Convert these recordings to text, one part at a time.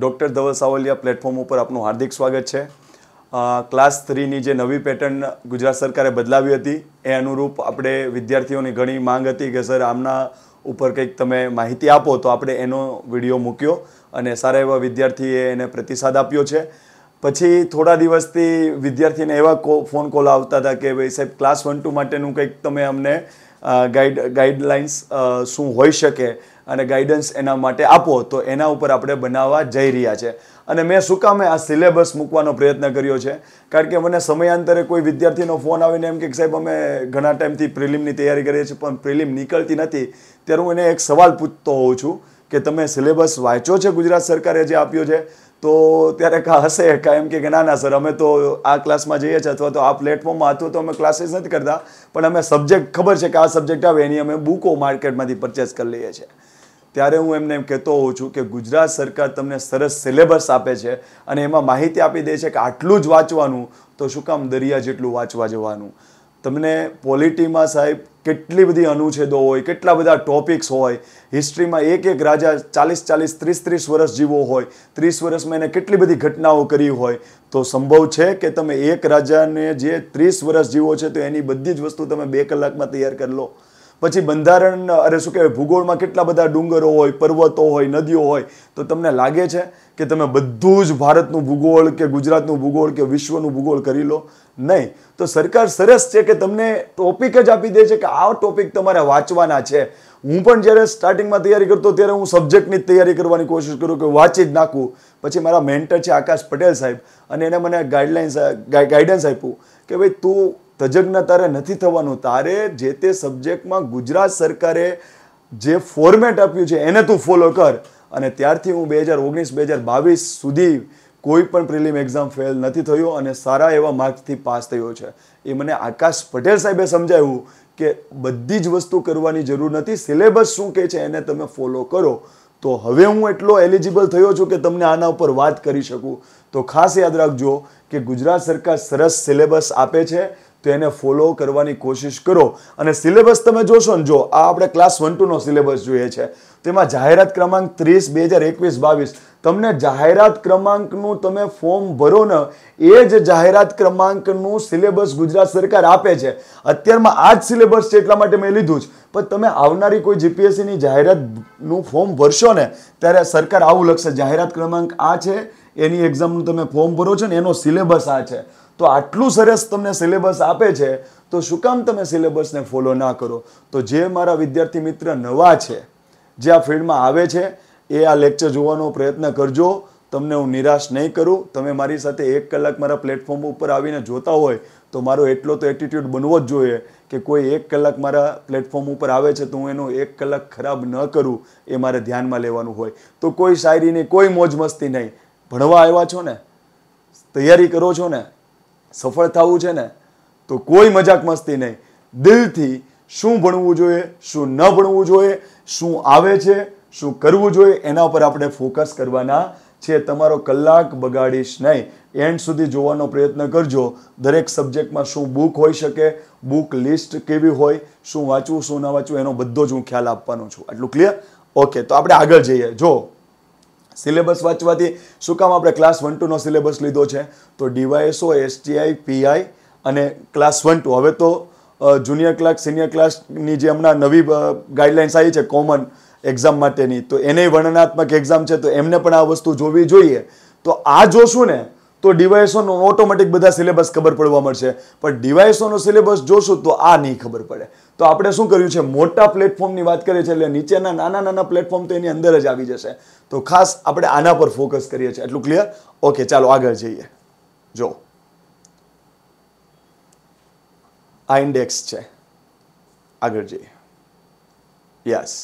doctor Dhaval Savaliya platform ઉપર આપનું હાર્દિક સ્વાગત છે ક્લાસ થ્રીની જે નવી પેટર્ન ગુજરાત સરકારે બદલાવી હતી એ અનુરૂપ આપણે વિદ્યાર્થીઓની ઘણી માંગ હતી કે સર આમના ઉપર કંઈક તમે માહિતી આપો તો આપણે એનો વિડીયો મૂક્યો અને સારા એવા વિદ્યાર્થીએ એને પ્રતિસાદ આપ્યો છે પછી થોડા દિવસથી વિદ્યાર્થીને એવા ફોન કોલ આવતા હતા કે ભાઈ સાહેબ ક્લાસ વન ટુ માટેનું કંઈક તમે અમને ગાઈડ ગાઈડલાઇન્સ શું હોઈ શકે અને ગાઈડન્સ એના માટે આપો તો એના ઉપર આપણે બનાવવા જઈ રહ્યા છે અને મેં શું કામે આ સિલેબસ મૂકવાનો પ્રયત્ન કર્યો છે કારણ કે મને સમયાંતરે કોઈ વિદ્યાર્થીનો ફોન આવીને એમ કે સાહેબ અમે ઘણા ટાઈમથી પ્રિલિમની તૈયારી કરીએ છીએ પણ પ્રિલિમ નીકળતી નથી ત્યારે હું એને એક સવાલ પૂછતો હોઉં છું કે તમે સિલેબસ વાંચ્યો છે ગુજરાત સરકારે જે આપ્યો છે તો ત્યારે કા હશે કા એમ કે ના ના સર અમે તો આ ક્લાસમાં જઈએ છીએ અથવા તો આ પ્લેટફોર્મમાં હતું તો અમે ક્લાસીસ નથી કરતા પણ અમે સબ્જેક્ટ ખબર છે કે આ સબ્જેક્ટ આવે એની અમે બુકો માર્કેટમાંથી પરચેસ કરી લઈએ છીએ ત્યારે હું એમને એમ કહેતો હોઉં છું કે ગુજરાત સરકાર તમને સરસ સિલેબસ આપે છે અને એમાં માહિતી આપી દે છે કે આટલું જ વાંચવાનું તો શું કામ દરિયા જેટલું વાંચવા જવાનું તમને પોલિટીમાં સાહેબ કેટલી બધી અનુચ્છેદો હોય કેટલા બધા ટોપિક્સ હોય હિસ્ટ્રીમાં એક એક રાજા ચાલીસ ચાલીસ ત્રીસ ત્રીસ વર્ષ જીવો હોય ત્રીસ વર્ષમાં એને કેટલી બધી ઘટનાઓ કરી હોય તો સંભવ છે કે તમે એક રાજાને જે ત્રીસ વર્ષ જીવો છે તો એની બધી જ વસ્તુ તમે બે કલાકમાં તૈયાર કરી લો પછી બંધારણ અરે શું કહેવાય ભૂગોળમાં કેટલા બધા ડુંગરો હોય પર્વતો હોય નદીઓ હોય તો તમને લાગે છે કે તમે બધું જ ભારતનું ભૂગોળ કે ગુજરાતનું ભૂગોળ કે વિશ્વનું ભૂગોળ કરી લો નહીં તો સરકાર સરસ છે કે તમને ટોપિક જ આપી દે છે કે આ ટોપિક તમારે વાંચવાના છે હું પણ જ્યારે સ્ટાર્ટિંગમાં તૈયારી કરતો ત્યારે હું સબ્જેક્ટની જ તૈયારી કરવાની કોશિશ કરું કે વાંચી જ નાખું પછી મારા મેન્ટર છે આકાશ પટેલ સાહેબ અને એને મને ગાઈડલાઇન્સ ગાઈડન્સ આપ્યું કે ભાઈ તું તજજ્ઞ તારે નથી થવાનું તારે જે તે સબ્જેક્ટમાં ગુજરાત સરકારે જે ફોર્મેટ આપ્યું છે એને તું ફોલો કર અને ત્યારથી હું બે હજાર ઓગણીસ બે હજાર બાવીસ સુધી કોઈ પણ પ્રિલિમ એક્ઝામ ફેલ નથી થયું અને સારા એવા માર્કથી પાસ થયો છે એ મને આકાશ પટેલ સાહેબે સમજાવ્યું કે બધી જ વસ્તુ કરવાની જરૂર નથી સિલેબસ શું કહે છે એને તમે ફોલો કરો તો હવે હું એટલો એલિજિબલ થયો છું કે તમને આના ઉપર વાત કરી શકું તો ખાસ યાદ રાખજો કે ગુજરાત સરકાર સરસ સિલેબસ આપે છે તો એને ફોલો કરવાની કોશિશ કરો અને સિલેબસ તમે જોશો ને જો આ આપણે ક્લાસ વન ટુનો સિલેબસ જોઈએ છે તેમાં જાહેરાત ક્રમાંક ત્રીસ બે હજાર એકવીસ બાવીસ તમને જાહેરાત ક્રમાંકનું તમે ફોર્મ ભરો ને એ જ જાહેરાત ક્રમાંકનું સિલેબસ ગુજરાત સરકાર આપે છે અત્યારમાં આ જ સિલેબસ છે એટલા માટે મેં લીધું જ પણ તમે આવનારી કોઈ જીપીએસસીની જાહેરાતનું ફોર્મ ભરશો ને ત્યારે સરકાર આવું લખશે જાહેરાત ક્રમાંક આ છે એની એક્ઝામનું તમે ફોર્મ ભરો છો ને એનો સિલેબસ આ છે તો આટલું સરસ તમને સિલેબસ આપે છે તો શું કામ તમે સિલેબસને ફોલો ના કરો તો જે મારા વિદ્યાર્થી મિત્ર નવા છે જે આ ફિલ્ડમાં આવે છે એ આ લેક્ચર જોવાનો પ્રયત્ન કરજો તમને હું નિરાશ નહીં કરું તમે મારી સાથે એક કલાક મારા પ્લેટફોર્મ ઉપર આવીને જોતા હોય તો મારો એટલો તો એટીટ્યૂડ બનવો જ જોઈએ કે કોઈ એક કલાક મારા પ્લેટફોર્મ ઉપર આવે છે તો હું એનો એક કલાક ખરાબ ન કરું એ મારે ધ્યાનમાં લેવાનું હોય તો કોઈ શાયરીની કોઈ મોજ મસ્તી નહીં ભણવા આવ્યા છો ને તૈયારી કરો છો ને સફળ થવું છે ને તો કોઈ મજાક મસ્તી નહીં દિલથી શું ભણવું જોઈએ શું ન ભણવું જોઈએ શું આવે છે શું કરવું જોઈએ એના પર આપણે ફોકસ કરવાના છે તમારો કલાક બગાડીશ નહીં એન્ડ સુધી જોવાનો પ્રયત્ન કરજો દરેક સબ્જેક્ટમાં શું બુક હોઈ શકે બુક લિસ્ટ કેવી હોય શું વાંચવું શું ના વાંચવું એનો બધો જ હું ખ્યાલ આપવાનો છું આટલું ક્લિયર ઓકે તો આપણે આગળ જઈએ જો સિલેબસ વાંચવાથી શું કામ આપણે ક્લાસ વન ટુનો સિલેબસ લીધો છે તો ડીવાયએસઓ એસટીઆઈ પીઆઈ અને ક્લાસ વન ટુ હવે તો જુનિયર ક્લાસ સિનિયર ક્લાસની જે હમણાં નવી ગાઈડલાઇન્સ આવી છે કોમન એક્ઝામ માટેની તો એને વર્ણનાત્મક એક્ઝામ છે તો એમને પણ આ વસ્તુ જોવી જોઈએ તો આ જોશું ને તો ડીવાયસોનો ઓટોમેટિક બધા સિલેબસ ખબર પડવા મળશે પણ ડીવાયસોનો સિલેબસ જોશું તો આ નહીં ખબર પડે તો આપણે શું કર્યું છે મોટા પ્લેટફોર્મની વાત કરીએ છીએ એટલે નીચેના નાના નાના પ્લેટફોર્મ તો એની અંદર જ આવી જશે તો ખાસ આપણે આના પર ફોકસ કરીએ છીએ એટલું ક્લિયર ઓકે ચાલો આગળ જઈએ જો આ ઇન્ડેક્સ છે આગળ જઈએ યસ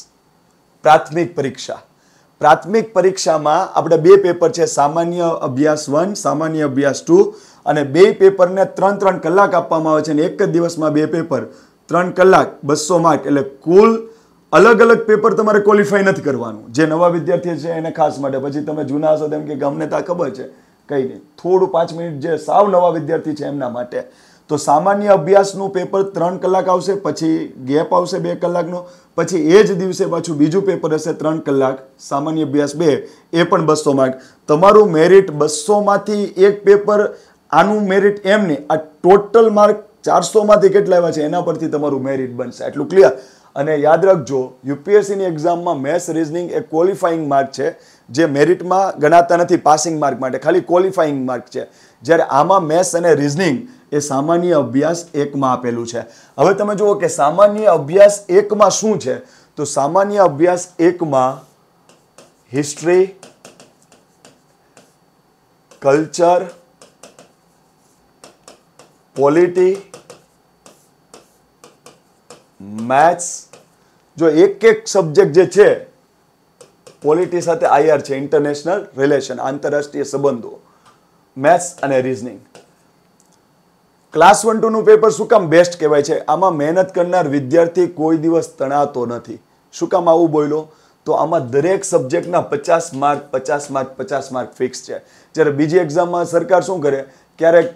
પ્રાથમિક પરીક્ષા પ્રાથમિક પરીક્ષામાં આપણે બે પેપર છે સામાન્ય અભ્યાસ વન સામાન્ય અભ્યાસ ટુ અને બે પેપરને ત્રણ ત્રણ કલાક આપવામાં આવે છે અને એક જ દિવસમાં બે પેપર ત્રણ કલાક બસો માર્ક એટલે કુલ અલગ અલગ પેપર તમારે ક્વોલિફાય નથી કરવાનું જે નવા વિદ્યાર્થી છે એને ખાસ માટે પછી તમે જૂના હશો તેમ કે ગમને તા ખબર છે કંઈ નહીં થોડું પાંચ મિનિટ જે સાવ નવા વિદ્યાર્થી છે એમના માટે તો સામાન્ય અભ્યાસનું પેપર ત્રણ કલાક આવશે પછી ગેપ આવશે બે કલાકનો પછી એ જ દિવસે પાછું બીજું પેપર હશે ત્રણ કલાક સામાન્ય અભ્યાસ બે એ પણ બસો માર્ક તમારું મેરિટ બસોમાંથી એક પેપર આનું મેરિટ એમ નહીં આ ટોટલ માર્ક ચારસોમાંથી કેટલા આવ્યા છે એના પરથી તમારું મેરિટ બનશે એટલું ક્લિયર અને યાદ રાખજો યુપીએસસીની એક્ઝામમાં મેથ્સ રિઝનિંગ એ ક્વોલિફાઇંગ માર્ક છે જે મેરિટમાં ગણાતા નથી પાસિંગ માર્ક માટે ખાલી ક્વોલિફાઈંગ માર્ક છે જ્યારે આમાં મેથ્સ અને રિઝનિંગ એ સામાન્ય અભ્યાસ એકમાં આપેલું છે હવે તમે જુઓ કે સામાન્ય અભ્યાસ એકમાં શું છે તો સામાન્ય અભ્યાસ એકમાં હિસ્ટ્રી કલ્ચર પોલિટી મેથ્સ જો એક એક સબ્જેક્ટ જે છે પોલિટી સાથે આઈઆર છે ઇન્ટરનેશનલ રિલેશન આંતરરાષ્ટ્રીય સંબંધો મેથ્સ અને રિઝનિંગ ક્લાસ વન ટુનું પેપર શું કામ બેસ્ટ કહેવાય છે આમાં મહેનત કરનાર વિદ્યાર્થી કોઈ દિવસ તણાતો નથી શું કામ આવું બોલ્યો તો આમાં દરેક સબ્જેક્ટના પચાસ માર્ક પચાસ માર્ક પચાસ માર્ક ફિક્સ છે જ્યારે બીજી એક્ઝામમાં સરકાર શું કરે ક્યારેક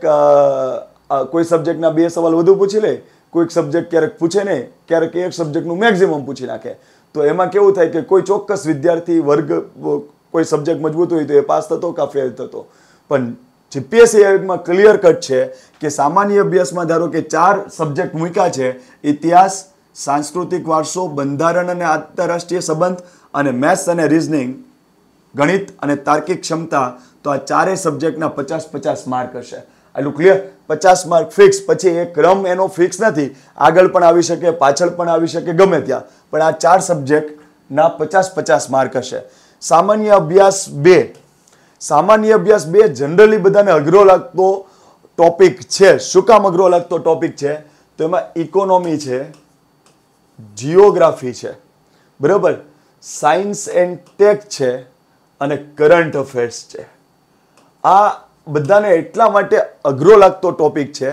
કોઈ સબ્જેક્ટના બે સવાલ વધુ પૂછી લે કોઈક સબ્જેક્ટ ક્યારેક પૂછે નહીં ક્યારેક એક સબ્જેક્ટનું મેક્ઝિમમ પૂછી નાખે તો એમાં કેવું થાય કે કોઈ ચોક્કસ વિદ્યાર્થી વર્ગ કોઈ સબ્જેક્ટ મજબૂત હોય તો એ પાસ થતો કે ફેલ થતો પણ જીપીએસસીમાં ક્લિયર કટ છે કે સામાન્ય અભ્યાસમાં ધારો કે ચાર સબ્જેક્ટ મૂક્યા છે ઇતિહાસ સાંસ્કૃતિક વારસો બંધારણ અને આંતરરાષ્ટ્રીય સંબંધ અને મેથ્સ અને રિઝનિંગ ગણિત અને તાર્કિક ક્ષમતા તો આ ચારેય સબ્જેક્ટના પચાસ પચાસ માર્ક હશે આટલું ક્લિયર પચાસ માર્ક ફિક્સ પછી એ ક્રમ એનો ફિક્સ નથી આગળ પણ આવી શકે પાછળ પણ આવી શકે ગમે ત્યાં પણ આ ચાર સબ્જેક્ટના પચાસ પચાસ માર્ક હશે સામાન્ય અભ્યાસ બે સામાન્ય અભ્યાસ બે જનરલી બધાને અઘરો લાગતો ટોપિક છે શું કામ અઘરો લાગતો ટોપિક છે તો એમાં ઇકોનોમી છે જિયોગ્રાફી છે બરાબર સાયન્સ એન્ડ ટેક છે અને કરંટ અફેર્સ છે આ બધાને એટલા માટે અઘરો લાગતો ટોપિક છે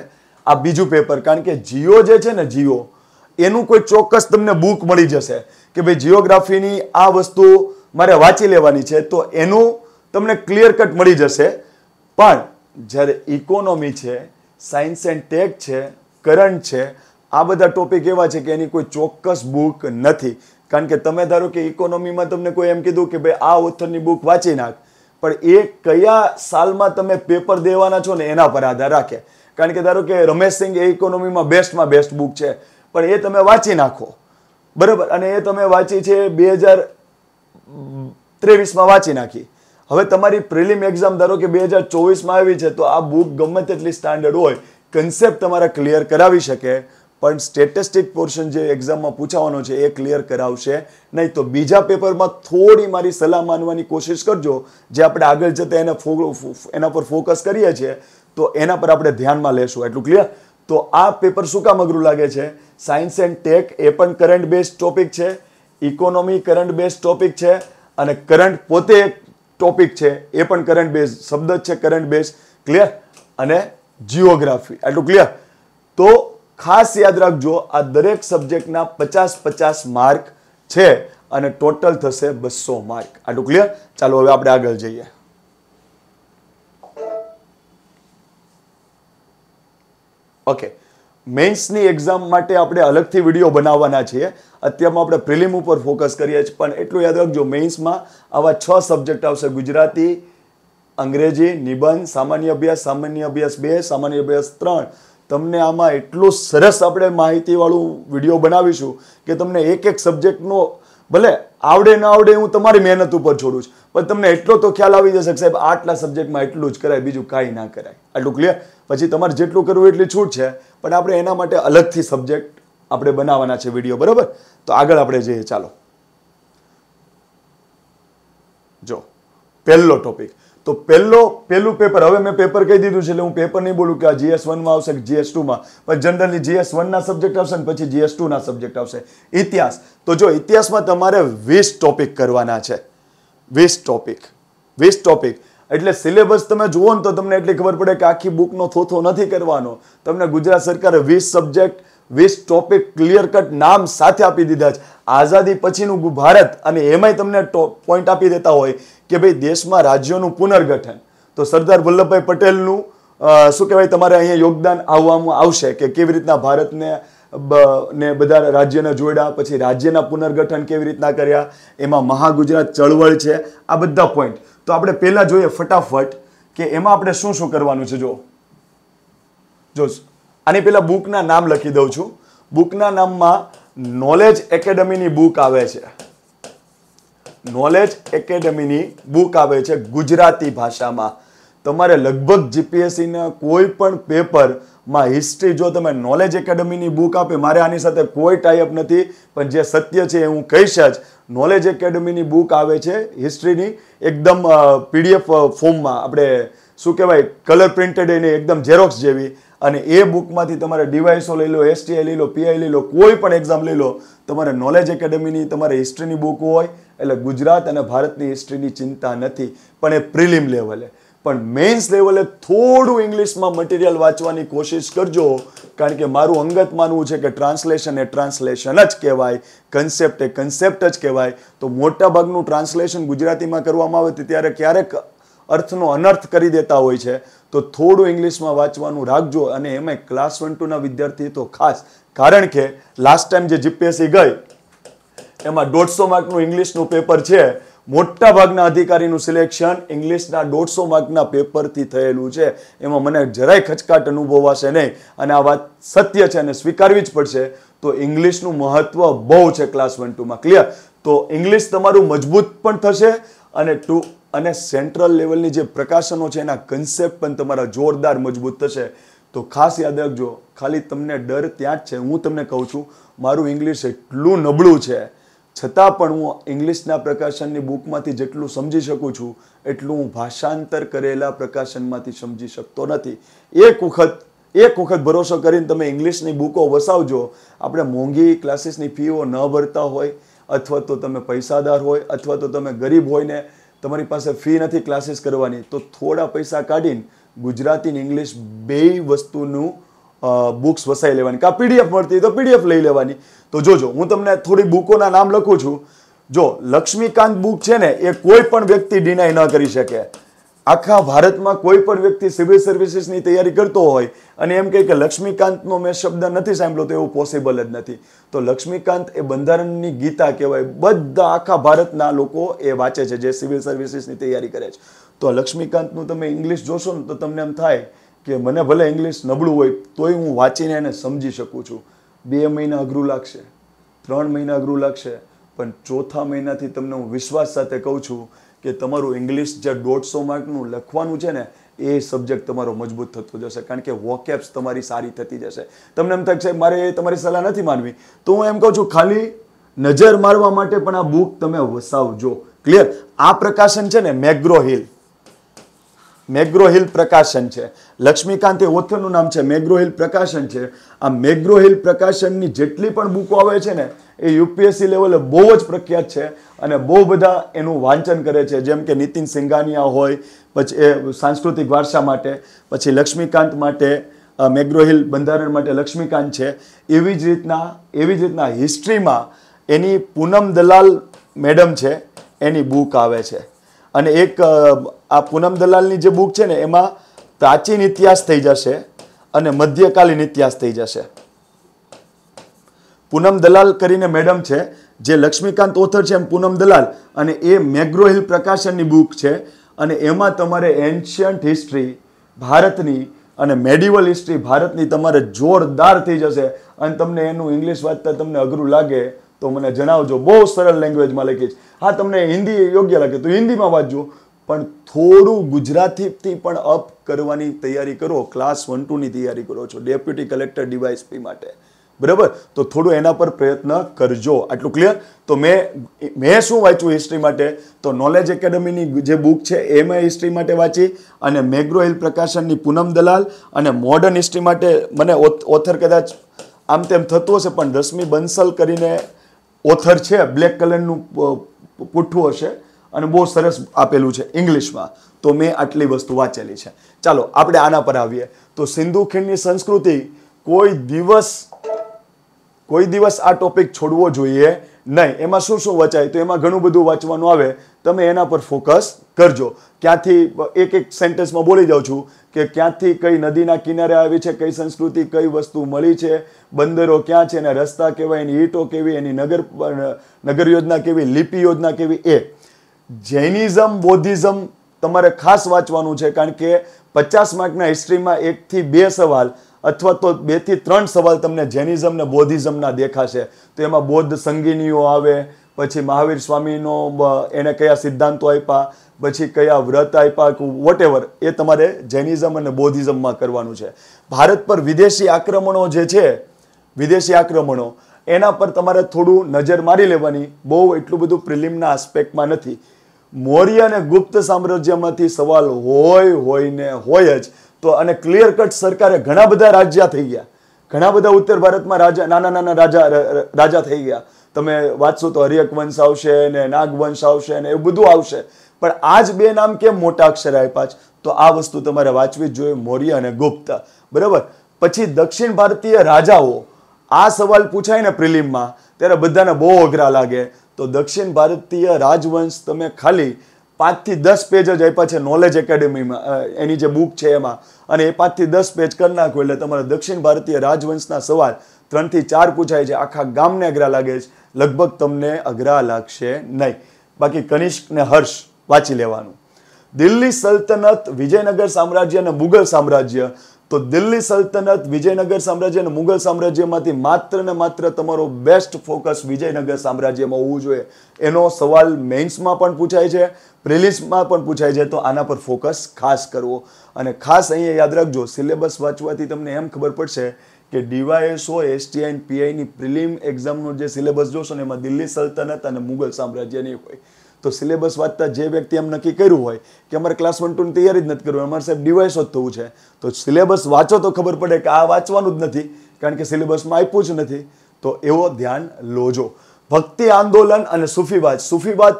આ બીજું પેપર કારણ કે જીઓ જે છે ને જીઓ એનું કોઈ ચોક્કસ તમને બુક મળી જશે કે ભાઈ જીઓગ્રાફીની આ વસ્તુ મારે વાંચી લેવાની છે તો એનું તમને ક્લિયર કટ મળી જશે પણ જ્યારે ઇકોનોમી છે સાયન્સ એન્ડ ટેક છે કરંટ છે આ બધા ટોપિક એવા છે કે એની કોઈ ચોક્કસ બુક નથી કારણ કે તમે ધારો કે ઇકોનોમીમાં તમને કોઈ એમ કીધું કે ભાઈ આ ઓથરની બુક વાંચી નાખ પણ એ કયા સાલમાં તમે પેપર દેવાના છો ને એના પર આધાર રાખે કારણ કે ધારો કે રમેશ સિંઘ એ ઇકોનોમીમાં બેસ્ટમાં બેસ્ટ બુક છે પણ એ તમે વાંચી નાખો બરાબર અને એ તમે વાંચી છે બે હજાર ત્રેવીસમાં વાંચી નાખી હવે તમારી પ્રિલિમ એક્ઝામ ધારો કે બે હજાર ચોવીસમાં આવી છે તો આ બુક ગમે તેટલી સ્ટાન્ડર્ડ હોય કન્સેપ્ટ તમારા ક્લિયર કરાવી શકે પણ સ્ટેટિસ્ટિક પોર્શન જે એક્ઝામમાં પૂછાવાનો છે એ ક્લિયર કરાવશે નહીં તો બીજા પેપરમાં થોડી મારી સલાહ માનવાની કોશિશ કરજો જે આપણે આગળ જતા એને એના પર ફોકસ કરીએ છીએ તો એના પર આપણે ધ્યાનમાં લેશું એટલું ક્લિયર તો આ પેપર શું કામ અઘરું લાગે છે સાયન્સ એન્ડ ટેક એ પણ કરંટ બેઝ ટોપિક છે ઇકોનોમી કરંટ બેઝ ટોપિક છે અને કરંટ પોતે એક ટોપિક છે એ પણ કરંટ બેઝ શબ્દ જ છે કરંટ બેઝ ક્લિયર અને જીઓગ્રાફી એટલું ક્લિયર તો ખાસ યાદ રાખજો આ દરેક સબ્જેક્ટના પચાસ પચાસ માર્ક છે અને ટોટલ થશે બસો માર્ક આટલું ક્લિયર ચાલો હવે આપણે આગળ જઈએ ઓકે મેન્સની એક્ઝામ માટે આપણે અલગથી વિડીયો બનાવવાના છીએ અત્યારમાં આપણે પ્રિલિમ ઉપર ફોકસ કરીએ છીએ પણ એટલું યાદ રાખજો મેન્સમાં આવા છ સબ્જેક્ટ આવશે ગુજરાતી અંગ્રેજી નિબંધ સામાન્ય અભ્યાસ સામાન્ય અભ્યાસ બે સામાન્ય અભ્યાસ ત્રણ તમને આમાં એટલું સરસ આપણે માહિતીવાળું વિડીયો બનાવીશું કે તમને એક એક સબ્જેક્ટનો ભલે આવડે ન આવડે હું તમારી મહેનત ઉપર છોડું છું પણ તમને એટલો તો ખ્યાલ આવી જશે સાહેબ આટલા સબ્જેક્ટમાં એટલું જ કરાય બીજું કાંઈ ના કરાય આટલું ક્લિયર પછી તમારે જેટલું કરવું એટલી છૂટ છે પણ આપણે એના માટે અલગથી સબ્જેક્ટ આપણે બનાવવાના છે વિડીયો બરાબર તો આગળ આપણે જઈએ ચાલો જો પહેલો ટોપિક તો પહેલો પહેલું પેપર હવે મેં પેપર કહી દીધું છે એટલે હું પેપર નહીં બોલું કે આ જીએસ વનમાં આવશે કે જીએસ ટુમાં પણ જનરલી જીએસ વનના સબ્જેક્ટ આવશે ને પછી જીએસ ટુના સબ્જેક્ટ આવશે ઇતિહાસ તો જો ઇતિહાસમાં તમારે વીસ ટોપિક કરવાના છે વીસ ટોપિક વીસ ટોપિક એટલે સિલેબસ તમે જુઓ ને તો તમને એટલી ખબર પડે કે આખી બુકનો થોથો નથી કરવાનો તમને ગુજરાત સરકારે વીસ સબ્જેક્ટ વીસ ટોપિક ક્લિયર કટ નામ સાથે આપી દીધા છે આઝાદી પછીનું ભારત અને એમાંય તમને પોઈન્ટ આપી દેતા હોય કે ભાઈ દેશમાં રાજ્યોનું પુનર્ગઠન તો સરદાર વલ્લભભાઈ પટેલનું શું કહેવાય તમારે અહીંયા યોગદાન આવવામાં આવશે કે કેવી રીતના ભારતને ને બધા રાજ્યને જોડ્યા પછી રાજ્યના પુનર્ગઠન કેવી રીતના કર્યા એમાં મહાગુજરાત ચળવળ છે આ બધા પોઈન્ટ તો આપણે પહેલાં જોઈએ ફટાફટ કે એમાં આપણે શું શું કરવાનું છે જો જો આની પહેલાં બુકના નામ લખી દઉં છું બુકના નામમાં નોલેજ એકેડમીની બુક આવે છે નોલેજ એકેડમીની બુક આવે છે ગુજરાતી ભાષામાં તમારે લગભગ જીપીએસસીના કોઈ પણ પેપરમાં હિસ્ટ્રી જો તમે નોલેજ એકેડમીની બુક આપે મારે આની સાથે કોઈ ટાઈપ નથી પણ જે સત્ય છે એ હું કહીશ જ નોલેજ એકેડમીની બુક આવે છે હિસ્ટ્રીની એકદમ પીડીએફ ફોર્મમાં આપણે શું કહેવાય કલર પ્રિન્ટેડ એની એકદમ ઝેરોક્સ જેવી અને એ બુકમાંથી તમારે ડિવાઇસો લઈ લો એસટીઆઈ લઈ લો પીઆઈ લઈ લો કોઈ પણ એક્ઝામ લઈ લો તમારે નોલેજ એકેડમીની તમારે હિસ્ટ્રીની બુક હોય એટલે ગુજરાત અને ભારતની હિસ્ટ્રીની ચિંતા નથી પણ એ પ્રિલિમ લેવલે પણ મેન્સ લેવલે થોડું ઇંગ્લિશમાં મટીરિયલ વાંચવાની કોશિશ કરજો કારણ કે મારું અંગત માનવું છે કે ટ્રાન્સલેશન એ ટ્રાન્સલેશન જ કહેવાય કન્સેપ્ટ એ કન્સેપ્ટ જ કહેવાય તો મોટાભાગનું ટ્રાન્સલેશન ગુજરાતીમાં કરવામાં આવે ત્યારે ક્યારેક અર્થનો અનર્થ કરી દેતા હોય છે તો થોડું ઇંગ્લિશમાં વાંચવાનું રાખજો અને એમાં ક્લાસ વન ટુના વિદ્યાર્થી તો ખાસ કારણ કે લાસ્ટ ટાઈમ જે જીપીએસસી ગઈ એમાં દોઢસો માર્કનું ઇંગ્લિશનું પેપર છે મોટા ભાગના અધિકારીનું સિલેક્શન ઇંગ્લિશના દોઢસો માર્કના પેપરથી થયેલું છે એમાં મને જરાય ખચકાટ અનુભવાશે નહીં અને આ વાત સત્ય છે અને સ્વીકારવી જ પડશે તો ઇંગ્લિશનું મહત્વ બહુ છે ક્લાસ વન ટુમાં ક્લિયર તો ઇંગ્લિશ તમારું મજબૂત પણ થશે અને ટુ અને સેન્ટ્રલ લેવલની જે પ્રકાશનો છે એના કન્સેપ્ટ પણ તમારા જોરદાર મજબૂત થશે તો ખાસ યાદ રાખજો ખાલી તમને ડર ત્યાં જ છે હું તમને કહું છું મારું ઇંગ્લિશ એટલું નબળું છે છતાં પણ હું ઇંગ્લિશના પ્રકાશનની બુકમાંથી જેટલું સમજી શકું છું એટલું હું ભાષાંતર કરેલા પ્રકાશનમાંથી સમજી શકતો નથી એક વખત એક વખત ભરોસો કરીને તમે ઇંગ્લિશની બુકો વસાવજો આપણે મોંઘી ક્લાસીસની ફીઓ ન ભરતા હોય અથવા તો તમે પૈસાદાર હોય અથવા તો તમે ગરીબ હોય ને તમારી પાસે ફી નથી ક્લાસીસ કરવાની તો થોડા પૈસા કાઢીને ગુજરાતીની ઇંગ્લિશ બેય વસ્તુનું બુક્સ વસાઈ લેવાની આ પીડીએફ મળતી હોય તો પીડીએફ લઈ લેવાની તો જોજો હું તમને થોડી બુકોના નામ લખું છું જો લક્ષ્મીકાંત બુક છે ને એ કોઈ પણ વ્યક્તિ ડિનાય ન કરી શકે આખા ભારતમાં કોઈ પણ વ્યક્તિ સિવિલ સર્વિસીસની તૈયારી કરતો હોય અને એમ કહે કે લક્ષ્મીકાંતનો મેં શબ્દ નથી સાંભળ્યો તો એવું પોસિબલ જ નથી તો લક્ષ્મીકાંત એ બંધારણની ગીતા કહેવાય બધા આખા ભારતના લોકો એ વાંચે છે જે સિવિલ સર્વિસીસની તૈયારી કરે છે તો લક્ષ્મીકાંતનું તમે ઇંગ્લિશ જોશો ને તો તમને એમ થાય કે મને ભલે ઇંગ્લિશ નબળું હોય તોય હું વાંચીને એને સમજી શકું છું બે મહિના અઘરું લાગશે ત્રણ મહિના અઘરું લાગશે પણ ચોથા મહિનાથી તમને હું વિશ્વાસ સાથે કહું છું કે તમારું ઇંગ્લિશ જે દોઢસો માર્કનું લખવાનું છે ને એ સબ્જેક્ટ તમારો મજબૂત થતો જશે કારણ કે વોકેપ્સ તમારી સારી થતી જશે તમને એમ થાય છે મારે તમારી સલાહ નથી માનવી તો હું એમ કહું છું ખાલી નજર મારવા માટે પણ આ બુક તમે વસાવજો ક્લિયર આ પ્રકાશન છે ને મેગ્રો હિલ મેગ્રોહિલ પ્રકાશન છે લક્ષ્મીકાંત એ ઓથરનું નામ છે મેગ્રોહિલ પ્રકાશન છે આ મેગ્રોહિલ પ્રકાશનની જેટલી પણ બુકો આવે છે ને એ યુપીએસસી લેવલે બહુ જ પ્રખ્યાત છે અને બહુ બધા એનું વાંચન કરે છે જેમ કે નીતિન સિંઘાનિયા હોય પછી એ સાંસ્કૃતિક વારસા માટે પછી લક્ષ્મીકાંત માટે મેગ્રોહિલ બંધારણ માટે લક્ષ્મીકાંત છે એવી જ રીતના એવી જ રીતના હિસ્ટ્રીમાં એની પૂનમ દલાલ મેડમ છે એની બુક આવે છે અને એક આ પૂનમ દલાલની જે બુક છે ને એમાં પ્રાચીન ઇતિહાસ થઈ જશે અને મધ્યકાલીન ઇતિહાસ થઈ જશે પૂનમ દલાલ કરીને મેડમ છે જે લક્ષ્મીકાંત ઓથર છે એમ પૂનમ દલાલ અને એ મેગ્રોહિલ પ્રકાશનની બુક છે અને એમાં તમારે એન્શિયન્ટ હિસ્ટ્રી ભારતની અને મેડિવલ હિસ્ટ્રી ભારતની તમારે જોરદાર થઈ જશે અને તમને એનું ઇંગ્લિશ વાંચતા તમને અઘરું લાગે તો મને જણાવજો બહુ સરળ લેંગ્વેજમાં લખીશ હા તમને હિન્દી યોગ્ય લાગે તો હિન્દીમાં વાંચજો પણ થોડું ગુજરાતીથી પણ અપ કરવાની તૈયારી કરો ક્લાસ વન ટુની તૈયારી કરો છો ડેપ્યુટી કલેક્ટર ડીવાયએસપી માટે બરાબર તો થોડું એના પર પ્રયત્ન કરજો આટલું ક્લિયર તો મેં મેં શું વાંચ્યું હિસ્ટ્રી માટે તો નોલેજ એકેડમીની જે બુક છે એ મેં હિસ્ટ્રી માટે વાંચી અને મેગ્રો હિલ પ્રકાશનની પૂનમ દલાલ અને મોડર્ન હિસ્ટ્રી માટે મને ઓથર કદાચ આમ તેમ થતું હશે પણ દસમી બંસલ કરીને ઓથર છે બ્લેક કલરનું પૂઠું હશે અને બહુ સરસ આપેલું છે ઇંગ્લિશમાં તો મેં આટલી વસ્તુ વાંચેલી છે ચાલો આપણે આના પર આવીએ તો સિંધુ ખીણની સંસ્કૃતિ કોઈ દિવસ કોઈ દિવસ આ ટોપિક છોડવો જોઈએ નહીં એમાં શું શું વચાય તો એમાં ઘણું બધું વાંચવાનું આવે તમે એના પર ફોકસ કરજો ક્યાંથી એક એક સેન્ટેન્સમાં બોલી જાઉં છું કે ક્યાંથી કઈ નદીના કિનારે આવી છે કઈ સંસ્કૃતિ કઈ વસ્તુ મળી છે બંદરો ક્યાં છે એના રસ્તા કેવા એની ઈંટો કેવી એની નગર નગર યોજના કેવી લિપિ યોજના કેવી એ જૈનિઝમ બૌદ્ધિઝમ તમારે ખાસ વાંચવાનું છે કારણ કે પચાસ માર્કના હિસ્ટ્રીમાં એકથી બે સવાલ અથવા તો બેથી ત્રણ સવાલ તમને જૈનિઝમ ને બૌદ્ધિઝમના દેખાશે તો એમાં બૌદ્ધ સંગીનીઓ આવે પછી મહાવીર સ્વામીનો એને કયા સિદ્ધાંતો આપ્યા પછી કયા વ્રત આપ્યા વોટ એવર એ તમારે જૈનિઝમ અને બૌદ્ધિઝમમાં કરવાનું છે ભારત પર વિદેશી આક્રમણો જે છે વિદેશી આક્રમણો એના પર તમારે થોડું નજર મારી લેવાની બહુ એટલું બધું પ્રિલિમના આસ્પેક્ટમાં નથી મૌર્ય અને ગુપ્ત સામ્રાજ્યમાંથી સવાલ હોય હોય ને હોય જ તો અને ક્લિયર કટ સરકારે ઘણા બધા રાજ્યા થઈ ગયા ઘણા બધા ઉત્તર ભારતમાં રાજા નાના નાના રાજા રાજા થઈ ગયા તમે વાંચશો તો હરિયક વંશ આવશે ને નાગવંશ આવશે ને એવું બધું આવશે પણ આ જ બે નામ કેમ મોટા અક્ષર આપ્યા છે તો આ વસ્તુ તમારે વાંચવી જ જોઈએ મૌર્ય અને ગુપ્ત બરાબર પછી દક્ષિણ ભારતીય રાજાઓ આ સવાલ પૂછાય ને પ્રિલિમમાં ત્યારે બધાને બહુ અઘરા લાગે તો દક્ષિણ ભારતીય રાજવંશ તમે ખાલી પાંચથી દસ પેજ જ આપ્યા છે નોલેજ એકેડેમીમાં એની જે બુક છે એમાં અને એ પાંચથી દસ પેજ કરી નાખો એટલે તમારા દક્ષિણ ભારતીય રાજવંશના સવાલ ત્રણથી ચાર પૂછાય છે આખા ગામને અઘરા લાગે છે લગભગ તમને અઘરા લાગશે નહીં બાકી કનિષ્ક ને હર્ષ વાંચી લેવાનું દિલ્હી સલ્તનત વિજયનગર સામ્રાજ્ય અને મુગલ સામ્રાજ્ય તો દિલ્હી સલ્તનત વિજયનગર સામ્રાજ્ય અને મુગલ સામ્રાજ્યમાંથી માત્ર ને માત્ર તમારો બેસ્ટ ફોકસ વિજયનગર સામ્રાજ્યમાં હોવું જોઈએ એનો સવાલ મેઇન્સમાં પણ પૂછાય છે પ્રિલિમ્સમાં પણ પૂછાય છે તો આના પર ફોકસ ખાસ કરવો અને ખાસ અહીંયા યાદ રાખજો સિલેબસ વાંચવાથી તમને એમ ખબર પડશે કે ડીવાયએસઓ એસટીઆઈ પીઆઈની પ્રિલિમ એક્ઝામનો જે સિલેબસ જોશો ને એમાં દિલ્હી સલ્તનત અને મુગલ સામ્રાજ્યની હોય તો સિલેબસ વાંચતા જે વ્યક્તિ એમ નક્કી કર્યું હોય કે અમારે ક્લાસ વન ટુની તૈયારી જ નથી કરવું અમારે સાહેબ ડિવાઇસ જ થવું છે તો સિલેબસ વાંચો તો ખબર પડે કે આ વાંચવાનું જ નથી કારણ કે સિલેબસમાં આપ્યું જ નથી તો એવો ધ્યાન લોજો ભક્તિ આંદોલન અને સૂફીવાદ સૂફીવાદ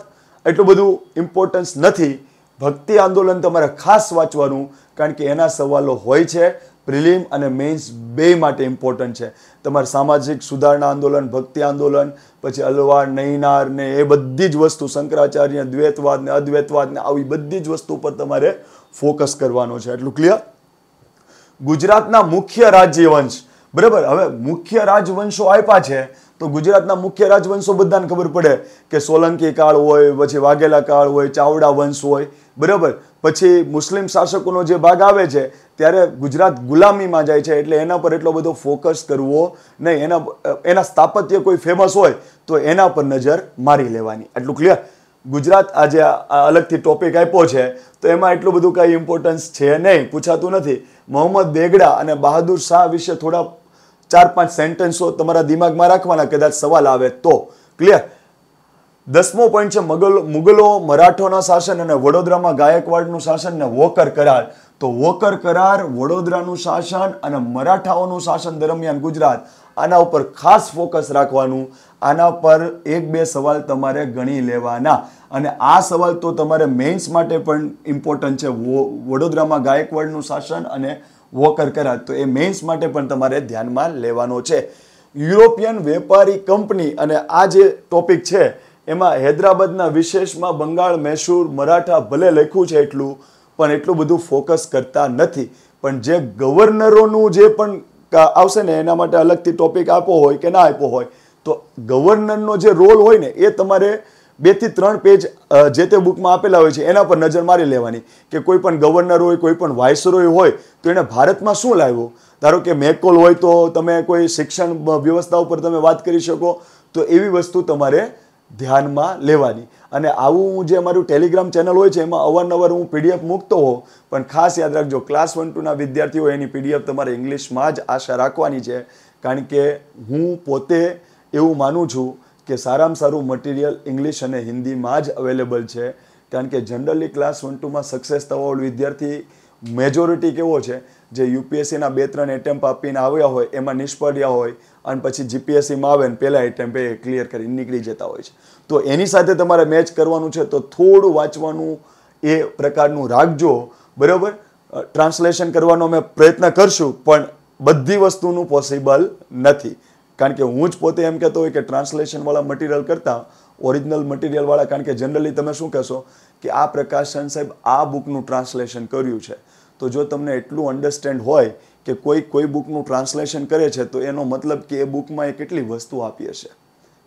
એટલું બધું ઇમ્પોર્ટન્સ નથી ભક્તિ આંદોલન તમારે ખાસ વાંચવાનું કારણ કે એના સવાલો હોય છે પ્રિલિમ અને મેન્સ બે માટે ઇમ્પોર્ટન્ટ છે તમારા સામાજિક સુધારણા આંદોલન ભક્તિ આંદોલન પછી અલવાર નૈનાર ને એ બધી જ વસ્તુ શંકરાચાર્ય દ્વૈતવાદ ને અદ્વૈતવાદ ને આવી બધી જ વસ્તુ પર તમારે ફોકસ કરવાનો છે એટલું ક્લિયર ગુજરાતના મુખ્ય રાજ્યવંશ બરાબર હવે મુખ્ય રાજવંશો આપ્યા છે તો ગુજરાતના મુખ્ય રાજવંશો બધાને ખબર પડે કે સોલંકી કાળ હોય પછી વાઘેલા કાળ હોય ચાવડા વંશ હોય બરાબર પછી મુસ્લિમ શાસકોનો જે ભાગ આવે છે ત્યારે ગુજરાત ગુલામીમાં જાય છે એટલે એના પર એટલો બધો ફોકસ કરવો નહીં એના એના સ્થાપત્ય કોઈ ફેમસ હોય તો એના પર નજર મારી લેવાની આટલું ક્લિયર ગુજરાત આજે અલગથી ટોપિક આપ્યો છે તો એમાં એટલું બધું કાંઈ ઇમ્પોર્ટન્સ છે નહીં પૂછાતું નથી મોહમ્મદ બેગડા અને બહાદુર શાહ વિશે થોડા ચાર પાંચ સેન્ટેન્સો તમારા દિમાગમાં રાખવાના કદાચ સવાલ આવે તો ક્લિયર દસમો પોઈન્ટ છે મુગલો મુગલો મરાઠોના શાસન અને વડોદરામાં ગાયકવાડનું શાસન અને વોકર કરાર તો વોકર કરાર વડોદરાનું શાસન અને મરાઠાઓનું શાસન દરમિયાન ગુજરાત આના ઉપર ખાસ ફોકસ રાખવાનું આના પર એક બે સવાલ તમારે ગણી લેવાના અને આ સવાલ તો તમારે મેઇન્સ માટે પણ ઇમ્પોર્ટન્ટ છે વડોદરામાં ગાયકવાડનું શાસન અને વોકર કરાર તો એ મેન્સ માટે પણ તમારે ધ્યાનમાં લેવાનો છે યુરોપિયન વેપારી કંપની અને આ જે ટોપિક છે એમાં હૈદરાબાદના વિશેષમાં બંગાળ મૈસૂર મરાઠા ભલે લખ્યું છે એટલું પણ એટલું બધું ફોકસ કરતા નથી પણ જે ગવર્નરોનું જે પણ આવશે ને એના માટે અલગથી ટોપિક આપવો હોય કે ના આપ્યો હોય તો ગવર્નરનો જે રોલ હોય ને એ તમારે બેથી ત્રણ પેજ જે તે બુકમાં આપેલા હોય છે એના પર નજર મારી લેવાની કે કોઈ પણ ગવર્નર હોય કોઈ પણ વાઇસરોય હોય તો એણે ભારતમાં શું લાવ્યો ધારો કે મેકોલ હોય તો તમે કોઈ શિક્ષણ વ્યવસ્થા ઉપર તમે વાત કરી શકો તો એવી વસ્તુ તમારે ધ્યાનમાં લેવાની અને આવું જે અમારું ટેલિગ્રામ ચેનલ હોય છે એમાં અવારનવાર હું પીડીએફ મૂકતો હોઉં પણ ખાસ યાદ રાખજો ક્લાસ વન ટુના વિદ્યાર્થીઓ એની પીડીએફ તમારે ઇંગ્લિશમાં જ આશા રાખવાની છે કારણ કે હું પોતે એવું માનું છું કે સારામાં સારું મટીરિયલ ઇંગ્લિશ અને હિન્દીમાં જ અવેલેબલ છે કારણ કે જનરલી ક્લાસ વન ટુમાં સક્સેસ થવાવાળો વિદ્યાર્થી મેજોરિટી કેવો છે જે યુપીએસસીના બે ત્રણ એટેમ્પ આપીને આવ્યા હોય એમાં નિષ્ફળ્યા હોય અને પછી જીપીએસસીમાં આવે ને પહેલાં એ ક્લિયર કરીને નીકળી જતા હોય છે તો એની સાથે તમારે મેચ કરવાનું છે તો થોડું વાંચવાનું એ પ્રકારનું રાખજો બરાબર ટ્રાન્સલેશન કરવાનો અમે પ્રયત્ન કરશું પણ બધી વસ્તુનું પોસિબલ નથી કારણ કે હું જ પોતે એમ કહેતો હોય કે ટ્રાન્સલેશનવાળા મટીરિયલ કરતાં ઓરિજિનલ મટીરિયલવાળા કારણ કે જનરલી તમે શું કહેશો કે આ પ્રકાશન સાહેબ આ બુકનું ટ્રાન્સલેશન કર્યું છે તો જો તમને એટલું અન્ડરસ્ટેન્ડ હોય કે કોઈ કોઈ બુકનું ટ્રાન્સલેશન કરે છે તો એનો મતલબ કે એ બુકમાં એ કેટલી વસ્તુ આપી હશે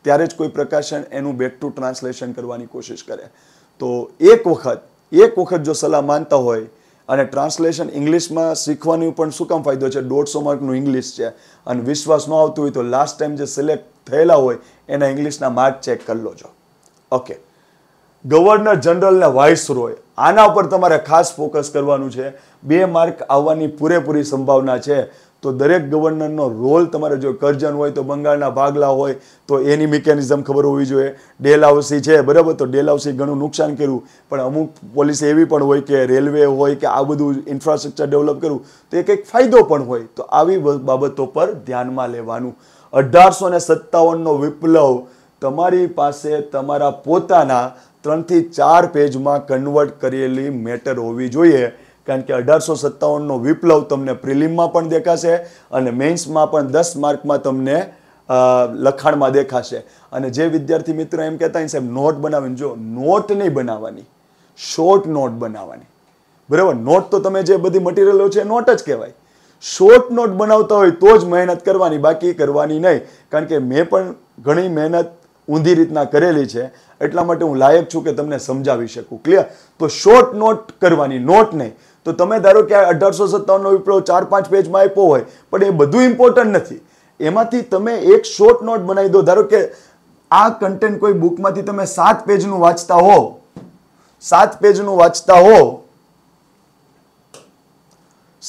ત્યારે જ કોઈ પ્રકાશન એનું બેક ટુ ટ્રાન્સલેશન કરવાની કોશિશ કરે તો એક વખત એક વખત જો સલાહ માનતા હોય અને ટ્રાન્સલેશન ઇંગ્લિશમાં શીખવાની પણ શું કામ ફાયદો છે દોઢસો માર્કનું ઇંગ્લિશ છે અને વિશ્વાસ ન આવતું હોય તો લાસ્ટ ટાઈમ જે સિલેક્ટ થયેલા હોય એના ઇંગ્લિશના માર્ક ચેક કરી લો ઓકે ગવર્નર જનરલને વાઇસ રોય આના ઉપર તમારે ખાસ ફોકસ કરવાનું છે બે માર્ક આવવાની પૂરેપૂરી સંભાવના છે તો દરેક ગવર્નરનો રોલ તમારે જો કરજન હોય તો બંગાળના ભાગલા હોય તો એની મિકેનિઝમ ખબર હોવી જોઈએ ડેલાઉસી છે બરાબર તો ડેલાઉસી ઘણું નુકસાન કર્યું પણ અમુક પોલિસી એવી પણ હોય કે રેલવે હોય કે આ બધું ઇન્ફ્રાસ્ટ્રક્ચર ડેવલપ કરવું તો એ કંઈક ફાયદો પણ હોય તો આવી બાબતો પર ધ્યાનમાં લેવાનું અઢારસો ને સત્તાવનનો વિપ્લવ તમારી પાસે તમારા પોતાના ત્રણથી ચાર પેજમાં કન્વર્ટ કરેલી મેટર હોવી જોઈએ કારણ કે અઢારસો સત્તાવનનો વિપ્લવ તમને પ્રિલિમમાં પણ દેખાશે અને મેન્સમાં પણ દસ માર્કમાં તમને લખાણમાં દેખાશે અને જે વિદ્યાર્થી મિત્ર એમ કહેતા સાહેબ નોટ બનાવીને જો નોટ નહીં બનાવવાની શોર્ટ નોટ બનાવવાની બરાબર નોટ તો તમે જે બધી મટીરિયલો છે નોટ જ કહેવાય શોર્ટ નોટ બનાવતા હોય તો જ મહેનત કરવાની બાકી કરવાની નહીં કારણ કે મેં પણ ઘણી મહેનત ઊંધી રીતના કરેલી છે એટલા માટે હું લાયક છું કે તમને સમજાવી શકું ક્લિયર તો શોર્ટ નોટ કરવાની નોટ નહીં તો તમે ધારો કે અઢારસો સત્તાવનનો વિપ્લવ ચાર પાંચ પેજમાં આપ્યો હોય પણ એ બધું ઇમ્પોર્ટન્ટ નથી એમાંથી તમે એક શોર્ટ નોટ બનાવી દો ધારો કે આ કન્ટેન્ટ કોઈ બુકમાંથી તમે સાત પેજનું વાંચતા હો સાત પેજનું વાંચતા હો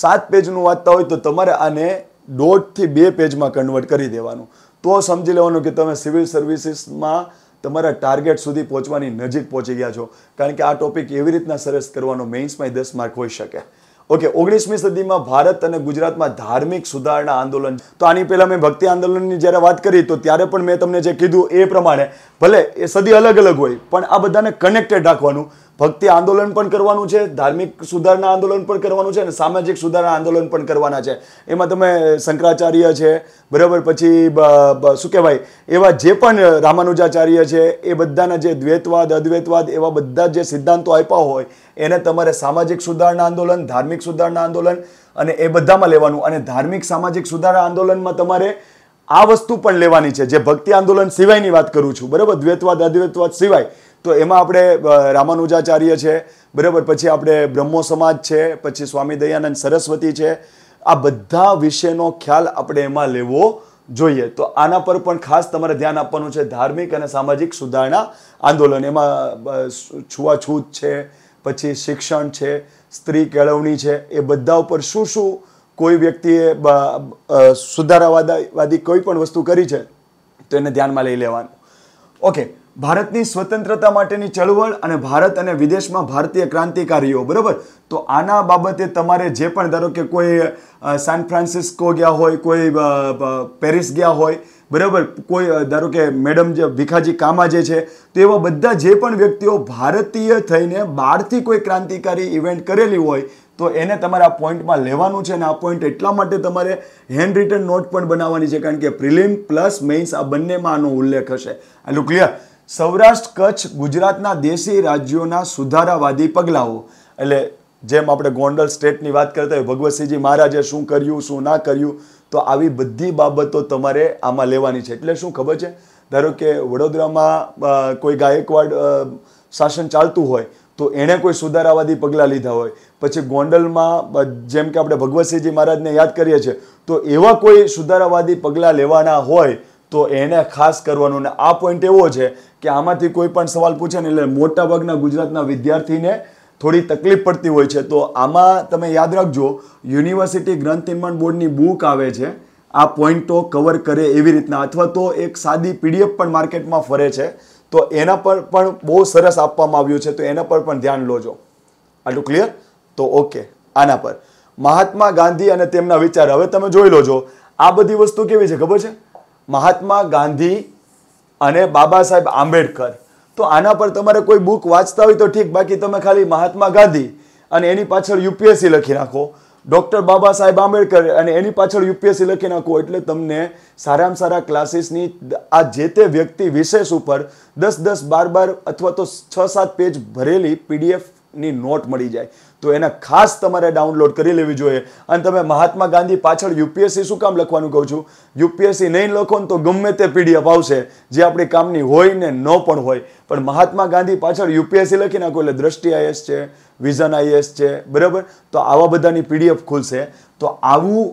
સાત પેજનું વાંચતા હોય તો તમારે આને દોઢથી બે પેજમાં કન્વર્ટ કરી દેવાનું તો સમજી લેવાનું કે તમે સિવિલ સર્વિસીસમાં તમારા ટાર્ગેટ સુધી પહોંચવાની નજીક પહોંચી ગયા છો કારણ કે આ ટોપિક એવી રીતના સરસ કરવાનો મેઇન્સમાં દસ માર્ક હોઈ શકે ઓકે ઓગણીસમી સદીમાં ભારત અને ગુજરાતમાં ધાર્મિક સુધારણા આંદોલન તો આની પહેલાં મેં ભક્તિ આંદોલનની જ્યારે વાત કરી તો ત્યારે પણ મેં તમને જે કીધું એ પ્રમાણે ભલે એ સદી અલગ અલગ હોય પણ આ બધાને કનેક્ટેડ રાખવાનું ભક્તિ આંદોલન પણ કરવાનું છે ધાર્મિક સુધારણા આંદોલન પણ કરવાનું છે અને સામાજિક સુધારણા આંદોલન પણ કરવાના છે એમાં તમે શંકરાચાર્ય છે બરાબર પછી શું કહેવાય એવા જે પણ રામાનુજાચાર્ય છે એ બધાના જે દ્વૈતવાદ અદ્વૈતવાદ એવા બધા જે સિદ્ધાંતો આપ્યા હોય એને તમારે સામાજિક સુધારણા આંદોલન ધાર્મિક સુધારણા આંદોલન અને એ બધામાં લેવાનું અને ધાર્મિક સામાજિક સુધારણા આંદોલનમાં તમારે આ વસ્તુ પણ લેવાની છે જે ભક્તિ આંદોલન સિવાયની વાત કરું છું બરાબર દ્વૈતવાદ અદ્વૈતવાદ સિવાય તો એમાં આપણે રામાનુજાચાર્ય છે બરાબર પછી આપણે બ્રહ્મો સમાજ છે પછી સ્વામી દયાનંદ સરસ્વતી છે આ બધા વિષયનો ખ્યાલ આપણે એમાં લેવો જોઈએ તો આના પર પણ ખાસ તમારે ધ્યાન આપવાનું છે ધાર્મિક અને સામાજિક સુધારણા આંદોલન એમાં છૂવાછૂત છે પછી શિક્ષણ છે સ્ત્રી કેળવણી છે એ બધા ઉપર શું શું કોઈ વ્યક્તિએ સુધારાવાદાવાદી કોઈ પણ વસ્તુ કરી છે તો એને ધ્યાનમાં લઈ લેવાનું ઓકે ભારતની સ્વતંત્રતા માટેની ચળવળ અને ભારત અને વિદેશમાં ભારતીય ક્રાંતિકારીઓ બરાબર તો આના બાબતે તમારે જે પણ ધારો કે કોઈ સાન ફ્રાન્સિસ્કો ગયા હોય કોઈ પેરિસ ગયા હોય બરાબર કોઈ ધારો કે મેડમ જે ભીખાજી કામા જે છે તો એવા બધા જે પણ વ્યક્તિઓ ભારતીય થઈને બહારથી કોઈ ક્રાંતિકારી ઇવેન્ટ કરેલી હોય તો એને તમારે આ પોઈન્ટમાં લેવાનું છે અને આ પોઈન્ટ એટલા માટે તમારે હેન્ડ રિટર્ન નોટ પણ બનાવવાની છે કારણ કે પ્રિલિમ પ્લસ મેઇન્સ આ બંનેમાં આનો ઉલ્લેખ હશે આટલું ક્લિયર સૌરાષ્ટ્ર કચ્છ ગુજરાતના દેશી રાજ્યોના સુધારાવાદી પગલાઓ એટલે જેમ આપણે ગોંડલ સ્ટેટની વાત કરતા હોય ભગવતસિંહજી મહારાજે શું કર્યું શું ના કર્યું તો આવી બધી બાબતો તમારે આમાં લેવાની છે એટલે શું ખબર છે ધારો કે વડોદરામાં કોઈ ગાયકવાડ શાસન ચાલતું હોય તો એણે કોઈ સુધારાવાદી પગલાં લીધા હોય પછી ગોંડલમાં જેમ કે આપણે ભગવતસિંહજી મહારાજને યાદ કરીએ છીએ તો એવા કોઈ સુધારાવાદી પગલાં લેવાના હોય તો એને ખાસ કરવાનો અને આ પોઈન્ટ એવો છે કે આમાંથી કોઈ પણ સવાલ પૂછે ને એટલે મોટાભાગના ગુજરાતના વિદ્યાર્થીને થોડી તકલીફ પડતી હોય છે તો આમાં તમે યાદ રાખજો યુનિવર્સિટી ગ્રંથ નિર્માણ બોર્ડની બુક આવે છે આ પોઈન્ટો કવર કરે એવી રીતના અથવા તો એક સાદી પીડીએફ પણ માર્કેટમાં ફરે છે તો એના પર પણ બહુ સરસ આપવામાં આવ્યું છે તો એના પર પણ ધ્યાન લોજો આટલું ક્લિયર તો ઓકે આના પર મહાત્મા ગાંધી અને તેમના વિચાર હવે તમે જોઈ લોજો આ બધી વસ્તુ કેવી છે ખબર છે મહાત્મા ગાંધી અને બાબા સાહેબ આંબેડકર તો આના પર તમારે કોઈ બુક વાંચતા હોય તો ઠીક બાકી તમે ખાલી મહાત્મા ગાંધી અને એની પાછળ યુપીએસસી લખી નાખો ડૉક્ટર બાબા સાહેબ આંબેડકર અને એની પાછળ યુપીએસસી લખી નાખો એટલે તમને સારામાં સારા ક્લાસીસની આ જે તે વ્યક્તિ વિશેષ ઉપર દસ દસ બાર બાર અથવા તો છ સાત પેજ ભરેલી પીડીએફની નોટ મળી જાય તો એને ખાસ તમારે ડાઉનલોડ કરી લેવી જોઈએ અને તમે મહાત્મા ગાંધી પાછળ યુપીએસસી શું કામ લખવાનું કહું છું યુપીએસસી નહીં લખો ને તો ગમે તે પીડીએફ આવશે જે આપણી કામની હોય ને ન પણ હોય પણ મહાત્મા ગાંધી પાછળ યુપીએસસી લખી નાખો એટલે દ્રષ્ટિ આઈએસ છે વિઝન આઈએસ છે બરાબર તો આવા બધાની પીડીએફ ખુલશે તો આવું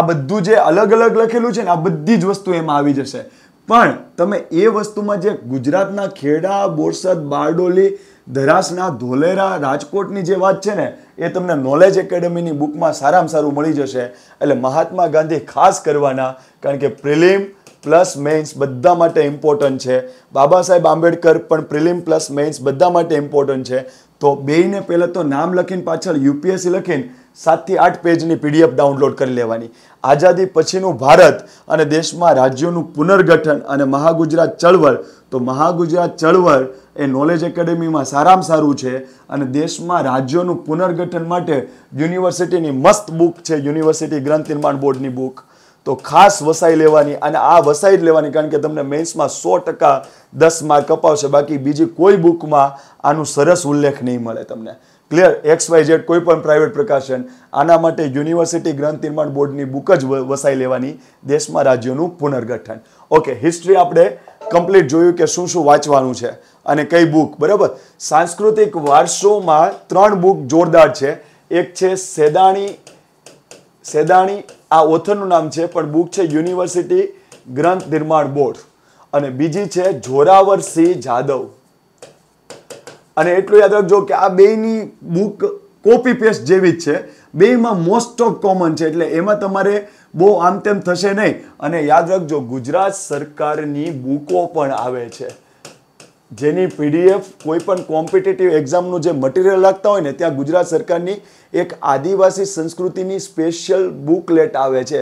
આ બધું જે અલગ અલગ લખેલું છે ને આ બધી જ વસ્તુ એમાં આવી જશે પણ તમે એ વસ્તુમાં જે ગુજરાતના ખેડા બોરસદ બારડોલી ધરાસના ધોલેરા રાજકોટની જે વાત છે ને એ તમને નોલેજ એકેડમીની બુકમાં સારામાં સારું મળી જશે એટલે મહાત્મા ગાંધી ખાસ કરવાના કારણ કે પ્રિલિમ પ્લસ મેઇન્સ બધા માટે ઇમ્પોર્ટન્ટ છે બાબા સાહેબ આંબેડકર પણ પ્રિલિમ પ્લસ મેઇન્સ બધા માટે ઇમ્પોર્ટન્ટ છે તો બેયને પહેલાં તો નામ લખીને પાછળ યુપીએસસી લખીને સાતથી આઠ પેજની પીડીએફ ડાઉનલોડ કરી લેવાની આઝાદી પછીનું ભારત અને દેશમાં રાજ્યોનું પુનર્ગઠન અને મહાગુજરાત ચળવળ તો મહાગુજરાત ચળવળ એ નોલેજ એકેડેમીમાં સારામાં સારું છે અને દેશમાં રાજ્યોનું પુનર્ગઠન માટે યુનિવર્સિટીની મસ્ત બુક છે યુનિવર્સિટી ગ્રંથ નિર્માણ બોર્ડની બુક તો ખાસ વસાઈ લેવાની અને આ વસાઈ જ લેવાની કારણ કે તમને મેન્સમાં સો ટકા દસ માર્ક અપાવશે બાકી બીજી કોઈ બુકમાં આનું સરસ ઉલ્લેખ નહીં મળે તમને ક્લિયર એક્સ વાય ઝેડ કોઈ પણ પ્રાઇવેટ પ્રકાશન આના માટે યુનિવર્સિટી ગ્રંથ નિર્માણ બોર્ડની બુક જ વસાઈ લેવાની દેશમાં રાજ્યોનું પુનર્ગઠન ઓકે હિસ્ટ્રી આપણે કમ્પ્લીટ જોયું કે શું શું વાંચવાનું છે અને કઈ બુક બરાબર સાંસ્કૃતિક વારસોમાં ત્રણ બુક જોરદાર છે એક છે સેદાણી સેદાણી આ ઓથરનું નામ છે પણ બુક છે યુનિવર્સિટી ગ્રંથ નિર્માણ બોર્ડ અને બીજી છે જોરાવર સિંહ જાદવ અને એટલું યાદ રાખજો કે આ બેની બુક કોપી પેસ્ટ જેવી જ છે બેમાં મોસ્ટ ઓફ કોમન છે એટલે એમાં તમારે બહુ આમ તેમ થશે નહીં અને યાદ રાખજો ગુજરાત સરકારની બુકો પણ આવે છે જેની પીડીએફ કોઈપણ કોમ્પિટેટિવ એક્ઝામનું જે મટીરિયલ લાગતા હોય ને ત્યાં ગુજરાત સરકારની એક આદિવાસી સંસ્કૃતિની સ્પેશિયલ બુકલેટ આવે છે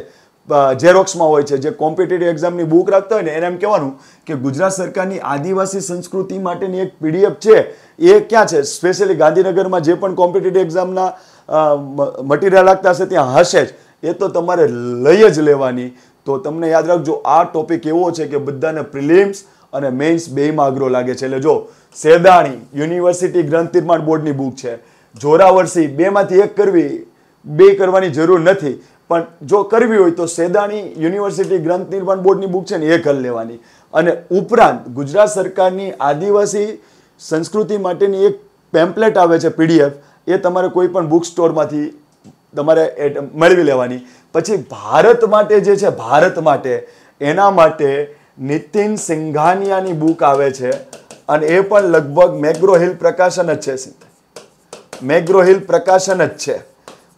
ઝેરોક્સમાં હોય છે જે કોમ્પિટેટિવ એક્ઝામની બુક રાખતા હોય ને એને એમ કહેવાનું કે ગુજરાત સરકારની આદિવાસી સંસ્કૃતિ માટેની એક પીડીએફ છે એ ક્યાં છે સ્પેશિયલી ગાંધીનગરમાં જે પણ કોમ્પિટેટિવ એક્ઝામના મટીરિયલ લાગતા હશે ત્યાં હશે જ એ તો તમારે લઈ જ લેવાની તો તમને યાદ રાખજો આ ટોપિક એવો છે કે બધાને પ્રિલિમ્સ અને મેન્સ બેમાં અઘરો લાગે છે એટલે જો સેદાણી યુનિવર્સિટી ગ્રંથ નિર્માણ બોર્ડની બુક છે જોરાવરસી બેમાંથી એક કરવી બે કરવાની જરૂર નથી પણ જો કરવી હોય તો સેદાણી યુનિવર્સિટી ગ્રંથ નિર્માણ બોર્ડની બુક છે ને એ કરી લેવાની અને ઉપરાંત ગુજરાત સરકારની આદિવાસી સંસ્કૃતિ માટેની એક પેમ્પલેટ આવે છે પીડીએફ એ તમારે કોઈ પણ બુક સ્ટોરમાંથી તમારે મેળવી લેવાની પછી ભારત માટે જે છે ભારત માટે એના માટે નીતિન સિંઘાનિયાની બુક આવે છે અને એ પણ લગભગ મેગ્રોહિલ પ્રકાશન જ છે મેગ્રોહિલ પ્રકાશન જ છે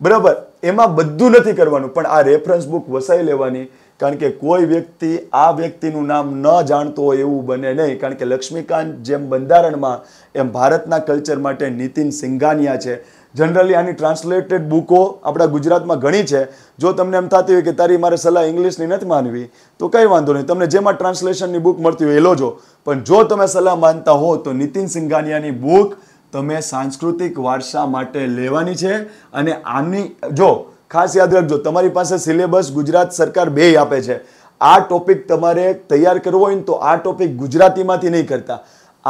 બરાબર એમાં બધું નથી કરવાનું પણ આ રેફરન્સ બુક વસાઈ લેવાની કારણ કે કોઈ વ્યક્તિ આ વ્યક્તિનું નામ ન જાણતો હોય એવું બને નહીં કારણ કે લક્ષ્મીકાંત જેમ બંધારણમાં એમ ભારતના કલ્ચર માટે નીતિન સિંઘાનિયા છે જનરલી આની ટ્રાન્સલેટેડ બુકો આપણા ગુજરાતમાં ઘણી છે જો તમને એમ થતી હોય કે તારી મારે સલાહ ઇંગ્લિશની નથી માનવી તો કંઈ વાંધો નહીં તમને જેમાં ટ્રાન્સલેશનની બુક મળતી હોય એ લોજો પણ જો તમે સલાહ માનતા હો તો નીતિન સિંઘાનિયાની બુક તમે સાંસ્કૃતિક વારસા માટે લેવાની છે અને આની જો ખાસ યાદ રાખજો તમારી પાસે સિલેબસ ગુજરાત સરકાર બે આપે છે આ ટોપિક તમારે તૈયાર કરવો હોય ને તો આ ટોપિક ગુજરાતીમાંથી નહીં કરતા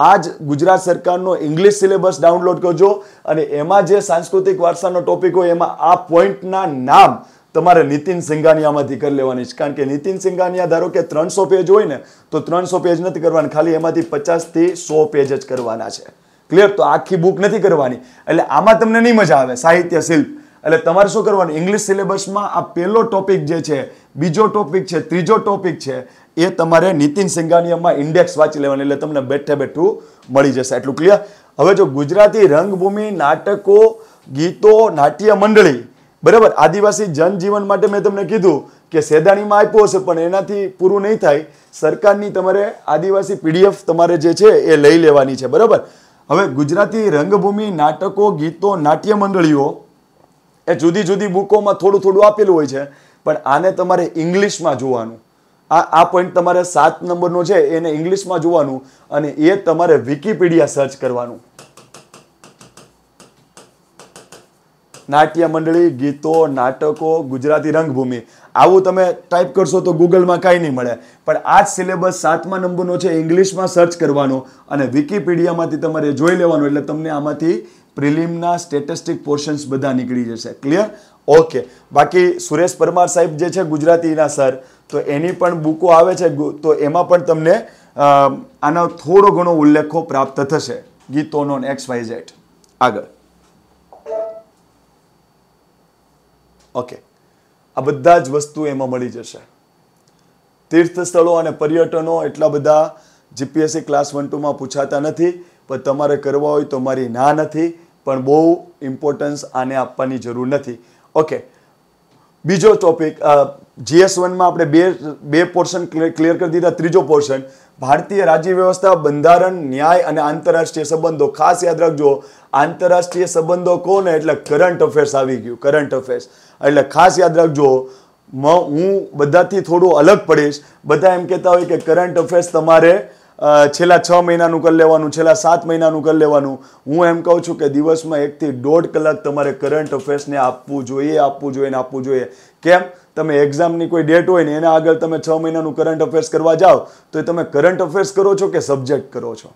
આ જ ગુજરાત સરકારનો ઇંગ્લિશ સિલેબસ ડાઉનલોડ કરજો અને એમાં જે સાંસ્કૃતિક વારસાનો ટોપિક હોય એમાં આ પોઈન્ટના નામ તમારે નીતિન સિંઘાનિયામાંથી કરી લેવાની છે કારણ કે નીતિન સિંઘાનિયા ધારો કે ત્રણસો પેજ હોય ને તો ત્રણસો પેજ નથી કરવાના ખાલી એમાંથી પચાસથી સો પેજ જ કરવાના છે ક્લિયર તો આખી બુક નથી કરવાની એટલે આમાં તમને નહીં મજા આવે સાહિત્ય શિલ્પ એટલે તમારે શું કરવાનું ઇંગ્લિશ સિલેબસમાં આ પહેલો ટોપિક જે છે બીજો ટોપિક છે ત્રીજો ટોપિક છે એ તમારે નીતિન સિંગાનિયામાં ઇન્ડેક્સ વાંચી લેવાનું એટલે તમને બેઠે બેઠું મળી જશે એટલું ક્લિયર હવે જો ગુજરાતી રંગભૂમિ નાટકો ગીતો નાટ્ય મંડળી બરાબર આદિવાસી જનજીવન માટે મેં તમને કીધું કે સેદાણીમાં આપ્યો હશે પણ એનાથી પૂરું નહીં થાય સરકારની તમારે આદિવાસી પીડીએફ તમારે જે છે એ લઈ લેવાની છે બરાબર હવે ગુજરાતી રંગભૂમિ નાટકો ગીતો નાટ્ય મંડળીઓ એ જુદી જુદી બુકોમાં થોડું થોડું આપેલું હોય છે પણ આને તમારે ઇંગ્લિશમાં જોવાનું આ આ પોઈન્ટ તમારે સાત નંબરનો છે એને ઇંગ્લિશમાં જોવાનું અને એ તમારે વિકીપીડિયા સર્ચ કરવાનું નાટ્ય મંડળી ગીતો નાટકો ગુજરાતી રંગભૂમિ આવું તમે ટાઈપ કરશો તો ગૂગલમાં કાંઈ નહીં મળે પણ આ જ સિલેબસ સાતમા નંબરનો છે ઇંગ્લિશમાં સર્ચ કરવાનો અને વિકીપીડિયામાંથી તમારે જોઈ લેવાનું એટલે તમને આમાંથી પ્રિલિમના સ્ટેટિસ્ટિક પોર્શન્સ બધા નીકળી જશે ક્લિયર ઓકે બાકી સુરેશ પરમાર સાહેબ જે છે ગુજરાતીના સર તો એની પણ બુકો આવે છે તો એમાં પણ તમને આનો થોડો ઘણો ઉલ્લેખો પ્રાપ્ત થશે ગીતોનો એક્સ વાય ઝેડ આગળ ઓકે આ બધા જ વસ્તુ એમાં મળી જશે તીર્થ સ્થળો અને પર્યટનો એટલા બધા જીપીએસસી ક્લાસ વન ટુમાં પૂછાતા નથી પણ તમારે કરવા હોય તો મારી ના નથી પણ બહુ ઇમ્પોર્ટન્સ આને આપવાની જરૂર નથી ઓકે બીજો ટોપિક જીએસ વનમાં આપણે બે બે પોર્શન ક્લિયર કરી દીધા ત્રીજો પોર્શન ભારતીય રાજ્ય વ્યવસ્થા બંધારણ ન્યાય અને આંતરરાષ્ટ્રીય સંબંધો ખાસ યાદ રાખજો આંતરરાષ્ટ્રીય સંબંધો કોને એટલે કરંટ અફેર્સ આવી ગયું કરંટ અફેર્સ એટલે ખાસ યાદ રાખજો હું બધાથી થોડું અલગ પડીશ બધા એમ કહેતા હોય કે કરંટ અફેર્સ તમારે છેલ્લા છ મહિનાનું કરી લેવાનું છેલ્લા સાત મહિનાનું કરી લેવાનું હું એમ કહું છું કે દિવસમાં એકથી દોઢ કલાક તમારે કરંટ અફેર્સને આપવું જોઈએ આપવું જોઈએ આપવું જોઈએ કેમ તમે એક્ઝામની કોઈ ડેટ હોય ને એના આગળ તમે છ મહિનાનું કરંટ અફેર્સ કરવા જાઓ તો એ તમે કરંટ અફેર્સ કરો છો કે સબ્જેક્ટ કરો છો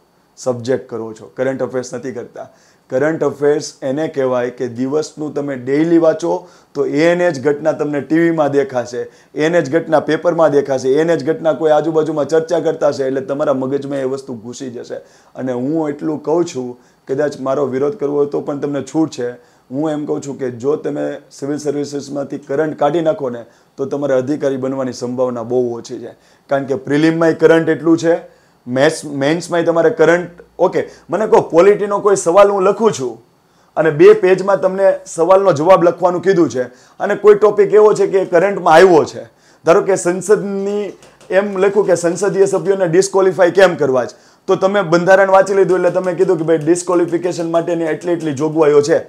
સબ્જેક્ટ કરો છો કરંટ અફેર્સ નથી કરતા કરંટ અફેર્સ એને કહેવાય કે દિવસનું તમે ડેઇલી વાંચો તો એને જ ઘટના તમને ટીવીમાં દેખાશે એને જ ઘટના પેપરમાં દેખાશે એને જ ઘટના કોઈ આજુબાજુમાં ચર્ચા કરતા હશે એટલે તમારા મગજમાં એ વસ્તુ ઘૂસી જશે અને હું એટલું કહું છું કદાચ મારો વિરોધ કરવો હોય તો પણ તમને છૂટ છે હું એમ કહું છું કે જો તમે સિવિલ સર્વિસીસમાંથી કરંટ કાઢી નાખો ને તો તમારે અધિકારી બનવાની સંભાવના બહુ ઓછી છે કારણ કે પ્રિલિમમાંય કરંટ એટલું છે મેથ્સ મેન્સમાંય તમારે કરંટ ઓકે મને કહો પોલિટીનો કોઈ સવાલ હું લખું છું અને બે પેજમાં તમને સવાલનો જવાબ લખવાનું કીધું છે અને કોઈ ટોપિક એવો છે કે કરંટમાં આવ્યો છે ધારો કે સંસદની એમ લખ્યું કે સંસદીય સભ્યોને ડિસ્કોલિફાય કેમ કરવા છે તો તમે બંધારણ વાંચી લીધું એટલે તમે કીધું કે ભાઈ ડિસ્કોલિફિકેશન માટેની એટલી એટલી જોગવાઈઓ છે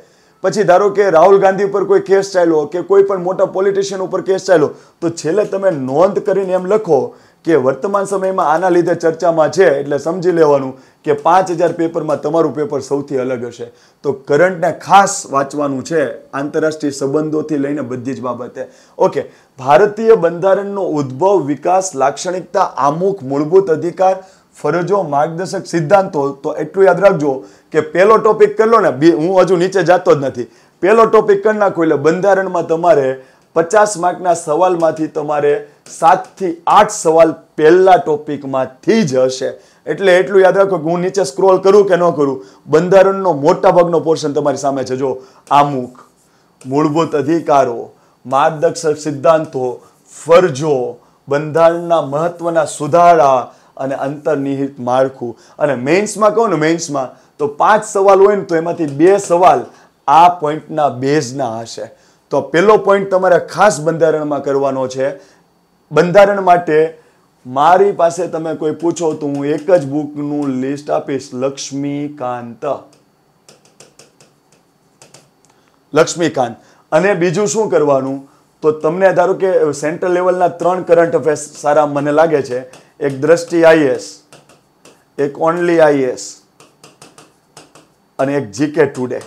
પછી ધારો કે રાહુલ ગાંધી ઉપર કોઈ કેસ ચાલ્યો કે કોઈ પણ મોટા પોલિટિશિયન ઉપર કેસ ચાલ્યો તો છેલ્લે તમે નોંધ કરીને એમ લખો કે વર્તમાન સમયમાં આના લીધે ચર્ચામાં છે એટલે સમજી લેવાનું કે પાંચ હજાર પેપરમાં તમારું પેપર સૌથી અલગ હશે તો કરંટને ખાસ વાંચવાનું છે આંતરરાષ્ટ્રીય સંબંધોથી લઈને બધી જ બાબતે ઓકે ભારતીય બંધારણનો ઉદ્ભવ વિકાસ લાક્ષણિકતા આમુખ મૂળભૂત અધિકાર ફરજો માર્ગદર્શક સિદ્ધાંતો તો એટલું યાદ રાખજો કે પહેલો ટોપિક કરલો ને હું હજુ નીચે જતો જ નથી પહેલો ટોપિક કરી નાખો એટલે બંધારણમાં તમારે પચાસ માર્કના સવાલમાંથી તમારે સાતથી આઠ સવાલ પહેલા ટોપિકમાંથી જ હશે એટલે એટલું યાદ રાખો કે હું નીચે સ્ક્રોલ કરું કે ન કરું બંધારણનો મોટા ભાગનો પોર્શન તમારી સામે છે જો આમુખ મૂળભૂત અધિકારો માર્ગદર્શક સિદ્ધાંતો ફરજો બંધારણના મહત્વના સુધારા અને અંતર્નિહિત માળખું અને મેન્સમાં કહું ને મેન્સમાં તો પાંચ સવાલ હોય ને તો એમાંથી બે સવાલ આ પોઈન્ટના બેઝના હશે તો પહેલો પોઈન્ટ તમારે ખાસ બંધારણમાં કરવાનો છે બંધારણ માટે મારી પાસે તમે કોઈ પૂછો તો હું એક જ બુકનું લિસ્ટ આપીશ લક્ષ્મીકાંત લક્ષ્મીકાંત અને બીજું શું કરવાનું તો તમને ધારો કે સેન્ટ્રલ લેવલના ત્રણ કરંટ અફેર્સ સારા મને લાગે છે એક દ્રષ્ટિ આઈએસ એક ઓનલી આઈએસ અને એક જીકે ટુડે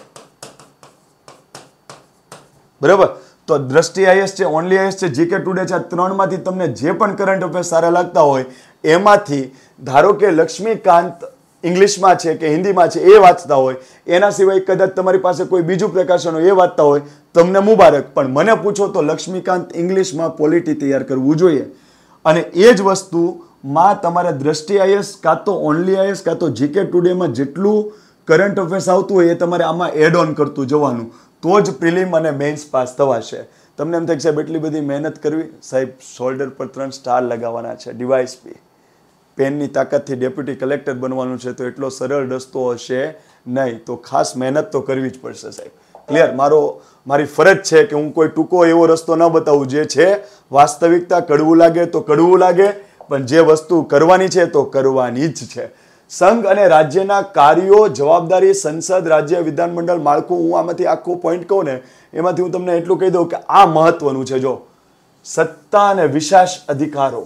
બરાબર તો દ્રષ્ટિ આઈએસ છે ઓનલી આઈએસ છે જીકે ટુડે છે આ ત્રણમાંથી તમને જે પણ કરંટ અફેર્સ સારા લાગતા હોય એમાંથી ધારો કે લક્ષ્મીકાંત ઇંગ્લિશમાં છે કે હિન્દીમાં છે એ વાંચતા હોય એના સિવાય કદાચ તમારી પાસે કોઈ બીજું પ્રકાશન એ વાંચતા હોય તમને મુબારક પણ મને પૂછો તો લક્ષ્મીકાંત ઇંગ્લિશમાં પોલિટી તૈયાર કરવું જોઈએ અને એ જ વસ્તુ માં તમારા દ્રષ્ટિ આઈએસ કાં તો ઓનલી આઈએસ કાં તો જીકે ટુડેમાં જેટલું કરંટ અફેર્સ આવતું હોય એ તમારે આમાં એડ ઓન કરતું જવાનું તો જ પ્રિલિમ અને મેઇન્સ પાસ થવાશે તમને એમ થાય સાહેબ એટલી બધી મહેનત કરવી સાહેબ શોલ્ડર પર ત્રણ સ્ટાર લગાવવાના છે ડિવાઇસ બી પેનની તાકાતથી ડેપ્યુટી કલેક્ટર બનવાનું છે તો એટલો સરળ રસ્તો હશે નહીં તો ખાસ મહેનત તો કરવી જ પડશે સાહેબ ક્લિયર મારો મારી ફરજ છે કે હું કોઈ ટૂંકો એવો રસ્તો ન બતાવું જે છે વાસ્તવિકતા કડવું લાગે તો કડવું લાગે પણ જે વસ્તુ કરવાની છે તો કરવાની જ છે સંઘ અને રાજ્યના કાર્યો જવાબદારી સંસદ રાજ્ય વિધાનમંડળ માળખું હું આમાંથી આખું પોઈન્ટ કહું ને એમાંથી હું તમને એટલું કહી દઉં કે આ મહત્વનું છે જો સત્તા અને વિશેષ અધિકારો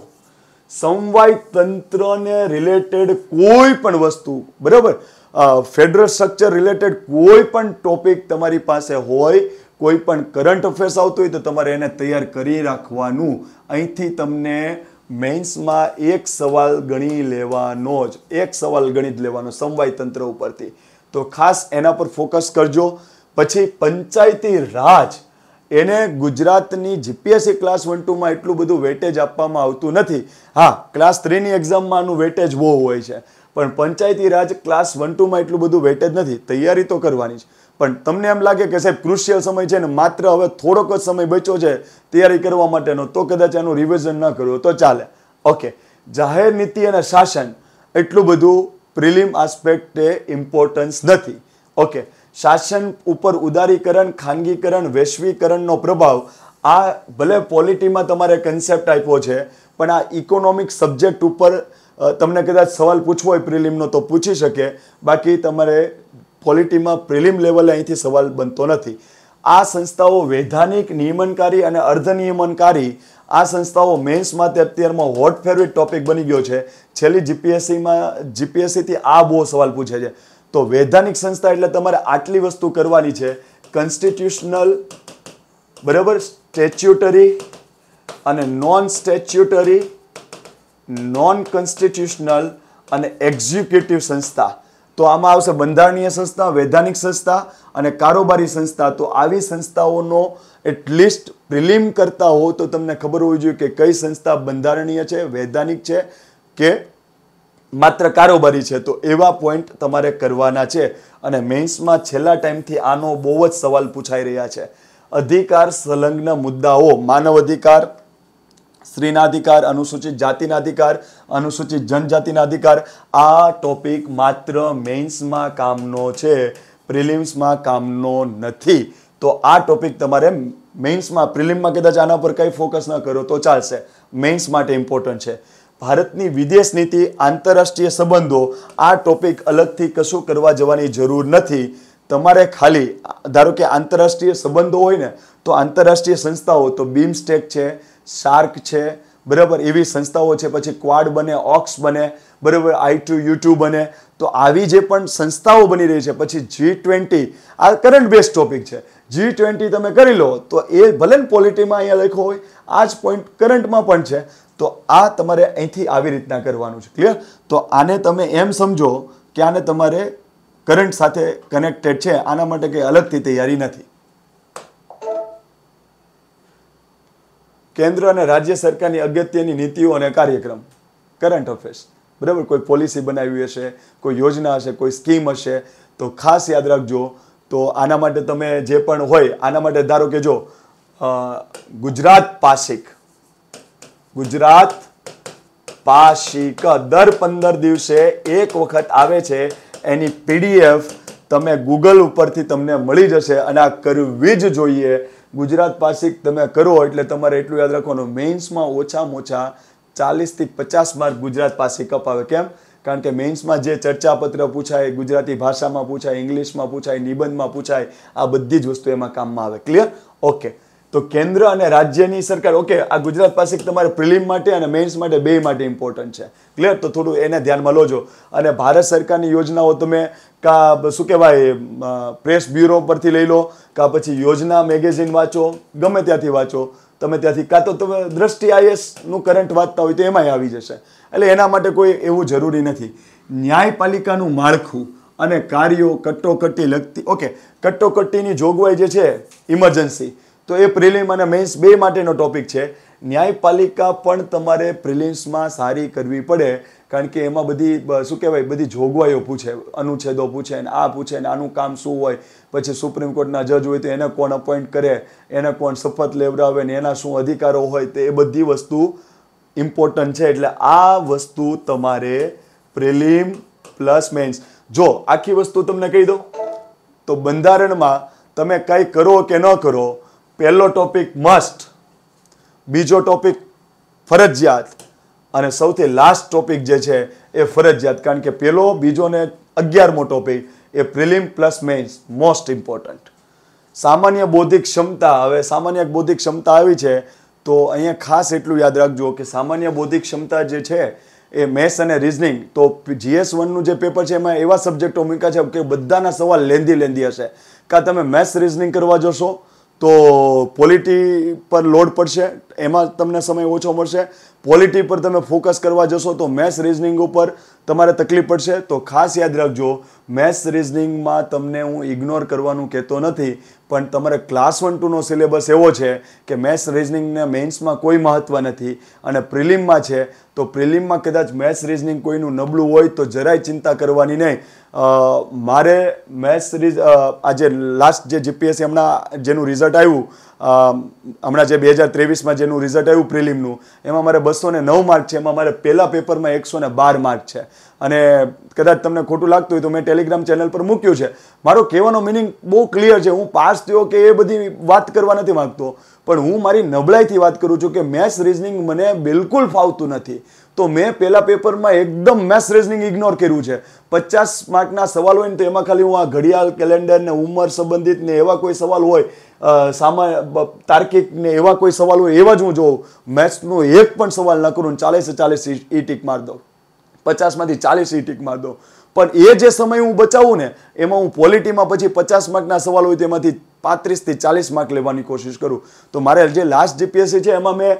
સમવાય તંત્રને રિલેટેડ કોઈ પણ વસ્તુ બરાબર ફેડરલ સ્ટ્રક્ચર રિલેટેડ કોઈ પણ ટોપિક તમારી પાસે હોય કોઈ પણ કરંટ અફેર્સ આવતું હોય તો તમારે એને તૈયાર કરી રાખવાનું અહીંથી તમને મેન્સમાં એક સવાલ ગણી લેવાનો જ એક સવાલ ગણી જ લેવાનો સમવાય તંત્ર ઉપરથી તો ખાસ એના પર ફોકસ કરજો પછી પંચાયતી રાજ એને ગુજરાતની જીપીએસસી ક્લાસ વન ટુમાં એટલું બધું વેટેજ આપવામાં આવતું નથી હા ક્લાસ થ્રીની એક્ઝામમાં આનું વેટેજ બહુ હોય છે પણ પંચાયતી રાજ ક્લાસ વન ટુમાં એટલું બધું વેટેજ નથી તૈયારી તો કરવાની છે પણ તમને એમ લાગે કે સાહેબ ક્રુશિયલ સમય છે ને માત્ર હવે થોડોક જ સમય બચ્યો છે તૈયારી કરવા માટેનો તો કદાચ એનું રિવિઝન ન કરવું તો ચાલે ઓકે જાહેર નીતિ અને શાસન એટલું બધું પ્રિલિમ આસ્પેક્ટે ઇમ્પોર્ટન્સ નથી ઓકે શાસન ઉપર ઉદારીકરણ ખાનગીકરણ વૈશ્વિકરણનો પ્રભાવ આ ભલે પોલિટીમાં તમારે કન્સેપ્ટ આપ્યો છે પણ આ ઇકોનોમિક સબ્જેક્ટ ઉપર તમને કદાચ સવાલ પૂછવો હોય પ્રિલિમનો તો પૂછી શકે બાકી તમારે ક્વોલિટીમાં પ્રિલિમ લેવલે અહીંથી સવાલ બનતો નથી આ સંસ્થાઓ વૈધાનિક નિયમનકારી અને અર્ધ નિયમનકારી આ સંસ્થાઓ મેન્સ માટે અત્યારમાં હોટ ફેવરિટ ટોપિક બની ગયો છે છેલ્લી જીપીએસસીમાં જીપીએસસીથી આ બહુ સવાલ પૂછે છે તો વૈધાનિક સંસ્થા એટલે તમારે આટલી વસ્તુ કરવાની છે કન્સ્ટિટ્યુશનલ બરાબર સ્ટેચ્યુટરી અને નોન સ્ટેચ્યુટરી નોન કન્સ્ટિટ્યુશનલ અને એક્ઝિક્યુટિવ સંસ્થા તો આમાં આવશે બંધારણીય સંસ્થા વૈધાનિક સંસ્થા અને કારોબારી સંસ્થા તો આવી સંસ્થાઓનો એટલીસ્ટ પ્રિલિમ કરતા હો તો તમને ખબર હોવી જોઈએ કે કઈ સંસ્થા બંધારણીય છે વૈધાનિક છે કે માત્ર કારોબારી છે તો એવા પોઈન્ટ તમારે કરવાના છે અને મેન્સમાં છેલ્લા ટાઈમથી આનો બહુ જ સવાલ પૂછાઈ રહ્યા છે અધિકાર સંલગ્ન મુદ્દાઓ માનવ અધિકાર સ્ત્રીના અધિકાર અનુસૂચિત જાતિના અધિકાર અનુસૂચિત જનજાતિના અધિકાર આ ટોપિક માત્ર મેઇન્સમાં કામનો છે પ્રિલિમ્સમાં કામનો નથી તો આ ટોપિક તમારે મેઇન્સમાં પ્રિલિમમાં કદાચ આના પર કંઈ ફોકસ ન કરો તો ચાલશે મેઇન્સ માટે ઇમ્પોર્ટન્ટ છે ભારતની વિદેશ નીતિ આંતરરાષ્ટ્રીય સંબંધો આ ટોપિક અલગથી કશું કરવા જવાની જરૂર નથી તમારે ખાલી ધારો કે આંતરરાષ્ટ્રીય સંબંધો હોય ને તો આંતરરાષ્ટ્રીય સંસ્થાઓ તો બીમસ્ટેક છે શાર્ક છે બરાબર એવી સંસ્થાઓ છે પછી ક્વાડ બને ઓક્સ બને બરાબર આઈ ટુ યુ બને તો આવી જે પણ સંસ્થાઓ બની રહી છે પછી જી ટ્વેન્ટી આ કરંટ બેસ્ટ ટોપિક છે જી ટ્વેન્ટી તમે કરી લો તો એ ભલે ને પોલિટીમાં અહીંયા લખ્યો હોય આ જ પોઈન્ટ કરંટમાં પણ છે તો આ તમારે અહીંથી આવી રીતના કરવાનું છે ક્લિયર તો આને તમે એમ સમજો કે આને તમારે કરંટ સાથે કનેક્ટેડ છે આના માટે કંઈ અલગથી તૈયારી નથી કેન્દ્ર અને રાજ્ય સરકારની અગત્યની નીતિઓ અને કાર્યક્રમ કરંટ અફેર્સ બરાબર કોઈ પોલિસી બનાવી હશે કોઈ યોજના હશે કોઈ સ્કીમ હશે તો ખાસ યાદ રાખજો તો આના માટે તમે જે પણ હોય આના માટે ધારો કે જો ગુજરાત પાસિક ગુજરાત પાસિક દર પંદર દિવસે એક વખત આવે છે એની પીડીએફ તમે ગૂગલ ઉપરથી તમને મળી જશે અને આ કરવી જ જોઈએ ગુજરાત પાસે તમે કરો એટલે તમારે એટલું યાદ રાખવાનું મેઇન્સમાં ઓછામાં ઓછા ચાલીસથી પચાસ માર્ક ગુજરાત પાસે કપાવે કેમ કારણ કે મેઇન્સમાં જે ચર્ચાપત્ર પૂછાય ગુજરાતી ભાષામાં પૂછાય ઇંગ્લિશમાં પૂછાય નિબંધમાં પૂછાય આ બધી જ વસ્તુ એમાં કામમાં આવે ક્લિયર ઓકે તો કેન્દ્ર અને રાજ્યની સરકાર ઓકે આ ગુજરાત પાસે તમારે પ્રિલિમ માટે અને મેન્સ માટે બે માટે ઇમ્પોર્ટન્ટ છે ક્લિયર તો થોડું એને ધ્યાનમાં લોજો અને ભારત સરકારની યોજનાઓ તમે કા શું કહેવાય પ્રેસ બ્યુરો પરથી લઈ લો કા પછી યોજના મેગેઝિન વાંચો ગમે ત્યાંથી વાંચો તમે ત્યાંથી કાં તો તમે દ્રષ્ટિ આઈએસનું કરંટ વાંચતા હોય તો એમાંય આવી જશે એટલે એના માટે કોઈ એવું જરૂરી નથી ન્યાયપાલિકાનું માળખું અને કાર્યો કટોકટી લગતી ઓકે કટોકટીની જોગવાઈ જે છે ઇમરજન્સી તો એ પ્રિલિમ અને મેન્સ બે માટેનો ટોપિક છે ન્યાયપાલિકા પણ તમારે પ્રિલિમ્સમાં સારી કરવી પડે કારણ કે એમાં બધી શું કહેવાય બધી જોગવાઈઓ પૂછે અનુચ્છેદો પૂછે ને આ પૂછે ને આનું કામ શું હોય પછી સુપ્રીમ કોર્ટના જજ હોય તો એને કોણ અપોઇન્ટ કરે એને કોણ શપથ લેવડાવે ને એના શું અધિકારો હોય તે એ બધી વસ્તુ ઇમ્પોર્ટન્ટ છે એટલે આ વસ્તુ તમારે પ્રિલિમ પ્લસ મેન્સ જો આખી વસ્તુ તમને કહી દો તો બંધારણમાં તમે કંઈ કરો કે ન કરો પહેલો ટોપિક મસ્ટ બીજો ટોપિક ફરજિયાત અને સૌથી લાસ્ટ ટોપિક જે છે એ ફરજિયાત કારણ કે પહેલો બીજો ને અગિયારમો ટોપિક એ prelim plus mains most important સામાન્ય બૌદ્ધિક ક્ષમતા હવે સામાન્ય બૌદ્ધિક ક્ષમતા આવી છે તો અહીંયા ખાસ એટલું યાદ રાખજો કે સામાન્ય બૌદ્ધિક ક્ષમતા જે છે એ મેથ્સ અને રિઝનિંગ તો જીએસ વનનું જે પેપર છે એમાં એવા સબ્જેક્ટો મૂક્યા છે કે બધાના સવાલ લેંદી લેંદી હશે કાં તમે મેથ્સ રિઝનિંગ કરવા જશો તો પોલિટી પર લોડ પડશે એમાં તમને સમય ઓછો મળશે પોલિટી પર તમે ફોકસ કરવા જશો તો મેથ્સ રિઝનિંગ ઉપર તમારે તકલીફ પડશે તો ખાસ યાદ રાખજો મેથ્સ રિઝનિંગમાં તમને હું ઇગ્નોર કરવાનું કહેતો નથી પણ તમારે ક્લાસ વન ટુનો સિલેબસ એવો છે કે મેથ્સ રિઝનિંગને મેન્સમાં કોઈ મહત્ત્વ નથી અને પ્રિલિમમાં છે તો પ્રિલિમમાં કદાચ મેથ્સ રિઝનિંગ કોઈનું નબળું હોય તો જરાય ચિંતા કરવાની નહીં મારે મેથ્સ રિઝ આજે લાસ્ટ જે જીપીએસસી એમના જેનું રિઝલ્ટ આવ્યું હમણાં જે બે હજાર ત્રેવીસમાં જેનું રિઝલ્ટ આવ્યું પ્રિલિમનું એમાં મારે બસો ને નવ માર્ક છે એમાં મારે પહેલાં પેપરમાં એકસો ને બાર માર્ક છે અને કદાચ તમને ખોટું લાગતું હોય તો મેં ટેલિગ્રામ ચેનલ પર મૂક્યું છે મારો કહેવાનો મિનિંગ બહુ ક્લિયર છે હું પાસ થયો કે એ બધી વાત કરવા નથી માગતો પણ હું મારી નબળાઈથી વાત કરું છું કે મેથ્સ રિઝનિંગ મને બિલકુલ ફાવતું નથી તો મેં પહેલા પેપરમાં એકદમ મેથ્સ રેઝનિંગ ઇગ્નોર કર્યું છે પચાસ માર્કના સવાલ હોય ને તો એમાં ખાલી હું આ ઘડિયાળ કેલેન્ડર ને ઉંમર સંબંધિત ને એવા કોઈ સવાલ હોય સામાન્ય તાર્કિક ને એવા કોઈ સવાલ હોય એવા જ હું જોઉં મેથ્સનો એક પણ સવાલ ન કરું ચાલીસે ચાલીસ ઈ ટીક માર દઉં પચાસમાંથી ચાલીસ ઈ ટીક માર દઉં પણ એ જે સમય હું બચાવું ને એમાં હું પોલિટીમાં પછી પચાસ માર્કના સવાલ હોય તેમાંથી પાંત્રીસથી ચાલીસ માર્ક લેવાની કોશિશ કરું તો મારે જે લાસ્ટ જીપીએસસી છે એમાં મેં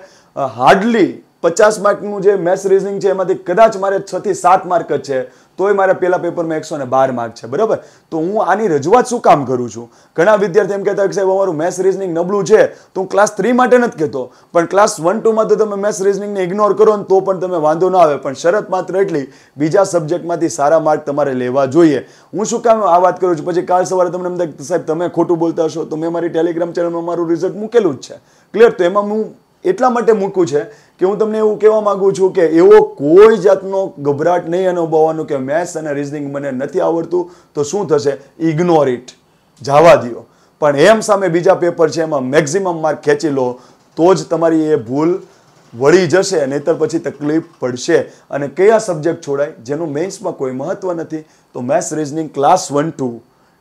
હાર્ડલી પચાસ માર્કનું જે મેથ્સ રિઝનિંગ છે એમાંથી કદાચ મારે છ થી સાત માર્ક જ છે તોય મારા પેલા પેપરમાં એકસો ને બાર માર્ક છે બરાબર તો હું આની રજૂઆત શું કામ કરું છું ઘણા વિદ્યાર્થી એમ કહેતા કે સાહેબ અમારું મેથ્સ રીઝનિંગ નબળું છે તો હું ક્લાસ થ્રી માટે નથી કહેતો પણ ક્લાસ વન ટુમાં તો તમે મેથ્સ રીઝનિંગને ઇગ્નોર કરો ને તો પણ તમે વાંધો ન આવે પણ શરત માત્ર એટલી બીજા સબ્જેક્ટમાંથી સારા માર્ક તમારે લેવા જોઈએ હું શું કામ આ વાત કરું છું પછી કાલ સવારે તમને એમ થાય સાહેબ તમે ખોટું બોલતા હશો તો મેં મારી ટેલિગ્રામ ચેનલમાં મારું રિઝલ્ટ મૂકેલું જ છે ક્લિયર તો એમાં હું એટલા માટે મૂકું છે કે હું તમને એવું કહેવા માંગુ છું કે એવો કોઈ જાતનો ગભરાટ નહીં અનુભવવાનો કે મેથ્સ અને રિઝનિંગ મને નથી આવડતું તો શું થશે ઇગ્નોર ઇટ જવા દો પણ એમ સામે બીજા પેપર છે એમાં મેક્ઝિમમ માર્ક ખેંચી લો તો જ તમારી એ ભૂલ વળી જશે નહીતર પછી તકલીફ પડશે અને કયા સબ્જેક્ટ છોડાય જેનું મેન્સમાં કોઈ મહત્ત્વ નથી તો maths reasoning class one two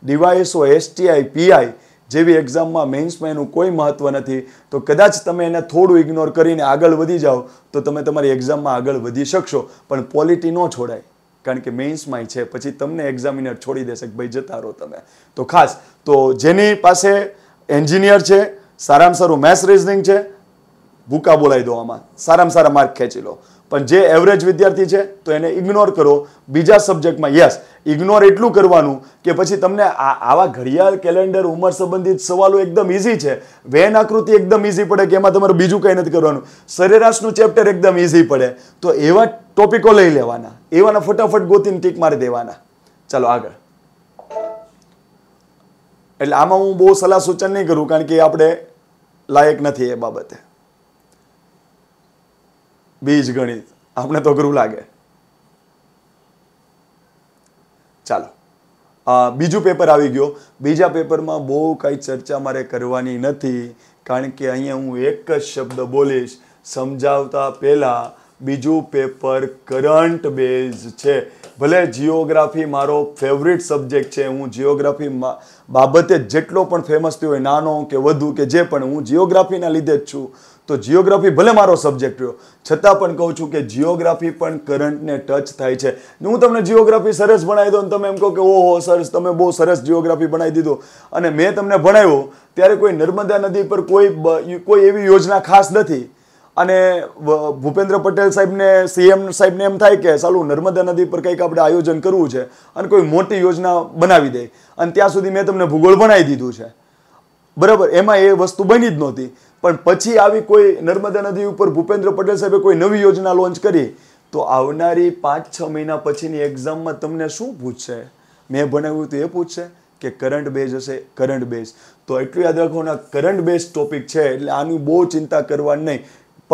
DYSO STI PI જેવી એક્ઝામમાં મેન્સમાં એનું કોઈ મહત્ત્વ નથી તો કદાચ તમે એને થોડું ઇગ્નોર કરીને આગળ વધી જાઓ તો તમે તમારી એક્ઝામમાં આગળ વધી શકશો પણ પોલિટી ન છોડાય કારણ કે મેઇન્સમાં છે પછી તમને એક્ઝામિનર છોડી દેશે કે ભાઈ જતા રહો તમે તો ખાસ તો જેની પાસે એન્જિનિયર છે સારામાં સારું મેથ્સ રિઝનિંગ છે ભૂકા બોલાવી દો આમાં સારામાં સારા માર્ક ખેંચી લો પણ જે એવરેજ વિદ્યાર્થી છે તો એને ઇગ્નોર કરો બીજા સબ્જેક્ટમાં યસ ઇગ્નોર એટલું કરવાનું કે પછી તમને આવા ઘડિયાળ કેલેન્ડર ઉંમર સંબંધિત સવાલો એકદમ ઇઝી છે વેન આકૃતિ એકદમ ઇઝી પડે કે એમાં તમારે બીજું કંઈ નથી કરવાનું સરેરાશનું ચેપ્ટર એકદમ ઇઝી પડે તો એવા ટોપિકો લઈ લેવાના એવાના ફટાફટ ગોતીને ટીક મારી દેવાના ચાલો આગળ એટલે આમાં હું બહુ સલાહ સૂચન નહીં કરું કારણ કે આપણે લાયક નથી એ બાબતે બીજ ગણિત આપણે તો અઘરું લાગે ચાલો બીજું પેપર આવી ગયો બીજા પેપરમાં બહુ કાંઈ ચર્ચા મારે કરવાની નથી કારણ કે અહીંયા હું એક જ શબ્દ બોલીશ સમજાવતા પહેલાં બીજું પેપર કરંટ બેઝ છે ભલે જિયોગ્રાફી મારો ફેવરિટ સબ્જેક્ટ છે હું જીઓગ્રાફી બાબતે જેટલો પણ ફેમસ થયો હોય નાનો કે વધુ કે જે પણ હું જીઓગ્રાફીના લીધે જ છું તો જિયોગ્રાફી ભલે મારો સબ્જેક્ટ રહ્યો છતાં પણ કહું છું કે જિયોગ્રાફી પણ કરંટને ટચ થાય છે હું તમને જિયોગ્રાફી સરસ ભણાવી દઉં તમે એમ કહો કે ઓહો સરસ તમે બહુ સરસ જિયોગ્રાફી બનાવી દીધો અને મેં તમને ભણાવ્યો ત્યારે કોઈ નર્મદા નદી પર કોઈ કોઈ એવી યોજના ખાસ નથી અને ભૂપેન્દ્ર પટેલ સાહેબને સીએમ સાહેબને એમ થાય કે સાલું નર્મદા નદી પર કંઈક આપણે આયોજન કરવું છે અને કોઈ મોટી યોજના બનાવી દે અને ત્યાં સુધી મેં તમને ભૂગોળ બનાવી દીધું છે બરાબર એમાં એ વસ્તુ બની જ નહોતી પણ પછી આવી કોઈ નર્મદા નદી ઉપર ભૂપેન્દ્ર પટેલ સાહેબે કોઈ નવી યોજના લોન્ચ કરી તો આવનારી પાંચ છ મહિના પછીની એક્ઝામમાં તમને શું પૂછશે મેં ભણાવ્યું તો એ પૂછશે કે કરંટ બેઝ હશે કરંટ બેઝ તો એટલું યાદ રાખવાના કરંટ બેઝ ટોપિક છે એટલે આની બહુ ચિંતા કરવા નહીં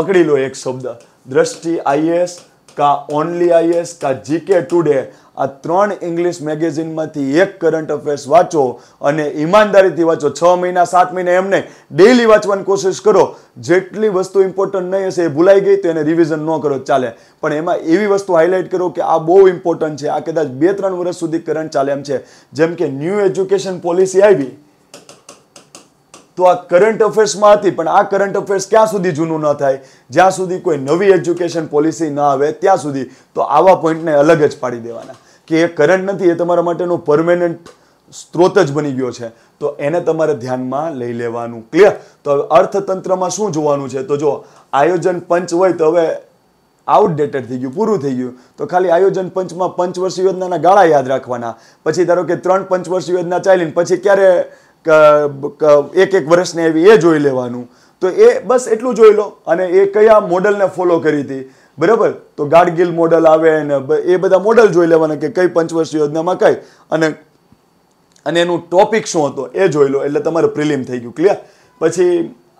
પકડી લો એક શબ્દ દ્રષ્ટિ આઈએસ કા ઓનલી આઈએસ કા જીકે ટુડે આ ત્રણ ઇંગ્લિશ મેગેઝિનમાંથી એક કરંટ અફેર્સ વાંચો અને ઈમાનદારીથી વાંચો છ મહિના સાત મહિના એમને ડેઇલી વાંચવાની કોશિશ કરો જેટલી વસ્તુ ઇમ્પોર્ટન્ટ નહીં હશે એ ભૂલાઈ ગઈ તો એને રિવિઝન ન કરો ચાલે પણ એમાં એવી વસ્તુ હાઇલાઇટ કરો કે આ બહુ ઇમ્પોર્ટન્ટ છે આ કદાચ બે ત્રણ વર્ષ સુધી કરંટ ચાલે એમ છે જેમ કે ન્યૂ એજ્યુકેશન પોલિસી આવી તો આ કરંટ અફેર્સમાં હતી પણ આ કરંટ અફેર્સ ક્યાં સુધી જૂનું ન થાય જ્યાં સુધી કોઈ નવી એજ્યુકેશન પોલિસી ન આવે ત્યાં સુધી તો આવા પોઈન્ટને અલગ જ પાડી દેવાના કે એ કરંટ નથી એ તમારા માટેનો પરમેનન્ટ સ્ત્રોત જ બની ગયો છે તો એને તમારે ધ્યાનમાં લઈ લેવાનું ક્લિયર તો હવે અર્થતંત્રમાં શું જોવાનું છે તો જો આયોજન પંચ હોય તો હવે આઉટડેટેડ થઈ ગયું પૂરું થઈ ગયું તો ખાલી આયોજન પંચમાં પંચવર્ષી યોજનાના ગાળા યાદ રાખવાના પછી ધારો કે ત્રણ પંચવર્ષી યોજના ચાલીને પછી ક્યારે એક એક વર્ષને એવી એ જોઈ લેવાનું તો એ બસ એટલું જોઈ લો અને એ કયા મોડલને ફોલો કરી હતી બરાબર તો ગાડગીલ મોડલ આવે ને એ બધા મોડલ જોઈ લેવાના કે કઈ પંચવર્ષ યોજનામાં કઈ અને અને એનું ટોપિક શું હતો એ જોઈ લો એટલે તમારે પ્રિલિમ થઈ ગયું ક્લિયર પછી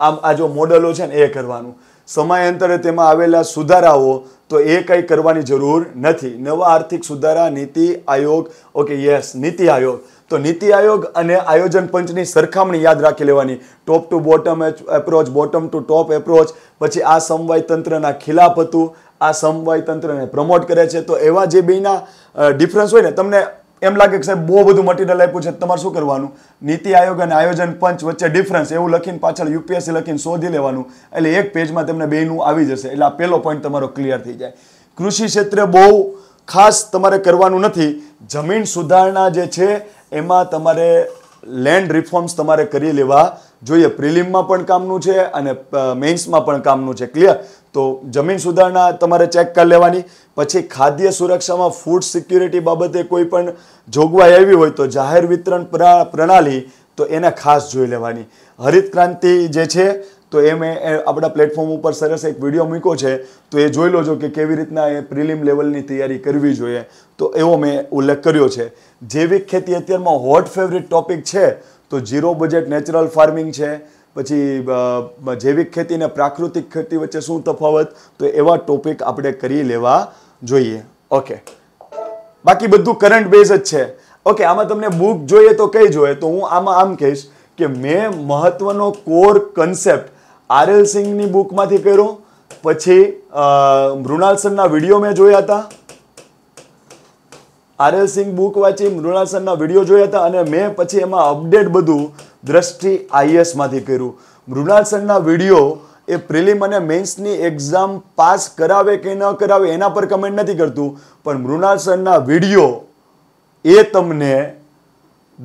આમ આ જો મોડલો છે ને એ કરવાનું સમયાંતરે તેમાં આવેલા સુધારાઓ તો એ કંઈ કરવાની જરૂર નથી નવા આર્થિક સુધારા નીતિ આયોગ ઓકે યસ નીતિ આયોગ તો નીતિ આયોગ અને આયોજન પંચની સરખામણી યાદ રાખી લેવાની top to bottom approach bottom to top approach પછી આ સમવાય તંત્રના ખિલાફ હતું આ સમવાય તંત્રને પ્રમોટ કરે છે તો એવા જે બેના ડિફરન્સ હોય ને તમને એમ લાગે કે સાહેબ બહુ બધું મટીરિયલ આપ્યું છે તમારે શું કરવાનું નીતિ આયોગ અને આયોજન પંચ વચ્ચે ડિફરન્સ એવું લખીને પાછળ યુપીએસસી લખીને શોધી લેવાનું એટલે એક પેજમાં તમને બેનું આવી જશે એટલે આ પહેલો પોઈન્ટ તમારો ક્લિયર થઈ જાય કૃષિ ક્ષેત્રે બહુ ખાસ તમારે કરવાનું નથી જમીન સુધારણા જે છે એમાં તમારે લેન્ડ રિફોર્મ્સ તમારે કરી લેવા જોઈએ પ્રિલિમમાં પણ કામનું છે અને મેઇન્સમાં પણ કામનું છે ક્લિયર તો જમીન સુધારણા તમારે ચેક કરી લેવાની પછી ખાદ્ય સુરક્ષામાં ફૂડ સિક્યુરિટી બાબતે કોઈ પણ જોગવાઈ આવી હોય તો જાહેર વિતરણ પ્રણાલી તો એને ખાસ જોઈ લેવાની હરિત ક્રાંતિ જે છે તો એ મેં આપણા પ્લેટફોર્મ ઉપર સરસ એક વિડીયો મૂક્યો છે તો એ જોઈ લોજો કે કેવી રીતના એ પ્રિલિમ લેવલની તૈયારી કરવી જોઈએ તો એવો મેં ઉલ્લેખ કર્યો છે જૈવિક ખેતી અત્યારમાં હોટ ફેવરિટ ટોપિક છે તો ઝીરો બજેટ નેચરલ ફાર્મિંગ છે પછી જૈવિક ખેતી અને પ્રાકૃતિક ખેતી વચ્ચે શું તફાવત તો એવા ટોપિક આપણે કરી લેવા જોઈએ ઓકે બાકી બધું કરંટ બેઝ જ છે ઓકે આમાં તમને બુક જોઈએ તો કઈ જોઈએ તો હું આમાં આમ કહીશ કે મેં મહત્વનો કોર કન્સેપ્ટ આર એલ સિંઘની બુકમાંથી કર્યો પછી મૃણાલ સરના વિડીયો મેં જોયા હતા આર એલ સિંઘ બુક વાંચી મૃણાલ સરના વિડીયો જોયા હતા અને મેં પછી એમાં અપડેટ બધું દ્રષ્ટિ આઈએસમાંથી કર્યું મૃણાલ સરના વિડીયો એ પ્રિલિમ અને મેન્સની એક્ઝામ પાસ કરાવે કે ન કરાવે એના પર કમેન્ટ નથી કરતું પણ મૃણાલ સરના વિડીયો એ તમને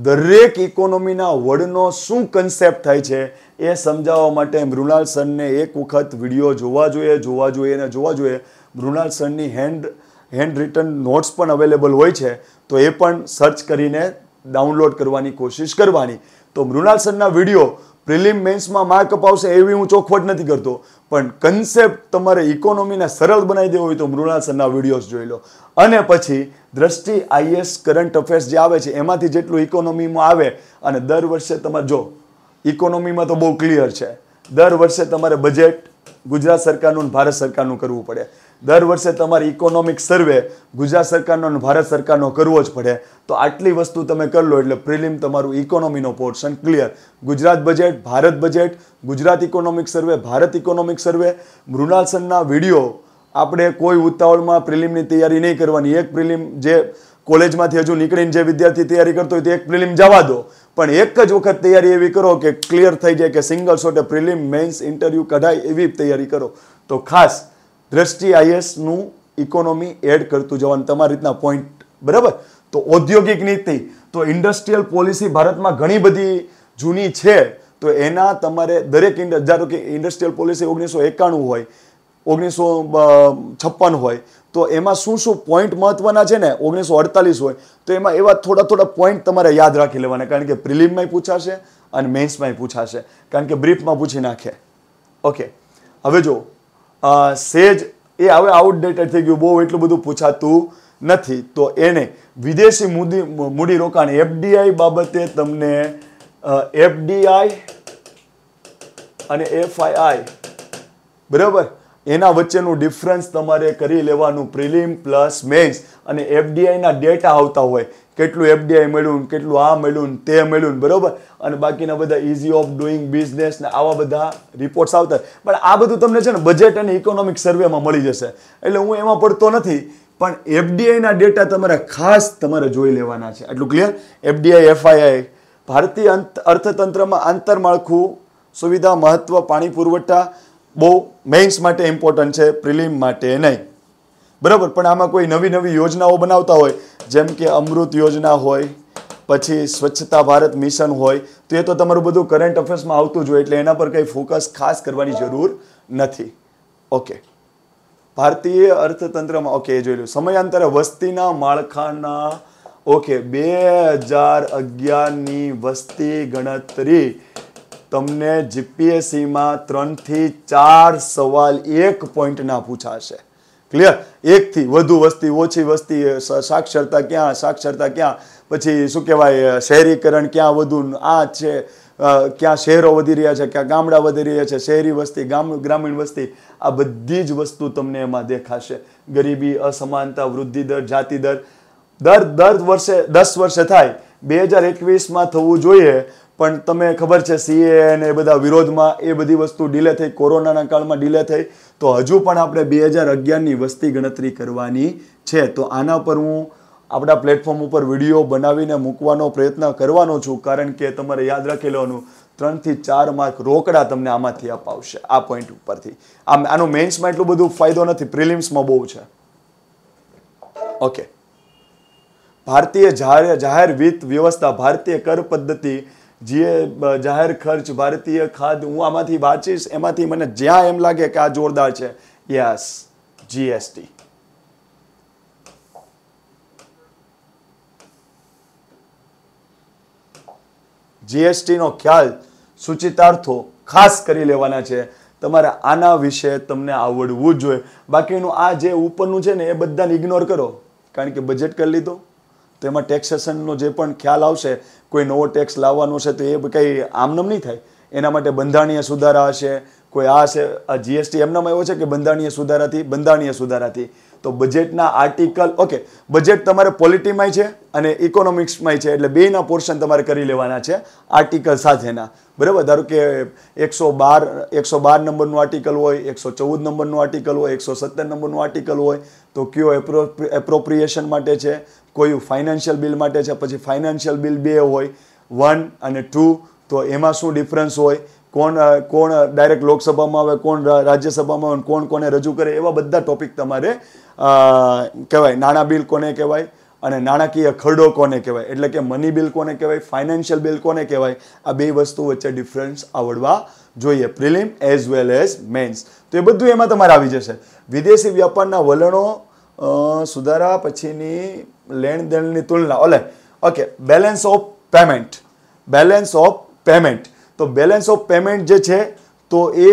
દરેક ઇકોનોમીના વર્ડનો શું કન્સેપ્ટ થાય છે એ સમજાવવા માટે મૃણાલ સરને એક વખત વિડીયો જોવા જોઈએ જોવા જોઈએ અને જોવા જોઈએ મૃણાલ સરની હેન્ડ હેન્ડ રિટર્ન નોટ્સ પણ અવેલેબલ હોય છે તો એ પણ સર્ચ કરીને ડાઉનલોડ કરવાની કોશિશ કરવાની તો મૃણાલ સરના વિડીયો પ્રિલિમ મેન્સમાં માર્ક અપાવશે એવી હું ચોખવટ નથી કરતો પણ કન્સેપ્ટ તમારે ઇકોનોમીને સરળ બનાવી દેવો હોય તો મૃણાલ સરના વિડીયોઝ જોઈ લો અને પછી દ્રષ્ટિ આઈએસ કરંટ અફેર્સ જે આવે છે એમાંથી જેટલું ઇકોનોમીમાં આવે અને દર વર્ષે તમારે જો ઇકોનોમીમાં તો બહુ ક્લિયર છે દર વર્ષે તમારે બજેટ ગુજરાત સરકારનું ભારત સરકારનું કરવું પડે દર વર્ષે તમારી ઇકોનોમિક સર્વે ગુજરાત સરકારનો અને ભારત સરકારનો કરવો જ પડે તો આટલી વસ્તુ તમે કરી લો એટલે પ્રિલિમ તમારું ઇકોનોમીનો portion clear Gujarat budget Bharat budget Gujarat economic survey Bharat economic survey Mrinal video આપણે કોઈ ઉતાવળમાં પ્રિલિમની તૈયારી નહીં કરવાની એક પ્રિલિમ જે કોલેજમાંથી હજુ નીકળીને જે વિદ્યાર્થી તૈયારી કરતો હોય તે એક પ્રિલિમ જવા દો પણ એક જ વખત તૈયારી એવી કરો કે ક્લિયર થઈ જાય કે સિંગલ શોટે પ્રિલિમ મેન્સ ઇન્ટરવ્યૂ કઢાય એવી તૈયારી કરો તો ખાસ દ્રષ્ટિ આઈએસનું ઇકોનોમી એડ કરતું જવાનું તમારી રીતના પોઈન્ટ બરાબર તો ઔદ્યોગિક નીતિ તો ઇન્ડસ્ટ્રીયલ પોલિસી ભારતમાં ઘણી બધી જૂની છે તો એના તમારે દરેક ધારો કે ઇન્ડસ્ટ્રીયલ પોલિસી ઓગણીસો એકાણું હોય ઓગણીસો છપ્પન હોય તો એમાં શું શું પોઈન્ટ મહત્વના છે ને ઓગણીસો અડતાલીસ હોય તો એમાં એવા થોડા થોડા પોઈન્ટ તમારે યાદ રાખી લેવાના કારણ કે પ્રિલિમમાં પૂછાશે અને મેન્સમાંય પૂછાશે કારણ કે બ્રીફમાં પૂછી નાખે ઓકે હવે જો સેજ એ હવે આઉટડેટેડ થઈ ગયું બહુ એટલું બધું પૂછાતું નથી તો એને વિદેશી મૂડી મૂડીરોકાણ એફડીઆઈ બાબતે તમને એફડીઆઈ અને એફઆઈઆઈ બરાબર એના વચ્ચેનું ડિફરન્સ તમારે કરી લેવાનું પ્રિલિમ પ્લસ મેન્સ અને એફડીઆઈના ડેટા આવતા હોય કેટલું એફડીઆઈ મળ્યું કેટલું આ મળ્યું તે મળ્યું બરોબર અને બાકીના બધા ઇઝી ઓફ ડુઈંગ બિઝનેસ ને આવા બધા રિપોર્ટ્સ આવતા પણ આ બધું તમને છે ને બજેટ અને ઇકોનોમિક સર્વેમાં મળી જશે એટલે હું એમાં પડતો નથી પણ એફડીઆઈના ડેટા તમારે ખાસ તમારે જોઈ લેવાના છે આટલું ક્લિયર એફડીઆઈ એફઆઈઆઈ ભારતીય અર્થતંત્રમાં આંતરમાળખું સુવિધા મહત્વ પાણી પુરવઠા બહુ મેઇન્સ માટે ઇમ્પોર્ટન્ટ છે પ્રિલિમ માટે નહીં બરાબર પણ આમાં કોઈ નવી નવી યોજનાઓ બનાવતા હોય જેમ કે અમૃત યોજના હોય પછી સ્વચ્છતા ભારત મિશન હોય તો એ તો તમારું બધું કરંટ અફેર્સમાં આવતું જ હોય એટલે એના પર કંઈ ફોકસ ખાસ કરવાની જરૂર નથી ઓકે ભારતીય અર્થતંત્રમાં ઓકે એ જોઈ લો સમયાંતરે વસ્તીના માળખાના ઓકે બે હજાર અગિયારની વસ્તી ગણતરી તમને જીપીએસસીમાં ત્રણથી ચાર સવાલ એક પોઈન્ટના પૂછાશે ક્લિયર એકથી વધુ વસ્તી ઓછી વસ્તી સાક્ષરતા ક્યાં સાક્ષરતા ક્યાં પછી શું કહેવાય શહેરીકરણ ક્યાં વધુ આ છે ક્યાં શહેરો વધી રહ્યા છે ક્યાં ગામડા વધી રહ્યા છે શહેરી વસ્તી ગામ ગ્રામીણ વસ્તી આ બધી જ વસ્તુ તમને એમાં દેખાશે ગરીબી અસમાનતા વૃદ્ધિ દર જાતિ દર દર દર વર્ષે દસ વર્ષે થાય બે હજાર એકવીસમાં થવું જોઈએ પણ તમે ખબર છે સીએ અને એ બધા વિરોધમાં એ બધી વસ્તુ ડીલે થઈ કોરોનાના કાળમાં ડીલે થઈ તો હજુ પણ આપણે બે હજાર અગિયારની વસ્તી ગણતરી કરવાની છે તો આના પર હું આપણા પ્લેટફોર્મ ઉપર વિડીયો બનાવીને મૂકવાનો પ્રયત્ન કરવાનો છું કારણ કે તમારે યાદ રાખી લેવાનું ત્રણથી ચાર માર્ક રોકડા તમને આમાંથી અપાવશે આ પોઈન્ટ ઉપરથી આમ આનો મેન્સમાં એટલું બધું ફાયદો નથી પ્રિલિમ્સમાં બહુ છે ઓકે ભારતીય જાહેર જાહેર વિત્ત વ્યવસ્થા ભારતીય કર પદ્ધતિ જે જાહેર ખર્ચ ભારતીય ખાદ હું આમાંથી વાંચીશ એમાંથી મને જ્યાં એમ લાગે કે આ જોરદાર છે યસ જીએસટી જીએસટીનો ખ્યાલ સૂચિતાર્થો ખાસ કરી લેવાના છે તમારે આના વિશે તમને આવડવું જોઈએ બાકીનું આ જે ઉપરનું છે ને એ બધાને ઇગ્નોર કરો કારણ કે બજેટ કરી લીધો તો એમાં ટેક્સેશનનો જે પણ ખ્યાલ આવશે કોઈ નવો ટેક્સ લાવવાનો છે તો એ કંઈ આમનામ નહીં થાય એના માટે બંધારણીય સુધારા હશે કોઈ આ છે આ જીએસટી એમનામાં એવો છે કે બંધારણીય સુધારાથી બંધારણીય સુધારાથી તો બજેટના આર્ટિકલ ઓકે બજેટ તમારે પોલિટીમાંય છે અને ઇકોનોમિક્સમાંય છે એટલે બેના પોર્શન તમારે કરી લેવાના છે આર્ટિકલ સાથેના બરાબર ધારો કે એકસો બાર એકસો બાર નંબરનું આર્ટિકલ હોય એકસો ચૌદ નંબરનું આર્ટિકલ હોય એકસો સત્તર નંબરનું આર્ટિકલ હોય તો કયો એપ્રોપ્રિએશન માટે છે કોઈ ફાઇનાન્શિયલ બિલ માટે છે પછી ફાઇનાન્શિયલ બિલ બે હોય વન અને ટુ તો એમાં શું ડિફરન્સ હોય કોણ કોણ ડાયરેક્ટ લોકસભામાં આવે કોણ રાજ્યસભામાં આવે કોણ કોને રજૂ કરે એવા બધા ટોપિક તમારે કહેવાય નાણાં બિલ કોને કહેવાય અને નાણાકીય ખરડો કોને કહેવાય એટલે કે મની બિલ કોને કહેવાય ફાઇનાન્શિયલ બિલ કોને કહેવાય આ બે વસ્તુ વચ્ચે ડિફરન્સ આવડવા જોઈએ prelim as well as mains તો એ બધું એમાં તમારે આવી જશે વિદેશી વ્યાપારના વલણો સુધારા પછીની લેણ દેણની તુલના ઓલે okay balance of payment balance of payment તો બેલેન્સ ઓફ પેમેન્ટ જે છે તો એ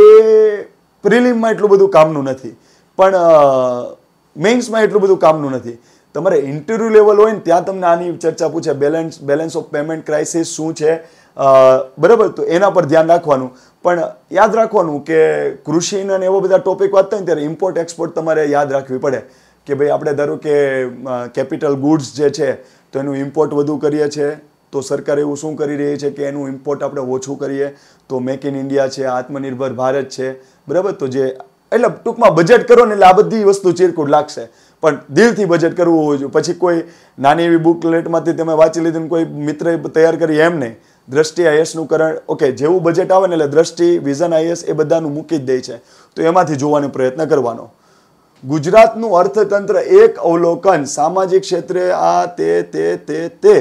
પ્રિલિમમાં એટલું બધું કામનું નથી પણ મેઇન્સમાં એટલું બધું કામનું નથી તમારે ઇન્ટરવ્યૂ લેવલ હોય ને ત્યાં તમને આની ચર્ચા પૂછે balance balance of payment crisis શું છે બરાબર તો એના પર ધ્યાન રાખવાનું પણ યાદ રાખવાનું કે કૃષિના એવો બધા ટોપિક વાત થાય ત્યારે ઇમ્પોર્ટ એક્સપોર્ટ તમારે યાદ રાખવી પડે કે ભાઈ આપણે ધારો કે કેપિટલ ગુડ્સ જે છે તો એનું ઇમ્પોર્ટ વધુ કરીએ છીએ તો સરકાર એવું શું કરી રહી છે કે એનું ઇમ્પોર્ટ આપણે ઓછું કરીએ તો મેક ઇન ઇન્ડિયા છે આત્મનિર્ભર ભારત છે બરાબર તો જે એટલે ટૂંકમાં બજેટ કરો ને એટલે આ બધી વસ્તુ ચીરકૂટ લાગશે પણ દિલથી બજેટ કરવું હોવું જોઈએ પછી કોઈ નાની એવી બુકલેટમાંથી તમે વાંચી લીધી કોઈ મિત્ર તૈયાર કરી એમ નહીં દ્રષ્ટિ આઈએસનું કરણ ઓકે જેવું બજેટ આવે ને એટલે દ્રષ્ટિ વિઝન આઈએસ એ બધાનું મૂકી જ દે છે તો એમાંથી જોવાનો પ્રયત્ન કરવાનો ગુજરાતનું અર્થતંત્ર એક અવલોકન સામાજિક ક્ષેત્રે આ તે તે તે તે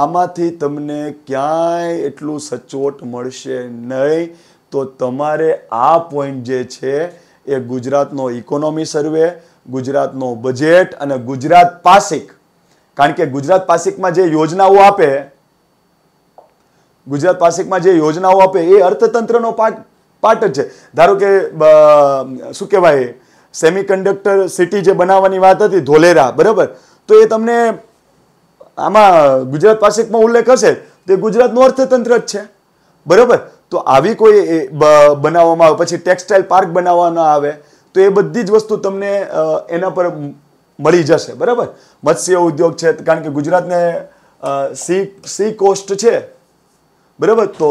આમાંથી તમને ક્યાંય એટલું સચોટ મળશે નહીં તો તમારે આ પોઈન્ટ જે છે એ ગુજરાતનો ઇકોનોમી સર્વે ગુજરાતનો બજેટ અને ગુજરાત પાસિક કારણ કે ગુજરાત પાસિકમાં જે યોજનાઓ આપે ગુજરાત પાસિકમાં જે યોજનાઓ આપે એ અર્થતંત્રનો પાઠ પાઠ જ છે ધારો કે શું કહેવાય સેમિકન્ડક્ટર સિટી જે બનાવવાની વાત હતી ધોલેરા બરાબર તો એ તમને આમાં ગુજરાત પાસિકમાં ઉલ્લેખ હશે તે ગુજરાતનું અર્થતંત્ર જ છે બરાબર તો આવી કોઈ બનાવવામાં આવે પછી ટેક્સટાઇલ પાર્ક બનાવવાનો આવે તો એ બધી જ વસ્તુ તમને એના પર મળી જશે બરાબર મત્સ્ય ઉદ્યોગ છે કારણ કે ગુજરાતને સી સી કોસ્ટ છે બરાબર તો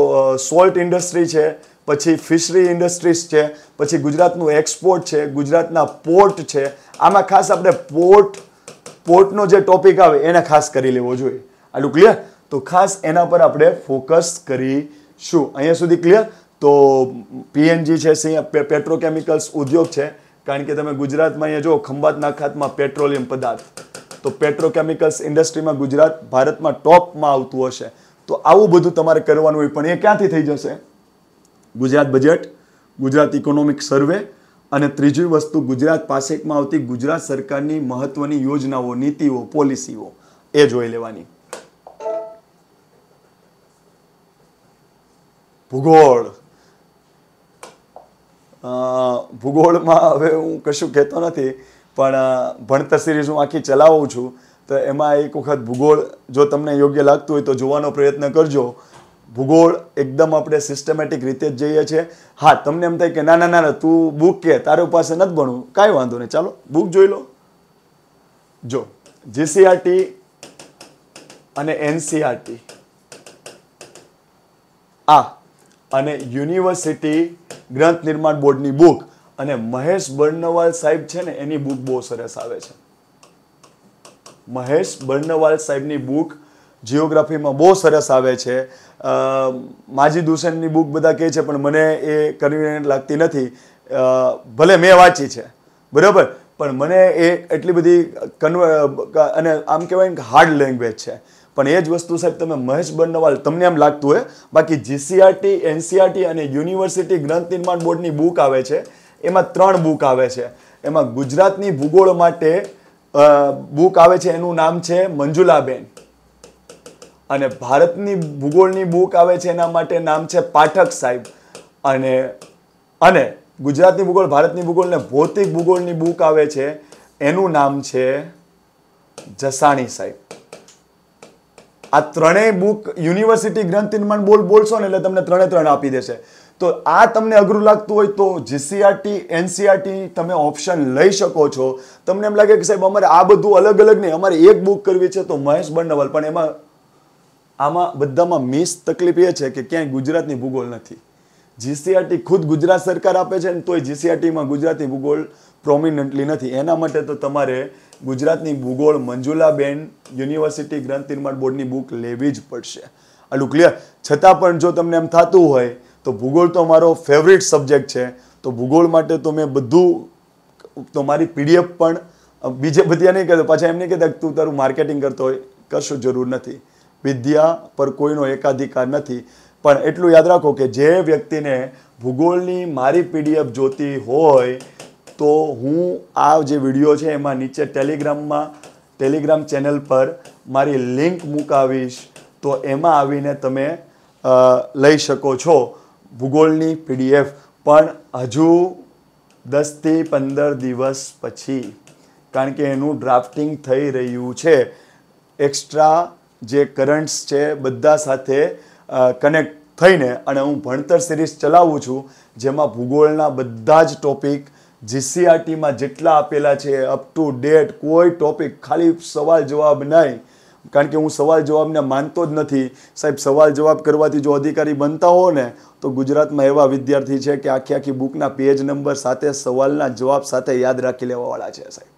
સોલ્ટ ઇન્ડસ્ટ્રી છે પછી ફિશરી ઇન્ડસ્ટ્રીઝ છે પછી ગુજરાતનું એક્સપોર્ટ છે ગુજરાતના પોર્ટ છે આમાં ખાસ આપણે પોર્ટ પોર્ટનો જે ટોપિક આવે એને ખાસ કરી લેવો જોઈએ આટલું ક્લિયર તો ખાસ એના પર આપણે ફોકસ કરીશું અહીંયા સુધી ક્લિયર તો પીએનજી છે પેટ્રોકેમિકલ્સ ઉદ્યોગ છે કારણ કે તમે ગુજરાતમાં અહીંયા જો ખંભાતના ખાતમાં પેટ્રોલિયમ પદાર્થ તો પેટ્રોકેમિકલ્સ ઇન્ડસ્ટ્રીમાં ગુજરાત ભારતમાં ટોપમાં આવતું હશે તો આવું બધું તમારે કરવાનું હોય પણ એ ક્યાંથી થઈ જશે Gujarat budget Gujarat economic survey અને ત્રીજી વસ્તુ ગુજરાત પાસેકમાં આવતી ગુજરાત સરકારની મહત્વની યોજનાઓ નીતિઓ પોલિસીઓ એ જોઈ લેવાની ભૂગોળ ભૂગોળમાં હવે હું કશું કહેતો નથી પણ ભણતર સિરીઝ હું આખી ચલાવું છું તો એમાં એક વખત ભૂગોળ જો તમને યોગ્ય લાગતું હોય તો જોવાનો પ્રયત્ન કરજો ભૂગોળ એકદમ આપણે સિસ્ટમેટિક રીતે જ જઈએ છીએ હા તમને એમ થાય કે ના ના ના તું બુક કે તારી પાસે નથી ભણવું કાંઈ વાંધો નહીં ચાલો બુક જોઈ લો જો જીસીઆરટી અને એનસીઆરટી આ અને યુનિવર્સિટી ગ્રંથ નિર્માણ બોર્ડની બુક અને મહેશ બર્નવાલ સાહેબ છે ને એની બુક બહુ સરસ આવે છે મહેશ બર્નવાલ સાહેબની બુક જિયોગ્રાફીમાં બહુ સરસ આવે છે માજીદ હુસેનની બુક બધા કહે છે પણ મને એ કન્વીનિયન્ટ લાગતી નથી ભલે મેં વાંચી છે બરાબર પણ મને એ એટલી બધી કન્વ અને આમ કહેવાય કે હાર્ડ લેંગ્વેજ છે પણ એ જ વસ્તુ સાહેબ તમે મહેશ બર્નવાલ તમને એમ લાગતું હોય બાકી જીસીઆરટી એનસીઆરટી અને યુનિવર્સિટી ગ્રંથ નિર્માણ બોર્ડની બુક આવે છે એમાં ત્રણ બુક આવે છે એમાં ગુજરાતની ભૂગોળ માટે બુક આવે છે એનું નામ છે મંજુલાબેન અને ભારતની ભૂગોળની બુક આવે છે એના માટે નામ છે પાઠક સાહેબ અને અને ગુજરાતની ભૂગોળ ભારતની ભૂગોળને ભૌતિક ભૂગોળની બુક આવે છે એનું નામ છે જસાણી સાહેબ આ ત્રણેય બુક યુનિવર્સિટી ગ્રંથ નિર્માણ બોલ બોલશો ને એટલે તમને ત્રણે ત્રણ આપી દેશે તો આ તમને અઘરું લાગતું હોય તો જીસીઆરટી એનસીઆરટી તમે ઓપ્શન લઈ શકો છો તમને એમ લાગે કે સાહેબ અમારે આ બધું અલગ અલગ નહીં અમારે એક બુક કરવી છે તો મહેશ બંડવલ પણ એમાં આમાં બધામાં મિસ તકલીફ એ છે કે ક્યાંય ગુજરાતની ભૂગોળ નથી જીસીઆરટી ખુદ ગુજરાત સરકાર આપે છે ને તોય જીસીઆરટીમાં ગુજરાતી ભૂગોળ પ્રોમિનન્ટલી નથી એના માટે તો તમારે ગુજરાતની ભૂગોળ મંજુલાબેન યુનિવર્સિટી ગ્રંથ નિર્માણ બોર્ડની બુક લેવી જ પડશે આટલું ક્લિયર છતાં પણ જો તમને એમ થતું હોય તો ભૂગોળ તો મારો ફેવરિટ સબ્જેક્ટ છે તો ભૂગોળ માટે તો મેં બધું તો મારી પીડીએફ પણ બીજે બધી નહીં કહેતો પાછા એમ નહીં કહેતા તું તારું માર્કેટિંગ કરતો હોય કશું જરૂર નથી વિદ્યા પર કોઈનો એકાધિકાર નથી પણ એટલું યાદ રાખો કે જે વ્યક્તિને ભૂગોળની મારી પીડીએફ જોતી હોય તો હું આ જે વિડીયો છે એમાં નીચે ટેલિગ્રામમાં ટેલિગ્રામ ચેનલ પર મારી લિંક મુકાવીશ તો એમાં આવીને તમે લઈ શકો છો ભૂગોળની પીડીએફ પણ હજુ દસથી પંદર દિવસ પછી કારણ કે એનું ડ્રાફ્ટિંગ થઈ રહ્યું છે એક્સ્ટ્રા જે કરંટ્સ છે બધા સાથે કનેક્ટ થઈને અને હું ભણતર સિરીઝ ચલાવું છું જેમાં ભૂગોળના બધા જ ટોપિક જીસીઆરટીમાં જેટલા આપેલા છે અપ ટુ ડેટ કોઈ ટોપિક ખાલી સવાલ જવાબ નહીં કારણ કે હું સવાલ જવાબને માનતો જ નથી સાહેબ સવાલ જવાબ કરવાથી જો અધિકારી બનતા હો ને તો ગુજરાતમાં એવા વિદ્યાર્થી છે કે આખી આખી બુકના પેજ નંબર સાથે સવાલના જવાબ સાથે યાદ રાખી લેવાવાળા છે સાહેબ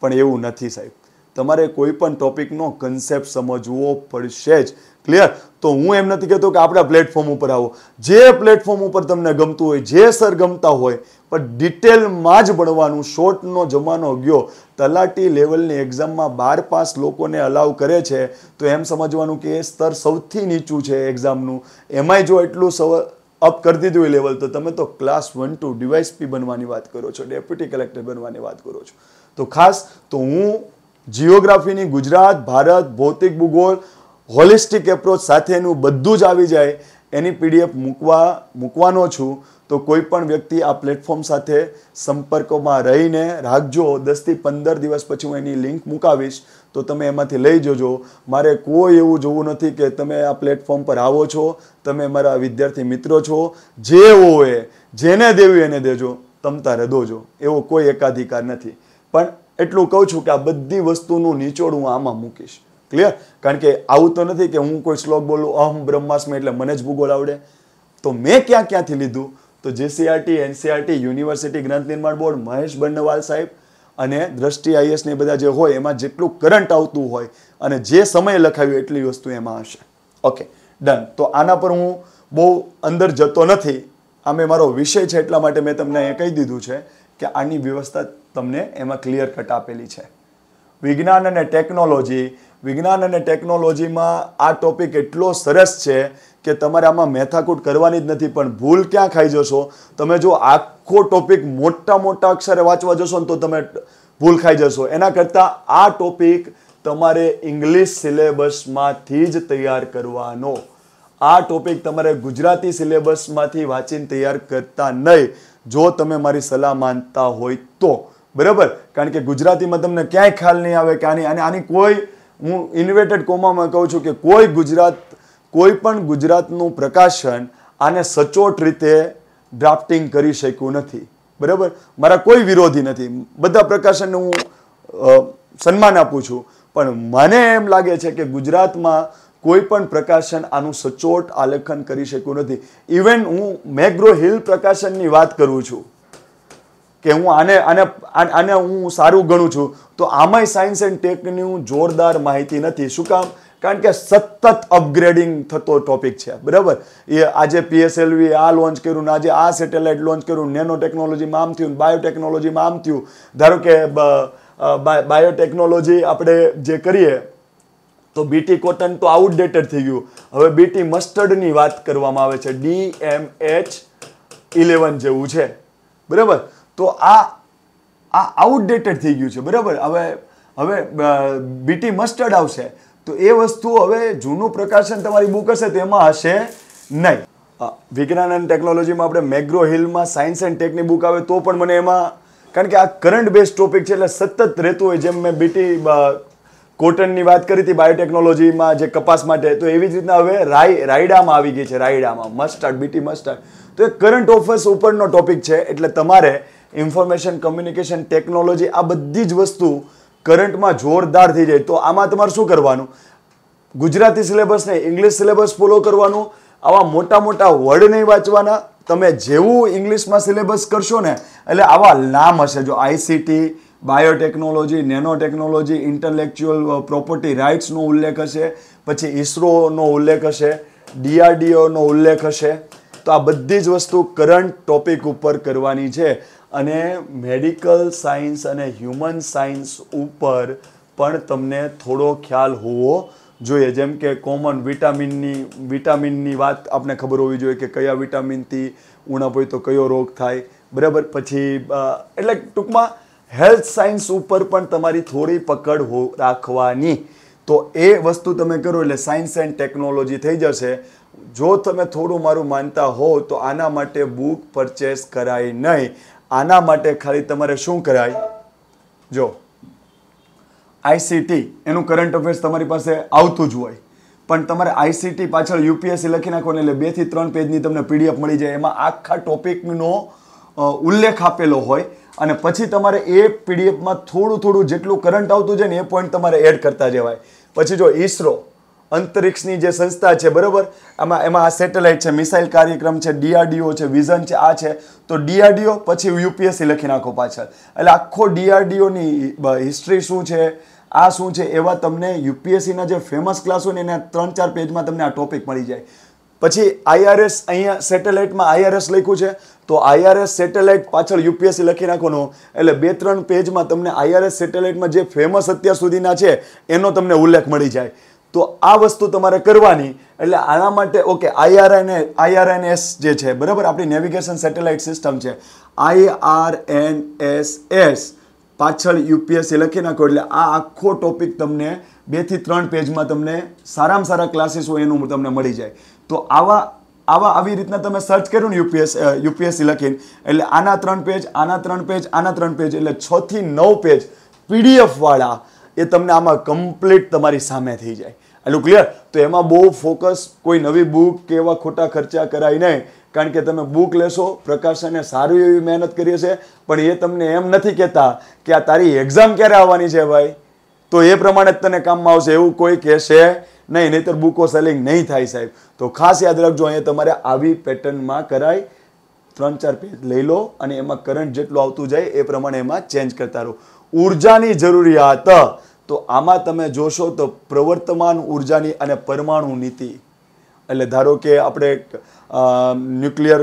પણ એવું નથી સાહેબ તમારે કોઈ પણ ટોપિકનો કન્સેપ્ટ સમજવો પડશે જ ક્લિયર તો હું એમ નથી કહેતો કે આપણા પ્લેટફોર્મ ઉપર આવો જે પ્લેટફોર્મ ઉપર તમને ગમતું હોય જે સર ગમતા હોય પણ ડિટેલમાં જ ભણવાનું શોર્ટનો જમાનો ગયો તલાટી લેવલની એક્ઝામમાં બાર પાસ લોકોને અલાવ કરે છે તો એમ સમજવાનું કે એ સ્તર સૌથી નીચું છે એક્ઝામનું એમાંય જો એટલું સવ અપ કરી દીધું એ લેવલ તો તમે તો ક્લાસ વન ટુ ડીવાયસપી બનવાની વાત કરો છો ડેપ્યુટી કલેક્ટર બનવાની વાત કરો છો તો ખાસ તો હું જીઓગ્રાફીની ગુજરાત ભારત ભૌતિક ભૂગોળ હોલિસ્ટિક એપ્રોચ સાથેનું બધું જ આવી જાય એની પીડીએફ મૂકવા મૂકવાનો છું તો કોઈ પણ વ્યક્તિ આ પ્લેટફોર્મ સાથે સંપર્કોમાં રહીને રાખજો દસથી પંદર દિવસ પછી હું એની લિંક મુકાવીશ તો તમે એમાંથી લઈ જજો મારે કોઈ એવું જોવું નથી કે તમે આ પ્લેટફોર્મ પર આવો છો તમે મારા વિદ્યાર્થી મિત્રો છો જે હોય જેને દેવી એને દેજો તમતા રદોજો એવો કોઈ એકાધિકાર નથી પણ એટલું કહું છું કે આ બધી વસ્તુનું નીચોડ હું આમાં મૂકીશ ક્લિયર કારણ કે આવું તો નથી કે હું કોઈ શ્લોક બોલું અહમ બ્રહ્માસ્મ એટલે મને જ ભૂગોળ આવડે તો મેં ક્યાં ક્યાંથી લીધું તો જેસીઆરટી એનસીઆરટી યુનિવર્સિટી ગ્રંથ નિર્માણ બોર્ડ મહેશ બનવાલ સાહેબ અને દ્રષ્ટિ આઈએસ ને બધા જે હોય એમાં જેટલું કરંટ આવતું હોય અને જે સમયે લખાયું એટલી વસ્તુ એમાં હશે ઓકે ડન તો આના પર હું બહુ અંદર જતો નથી આ મેં મારો વિષય છે એટલા માટે મેં તમને અહીંયા કહી દીધું છે કે આની વ્યવસ્થા તમને એમાં ક્લિયર કટ આપેલી છે વિજ્ઞાન અને ટેકનોલોજી વિજ્ઞાન અને ટેકનોલોજીમાં આ ટોપિક એટલો સરસ છે કે તમારે આમાં મેથાકૂટ કરવાની જ નથી પણ ભૂલ ક્યાં ખાઈ જશો તમે જો આખો ટોપિક મોટા મોટા અક્ષરે વાંચવા જશો ને તો તમે ભૂલ ખાઈ જશો એના કરતાં આ ટોપિક તમારે ઇંગ્લિશ સિલેબસમાંથી જ તૈયાર કરવાનો આ ટોપિક તમારે ગુજરાતી સિલેબસમાંથી વાંચીને તૈયાર કરતા નહીં જો તમે મારી સલાહ માનતા હોય તો બરાબર કારણ કે ગુજરાતીમાં તમને ક્યાંય ખ્યાલ નહીં આવે કે આની અને આની કોઈ હું ઇન્વેટેડ કોમામાં કહું છું કે કોઈ ગુજરાત કોઈ પણ ગુજરાતનું પ્રકાશન આને સચોટ રીતે ડ્રાફ્ટિંગ કરી શક્યું નથી બરાબર મારા કોઈ વિરોધી નથી બધા પ્રકાશનને હું સન્માન આપું છું પણ મને એમ લાગે છે કે ગુજરાતમાં કોઈ પણ પ્રકાશન આનું સચોટ આલેખન કરી શક્યું નથી ઇવન હું મેગ્રો હિલ પ્રકાશનની વાત કરું છું કે હું આને આને આને હું સારું ગણું છું તો આમાંય સાયન્સ એન્ડ ટેકની હું જોરદાર માહિતી નથી શું કામ કારણ કે સતત અપગ્રેડિંગ થતો ટોપિક છે બરાબર એ આજે પીએસએલવી આ લોન્ચ કર્યું આજે આ સેટેલાઇટ લોન્ચ કર્યું નેનો ટેકનોલોજીમાં આમ થયું બાયોટેકનોલોજીમાં આમ થયું ધારો કે બાયોટેકનોલોજી આપણે જે કરીએ તો બીટી કોટન તો આઉટડેટેડ થઈ ગયું હવે બીટી મસ્ટર્ડની વાત કરવામાં આવે છે ડી એમ એચ ઇલેવન જેવું છે બરાબર તો આ આ આઉટડેટેડ થઈ ગયું છે બરાબર હવે હવે બીટી મસ્ટર્ડ આવશે તો એ વસ્તુ હવે જૂનું પ્રકાશન તમારી બુક હશે તેમાં હશે નહીં વિજ્ઞાન અને ટેકનોલોજીમાં આપણે મેગ્રો હિલમાં સાયન્સ એન્ડ ટેકની બુક આવે તો પણ મને એમાં કારણ કે આ કરંટ બેઝ ટોપિક છે એટલે સતત રહેતું હોય જેમ મેં બીટી કોટનની વાત કરી હતી બાયોટેકનોલોજીમાં જે કપાસ માટે તો એવી જ રીતના હવે રાય રાયડામાં આવી ગઈ છે રાયડામાં મસ્ટાર્ડ બીટી મસ્ટાર્ડ તો એ કરંટ ઓફર્સ ઉપરનો ટોપિક છે એટલે તમારે ઇન્ફોર્મેશન કમ્યુનિકેશન ટેકનોલોજી આ બધી જ વસ્તુ કરંટમાં જોરદાર થઈ જાય તો આમાં તમારે શું કરવાનું ગુજરાતી સિલેબસને ઇંગ્લિશ સિલેબસ ફોલો કરવાનું આવા મોટા મોટા વર્ડ નહીં વાંચવાના તમે જેવું ઇંગ્લિશમાં સિલેબસ કરશો ને એટલે આવા નામ હશે જો ICT biotechnology nano technology property રાઇટ્સનો ઉલ્લેખ હશે પછી ઇસરોનો ઉલ્લેખ હશે ડીઆરડીઓનો ઉલ્લેખ હશે તો આ બધી જ વસ્તુ કરંટ ટોપિક ઉપર કરવાની છે અને મેડિકલ સાયન્સ અને હ્યુમન સાયન્સ ઉપર પણ તમને થોડો ખ્યાલ હોવો જોઈએ જેમ કે કોમન વિટામિનની વિટામિનની વાત આપણે ખબર હોવી જોઈએ કે કયા વિટામિનથી ઉણપ હોય તો કયો રોગ થાય બરાબર પછી એટલે ટૂંકમાં હેલ્થ સાયન્સ ઉપર પણ તમારી થોડી પકડ હો રાખવાની તો એ વસ્તુ તમે કરો એટલે સાયન્સ એન્ડ ટેકનોલોજી થઈ જશે જો તમે થોડું મારું માનતા હો તો આના માટે બુક પરચેસ કરાય નહીં આના માટે ખાલી તમારે શું કરાય જો આઈસીટી એનું કરંટ અફેર્સ તમારી પાસે આવતું જ હોય પણ તમારે આઈસીટી પાછળ યુપીએસસી લખી નાખો એટલે બેથી ત્રણ પેજની તમને પીડીએફ મળી જાય એમાં આખા ટોપિકનો ઉલ્લેખ આપેલો હોય અને પછી તમારે એ પીડીએફમાં થોડું થોડું જેટલું કરંટ આવતું છે ને એ પોઈન્ટ તમારે એડ કરતા જવાય પછી જો ઈસરો અંતરિક્ષની જે સંસ્થા છે બરાબર આમાં એમાં આ સેટેલાઇટ છે મિસાઇલ કાર્યક્રમ છે ડીઆરડીઓ છે વિઝન છે આ છે તો ડીઆરડીઓ પછી યુપીએસસી લખી નાખો પાછળ એટલે આખો ડીઆરડીઓની હિસ્ટ્રી શું છે આ શું છે એવા તમને યુપીએસસીના જે ફેમસ ક્લાસ હોય ને એના ત્રણ ચાર પેજમાં તમને આ ટોપિક મળી જાય પછી આઈઆરએસ અહીંયા સેટેલાઇટમાં આઈઆરએસ લખ્યું છે તો આઈઆરએસ સેટેલાઇટ પાછળ યુપીએસસી લખી નાખવાનું એટલે બે ત્રણ પેજમાં તમને આઈઆરએસ સેટેલાઇટમાં જે ફેમસ અત્યાર સુધીના છે એનો તમને ઉલ્લેખ મળી જાય તો આ વસ્તુ તમારે કરવાની એટલે આના માટે ઓકે આઈઆરએનએ આઈઆરએનએસ જે છે બરાબર આપણી નેવિગેશન સેટેલાઇટ સિસ્ટમ છે આઈઆરએનએસએસ પાછળ યુપીએસસી લખી નાખો એટલે આ આખો ટોપિક તમને બેથી ત્રણ પેજમાં તમને સારામાં સારા ક્લાસીસ હોય એનું તમને મળી જાય તો આવા આવા આવી રીતના તમે સર્ચ કર્યું ને યુપીએસ યુપીએસસી લખીને એટલે આના ત્રણ પેજ આના ત્રણ પેજ આના ત્રણ પેજ એટલે છથી નવ પેજ પીડીએફવાળા એ તમને આમાં કમ્પ્લીટ તમારી સામે થઈ જાય એટલું ક્લિયર તો એમાં બહુ ફોકસ કોઈ નવી બુક કે એવા ખોટા ખર્ચા કરાય નહીં કારણ કે તમે બુક લેશો પ્રકાશને સારી એવી મહેનત કરીએ છે પણ એ તમને એમ નથી કહેતા કે આ તારી એક્ઝામ ક્યારે આવવાની છે ભાઈ તો એ પ્રમાણે જ તને કામમાં આવશે એવું કોઈ કહેશે નહીં નહીતર બુકો સેલિંગ નહીં થાય સાહેબ તો ખાસ યાદ રાખજો અહીંયા તમારે આવી પેટર્નમાં કરાય ત્રણ ચાર પેજ લઈ લો અને એમાં કરંટ જેટલું આવતું જાય એ પ્રમાણે એમાં ચેન્જ કરતા રહો ઉર્જાની જરૂરિયાત તો આમાં તમે જોશો તો પ્રવર્તમાન ઉર્જાની અને પરમાણુ નીતિ એટલે ધારો કે આપણે ન્યુક્લિયર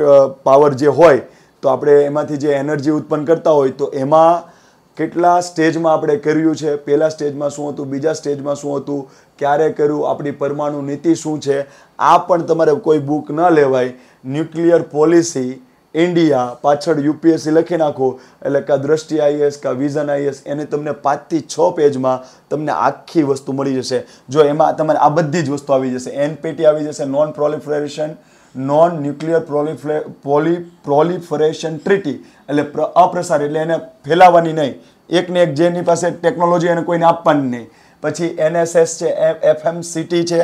પાવર જે હોય તો આપણે એમાંથી જે એનર્જી ઉત્પન્ન કરતા હોય તો એમાં કેટલા સ્ટેજમાં આપણે કર્યું છે પહેલા સ્ટેજમાં શું હતું બીજા સ્ટેજમાં શું હતું ક્યારે કર્યું આપણી પરમાણુ નીતિ શું છે આ પણ તમારે કોઈ બુક ન લેવાય ન્યુક્લિયર પોલિસી ઇન્ડિયા પાછળ યુપીએસસી લખી નાખો એટલે કાં દ્રષ્ટિ આઈએસ કાં વિઝન આઈએસ એને તમને પાંચથી છ પેજમાં તમને આખી વસ્તુ મળી જશે જો એમાં તમારે આ બધી જ વસ્તુ આવી જશે એનપીટી આવી જશે નોન પ્રોલિફરેશન નોન ન્યુક્લિયર પ્રોલિફ્લે પોલી પ્રોલિફરેશન ટ્રીટી એટલે અપ્રસાર એટલે એને ફેલાવવાની નહીં એકને એક જેની પાસે ટેકનોલોજી એને કોઈને આપવાની નહીં પછી એનએસએસ છે એફએમ સીટી છે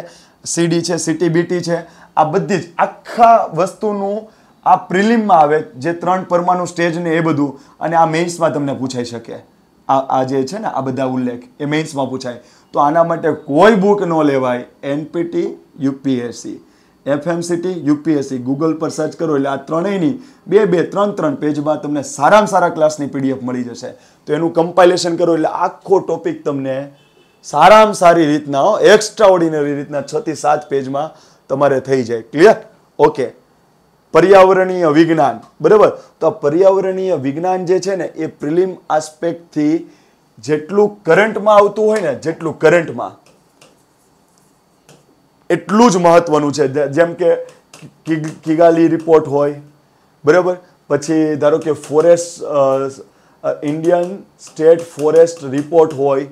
સીડી છે સિટી બીટી છે આ બધી જ આખા વસ્તુનું આ પ્રિલિમમાં આવે જે ત્રણ પરમાનું સ્ટેજ ને એ બધું અને આ મેઇન્સમાં તમને પૂછાઈ શકે આ આ જે છે ને આ બધા ઉલ્લેખ એ મેઇન્સમાં પૂછાય તો આના માટે કોઈ બુક ન લેવાય NPT UPSC FMCT UPSC Google પર સર્ચ કરો એટલે આ ત્રણેયની બે બે ત્રણ ત્રણ પેજમાં તમને સારામાં સારા ક્લાસની પીડીએફ મળી જશે તો એનું કમ્પાઇલેશન કરો એટલે આખો ટોપિક તમને સારામાં સારી રીતના એક્સ્ટ્રા ઓર્ડિનરી રીતના છથી સાત પેજમાં તમારે થઈ જાય ક્લિયર ઓકે પર્યાવરણીય વિજ્ઞાન બરાબર તો પર્યાવરણીય વિજ્ઞાન જે છે ને એ પ્રિલિમ આસ્પેક્ટથી જેટલું કરંટમાં આવતું હોય ને જેટલું કરંટમાં એટલું જ મહત્વનું છે જેમ કે કિગાલી રિપોર્ટ હોય બરાબર પછી ધારો કે forest Indian state forest report હોય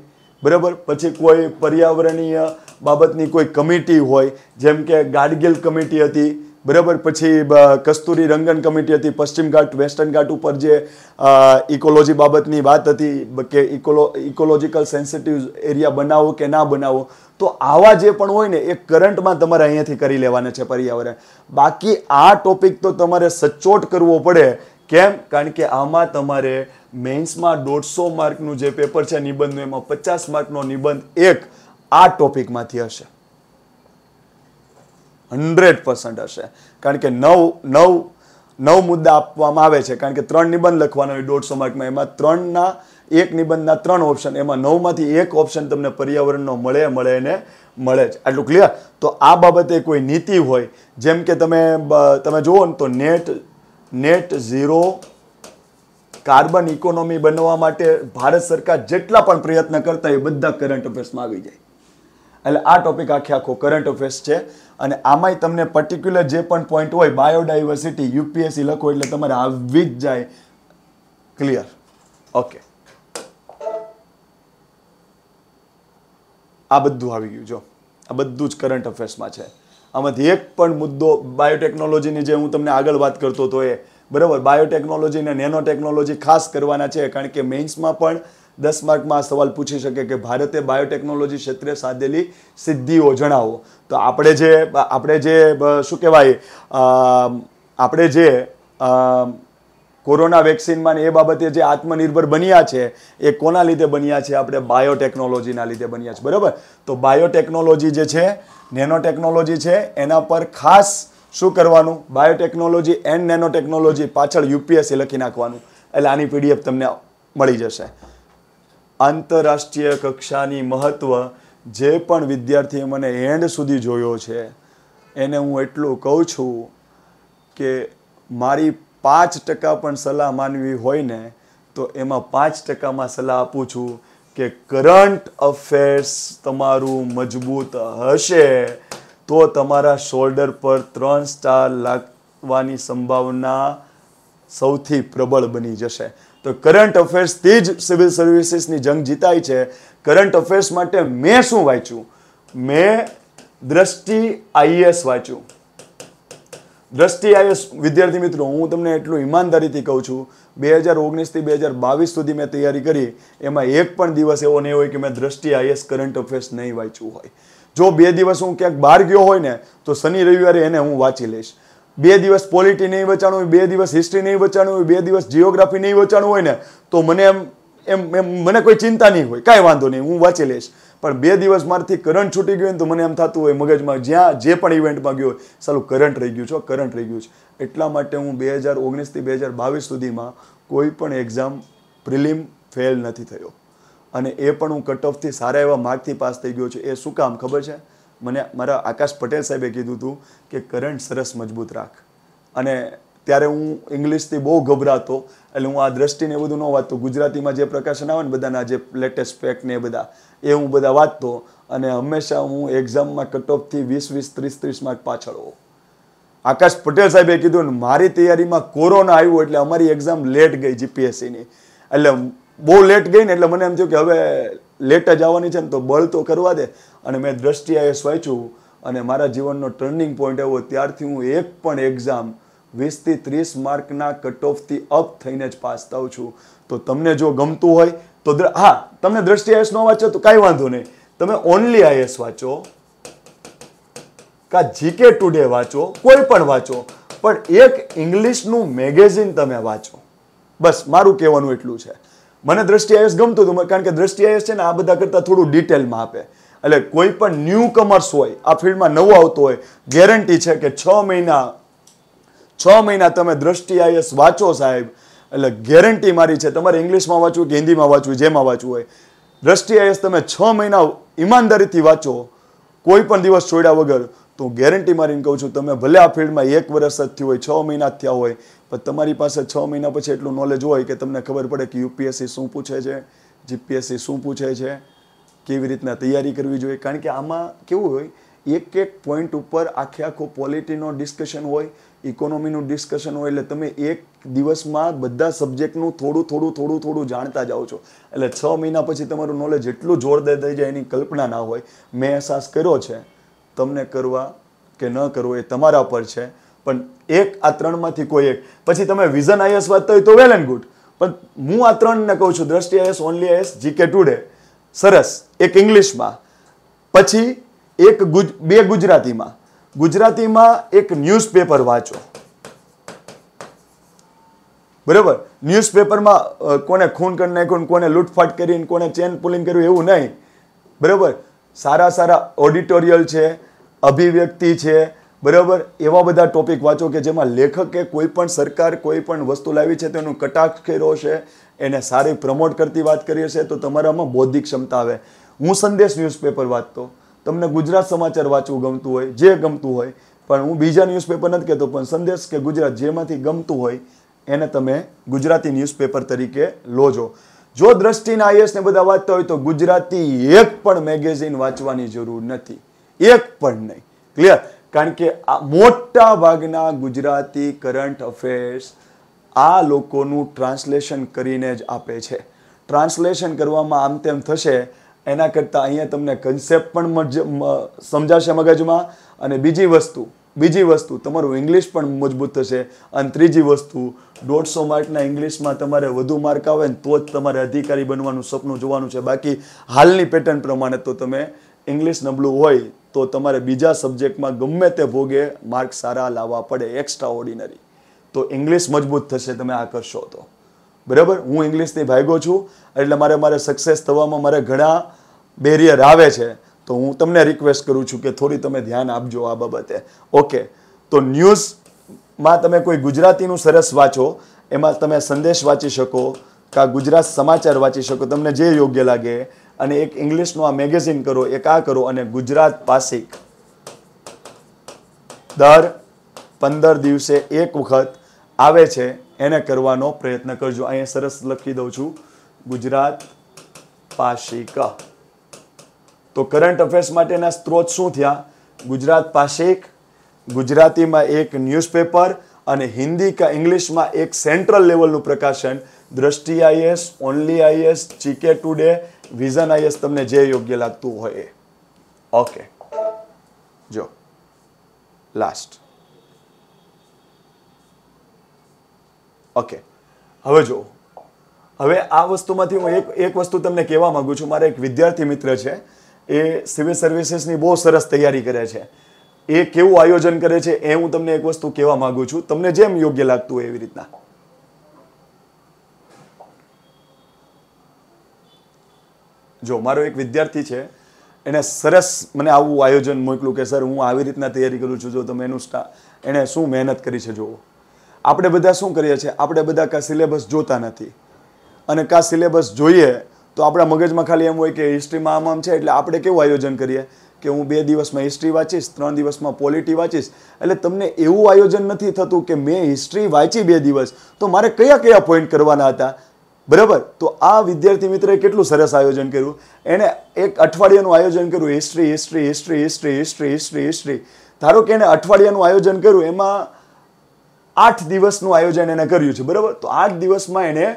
બરાબર પછી કોઈ પર્યાવરણીય બાબતની કોઈ કમિટી હોય જેમ કે ગાડગીલ કમિટી હતી બરાબર પછી કસ્તુરી રંગન કમિટી હતી પશ્ચિમ ઘાટ વેસ્ટર્ન ઘાટ ઉપર જે ઇકોલોજી બાબતની વાત હતી કે ઇકોલો ઇકોલોજીકલ સેન્સિટિવ એરિયા બનાવો કે ના બનાવો તો આવા જે પણ હોય ને એ કરંટમાં તમારે અહીંયાથી કરી લેવાના છે પર્યાવરણ બાકી આ ટોપિક તો તમારે સચોટ કરવો પડે કેમ કારણ કે આમાં તમારે મેન્સમાં દોઢસો માર્કનું જે પેપર છે નિબંધનું એમાં પચાસ માર્કનો નિબંધ એક આ ટોપિકમાંથી હશે હંડ્રેડ પર્સન્ટ હશે કારણ કે નવ નવ નવ મુદ્દા આપવામાં આવે છે કારણ કે ત્રણ નિબંધ લખવાના હોય દોઢસો માર્કમાં એમાં ત્રણના એક નિબંધના ત્રણ ઓપ્શન એમાં નવમાંથી એક ઓપ્શન તમને પર્યાવરણનો મળે મળે ને મળે જ આટલું ક્લિયર તો આ બાબતે કોઈ નીતિ હોય જેમ કે તમે તમે જુઓ ને તો net net zero carbon economy બનવા માટે ભારત સરકાર જેટલા પણ પ્રયત્ન કરતા એ બધા કરંટ અફેર્સમાં આવી જાય એટલે આ ટોપિક આખે આખો કરંટ અફેર્સ છે અને આમાંય તમને પર્ટિક્યુલર જે પણ પોઈન્ટ હોય બાયોડાયવર્સિટી યુપીએસસી લખો એટલે તમારે આવી જ જાય ક્લિયર ઓકે આ બધું આવી ગયું જો આ બધું જ કરંટ અફેર્સમાં છે આમાંથી એક પણ મુદ્દો બાયોટેકનોલોજીની જે હું તમને આગળ વાત કરતો હતો એ બરાબર બાયોટેકનોલોજી અને નેનો ખાસ કરવાના છે કારણ કે મેઇન્સમાં પણ દસ માર્કમાં આ સવાલ પૂછી શકે કે ભારતે બાયોટેકનોલોજી ક્ષેત્રે સાધેલી સિદ્ધિઓ જણાવો તો આપણે જે આપણે જે શું કહેવાય આપણે જે કોરોના વેક્સિનમાં એ બાબતે જે આત્મનિર્ભર બન્યા છે એ કોના લીધે બન્યા છે આપણે બાયોટેકનોલોજીના લીધે બન્યા છે બરાબર તો બાયોટેકનોલોજી જે છે નેનોટેકનોલોજી છે એના પર ખાસ શું કરવાનું બાયોટેકનોલોજી એન્ડ નેનોટેકનોલોજી પાછળ યુપીએસસી લખી નાખવાનું એટલે આની પીડીએફ તમને મળી જશે આંતરરાષ્ટ્રીય કક્ષાની મહત્ત્વ જે પણ વિદ્યાર્થીએ મને એન્ડ સુધી જોયો છે એને હું એટલું કહું છું કે મારી પાંચ ટકા પણ સલાહ માનવી હોય ને તો એમાં પાંચ ટકામાં સલાહ આપું છું કે કરંટ અફેર્સ તમારું મજબૂત હશે તો તમારા શોલ્ડર પર ત્રણ સ્ટાર લાગવાની સંભાવના સૌથી પ્રબળ બની જશે તો કરંટ અફેર્સથી જ સિવિલ સર્વિસીસની જંગ જીતાય છે કરંટ અફેર્સ માટે મેં શું વાંચ્યું મેં દ્રષ્ટિ આઈએસ વાંચ્યું દ્રષ્ટિ આઈએસ વિદ્યાર્થી મિત્રો હું તમને એટલું ઈમાનદારીથી કહું છું બે હજાર ઓગણીસથી બે હજાર બાવીસ સુધી મેં તૈયારી કરી એમાં એક પણ દિવસ એવો નહીં હોય કે મેં દ્રષ્ટિ આઈએસ કરંટ અફેર્સ નહીં વાંચ્યું હોય જો બે દિવસ હું ક્યાંક બહાર ગયો હોય ને તો શનિ રવિવારે એને હું વાંચી લઈશ બે દિવસ પોલિટી નહીં વચાણું હોય બે દિવસ હિસ્ટ્રી નહીં વચાણું હોય બે દિવસ જીઓગ્રાફી નહીં વચાણું હોય ને તો મને એમ એમ એમ મને કોઈ ચિંતા નહીં હોય કાંઈ વાંધો નહીં હું વાંચી લઈશ પણ બે દિવસ મારાથી કરંટ છૂટી ગયું તો મને એમ થતું હોય મગજમાં જ્યાં જે પણ ઇવેન્ટમાં ગયો હોય સાલું કરંટ રહી ગયું છે કરંટ રહી ગયું છે એટલા માટે હું બે હજાર ઓગણીસથી બે હજાર બાવીસ સુધીમાં કોઈ પણ એક્ઝામ પ્રિલિમ ફેલ નથી થયો અને એ પણ હું કટ ઓફથી સારા એવા માર્કથી પાસ થઈ ગયો છું એ શું કામ ખબર છે મને મારા આકાશ પટેલ સાહેબે કીધું હતું કે કરંટ સરસ મજબૂત રાખ અને ત્યારે હું ઇંગ્લિશથી બહુ ગભરાતો એટલે હું આ દ્રષ્ટિને બધું ન વાંચતો ગુજરાતીમાં જે પ્રકાશન આવે ને બધાના જે લેટેસ્ટ પેક ને એ બધા એ હું બધા વાંચતો અને હંમેશા હું એક્ઝામમાં કટ ઓફથી વીસ વીસ ત્રીસ ત્રીસ માર્ક પાછળ હોઉં આકાશ પટેલ સાહેબે કીધું ને મારી તૈયારીમાં કોરોના આવ્યો એટલે અમારી એક્ઝામ લેટ ગઈ જીપીએસસીની એટલે બહુ લેટ ગઈ ને એટલે મને એમ થયું કે હવે લેટ જ આવવાની છે ને તો બળ તો કરવા દે અને મેં દ્રષ્ટિ આઈએસ વાંચ્યું અને મારા જીવનનો ટર્નિંગ પોઈન્ટ એવો ત્યારથી હું એક પણ એક્ઝામ વીસથી ત્રીસ માર્કના કટ ઓફથી અપ થઈને જ પાસ થાઉં છું તો તમને જો ગમતું હોય તો હા તમને દ્રષ્ટિ આઈએસ ન વાંચો તો કાંઈ વાંધો નહીં તમે ઓનલી આઈએસ વાંચો કા જીકે ટુડે વાંચો કોઈ પણ વાંચો પણ એક ઇંગ્લિશનું મેગેઝિન તમે વાંચો બસ મારું કહેવાનું એટલું છે મને દ્રષ્ટિ આઈએસ ગમતું હતું કારણ કે દ્રષ્ટિ આઈએસ છે ને આ બધા કરતાં થોડું ડિટેલમાં આપે એટલે કોઈ પણ ન્યૂ કમર્સ હોય આ ફિલ્ડમાં નવું આવતું હોય ગેરંટી છે કે છ મહિના છ મહિના તમે દ્રષ્ટિ આઈએસ વાંચો સાહેબ એટલે ગેરંટી મારી છે તમારે ઇંગ્લિશમાં વાંચવું કે હિન્દીમાં વાંચવું જેમાં વાંચવું હોય દ્રષ્ટિ આઈએસ તમે છ મહિના ઈમાનદારીથી વાંચો કોઈ પણ દિવસ છોડ્યા વગર તો હું ગેરંટી મારીને કહું છું તમે ભલે આ ફિલ્ડમાં એક વર્ષ જ થયું હોય છ મહિના જ થયા હોય પણ તમારી પાસે છ મહિના પછી એટલું નોલેજ હોય કે તમને ખબર પડે કે યુપીએસસી શું પૂછે છે જીપીએસસી શું પૂછે છે કેવી રીતના તૈયારી કરવી જોઈએ કારણ કે આમાં કેવું હોય એક એક પોઈન્ટ ઉપર આખે આખો પોલિટીનો ડિસ્કશન હોય ઇકોનોમીનું ડિસ્કશન હોય એટલે તમે એક દિવસમાં બધા સબ્જેક્ટનું થોડું થોડું થોડું થોડું જાણતા જાઓ છો એટલે છ મહિના પછી તમારું નોલેજ એટલું જોરદાર થઈ જાય એની કલ્પના ના હોય મેં અહેસાસ કર્યો છે તમને કરવા કે ન કરવો એ તમારા પર છે પણ એક આ ત્રણમાંથી કોઈ એક પછી તમે વિઝન આઈએસ વાંચતા હોય તો વેલ એન્ડ ગુડ પણ હું આ ત્રણને કહું છું Drishti IAS only IAS GK today સરસ એક ઇંગ્લિશમાં પછી એક ગુજ બે ગુજરાતીમાં ગુજરાતીમાં એક ન્યૂઝપેપર વાંચો બરાબર ન્યૂઝપેપરમાં કોને ખૂન કરી નાખ્યું કોને લૂંટફાટ કરીને કોને ચેન પુલિંગ કર્યું એવું નહીં બરાબર સારા સારા ઓડિટોરિયલ છે અભિવ્યક્તિ છે બરાબર એવા બધા ટોપિક વાંચો કે જેમાં લેખકે કોઈ પણ સરકાર કોઈ પણ વસ્તુ લાવી છે તેનું કટાક્ષ કર્યો છે એને સારી પ્રમોટ કરતી વાત કરી હશે તો તમારામાં બૌદ્ધિક ક્ષમતા આવે હું સંદેશ ન્યૂઝપેપર વાંચતો તમને ગુજરાત સમાચાર વાંચવું ગમતું હોય જે ગમતું હોય પણ હું બીજા ન્યૂઝપેપર નથી કહેતો પણ સંદેશ કે ગુજરાત જેમાંથી ગમતું હોય એને તમે ગુજરાતી ન્યૂઝપેપર તરીકે લો જો જો દ્રષ્ટિના આઈએસને બધા વાંચતા હોય તો ગુજરાતી એક પણ મેગેઝિન વાંચવાની જરૂર નથી એક પણ નહીં ક્લિયર કારણ કે આ મોટા ભાગના ગુજરાતી કરંટ અફેર્સ આ લોકોનું ટ્રાન્સલેશન કરીને જ આપે છે ટ્રાન્સલેશન કરવામાં આમ તેમ થશે એના કરતાં અહીંયા તમને કન્સેપ્ટ પણ સમજાશે મગજમાં અને બીજી વસ્તુ બીજી વસ્તુ તમારું ઇંગ્લિશ પણ મજબૂત થશે અને ત્રીજી વસ્તુ દોઢસો માર્કના ઇંગ્લિશમાં તમારે વધુ માર્ક આવે ને તો જ તમારે અધિકારી બનવાનું સપનું જોવાનું છે બાકી હાલની પેટર્ન પ્રમાણે તો તમે ઇંગ્લિશ નબળું હોય તો તમારે બીજા સબ્જેક્ટમાં ગમે તે ભોગે માર્ક સારા લાવવા પડે એક્સ્ટ્રા ઓર્ડિનરી તો ઇંગ્લિશ મજબૂત થશે તમે આ કરશો તો બરાબર હું ઇંગ્લિશથી ભાગ્યો છું એટલે મારે મારે સક્સેસ થવામાં મારે ઘણા બેરિયર આવે છે તો હું તમને રિક્વેસ્ટ કરું છું કે થોડી તમે ધ્યાન આપજો આ બાબતે ઓકે તો ન્યૂઝમાં તમે કોઈ ગુજરાતીનું સરસ વાંચો એમાં તમે સંદેશ વાંચી શકો કાં ગુજરાત સમાચાર વાંચી શકો તમને જે યોગ્ય લાગે અને એક ઇંગ્લિશનું આ મેગેઝિન કરો એક આ કરો અને ગુજરાત પાસિક દર પંદર દિવસે એક વખત આવે છે એને કરવાનો પ્રયત્ન કરજો અહીંયા સરસ લખી દઉં છું ગુજરાત પાસિક તો કરંટ અફેર્સ માટેના સ્ત્રોત શું થયા ગુજરાત પાસિક ગુજરાતીમાં એક ન્યૂઝપેપર અને હિન્દી કા ઇંગ્લિશમાં એક સેન્ટ્રલ લેવલનું પ્રકાશન Drishti IAS only IAS GK today vision IAS તમને જે યોગ્ય લાગતું હોય એ ઓકે જો લાસ્ટ ઓકે હવે જો હવે આ વસ્તુમાંથી હું એક એક વસ્તુ તમને કહેવા માગું છું મારા એક વિદ્યાર્થી મિત્ર છે એ સિવિલ સર્વિસીસની બહુ સરસ તૈયારી કરે છે એ કેવું આયોજન કરે છે એ હું તમને એક વસ્તુ કહેવા માંગુ છું તમને જેમ યોગ્ય લાગતું હોય એવી રીતના જો મારો એક વિદ્યાર્થી છે એણે સરસ મને આવું આયોજન મોકલું કે સર હું આવી રીતના તૈયારી કરું છું જો તમે એનું સ્ટા એણે શું મહેનત કરી છે જોવો આપણે બધા શું કરીએ છીએ આપણે બધા કાં સિલેબસ જોતા નથી અને કાં સિલેબસ જોઈએ તો આપણા મગજમાં ખાલી એમ હોય કે હિસ્ટ્રીમાં આમ આમ છે એટલે આપણે કેવું આયોજન કરીએ કે હું બે દિવસમાં હિસ્ટ્રી વાંચીશ ત્રણ દિવસમાં પોલિટી વાંચીશ એટલે તમને એવું આયોજન નથી થતું કે મેં હિસ્ટ્રી વાંચી બે દિવસ તો મારે કયા કયા પોઈન્ટ કરવાના હતા બરાબર તો આ વિદ્યાર્થી મિત્રએ કેટલું સરસ આયોજન કર્યું એણે એક અઠવાડિયાનું આયોજન કર્યું history history history history history history history ધારો કે એણે અઠવાડિયાનું આયોજન કર્યું એમાં આઠ દિવસનું આયોજન એને કર્યું છે બરાબર તો આઠ દિવસમાં એણે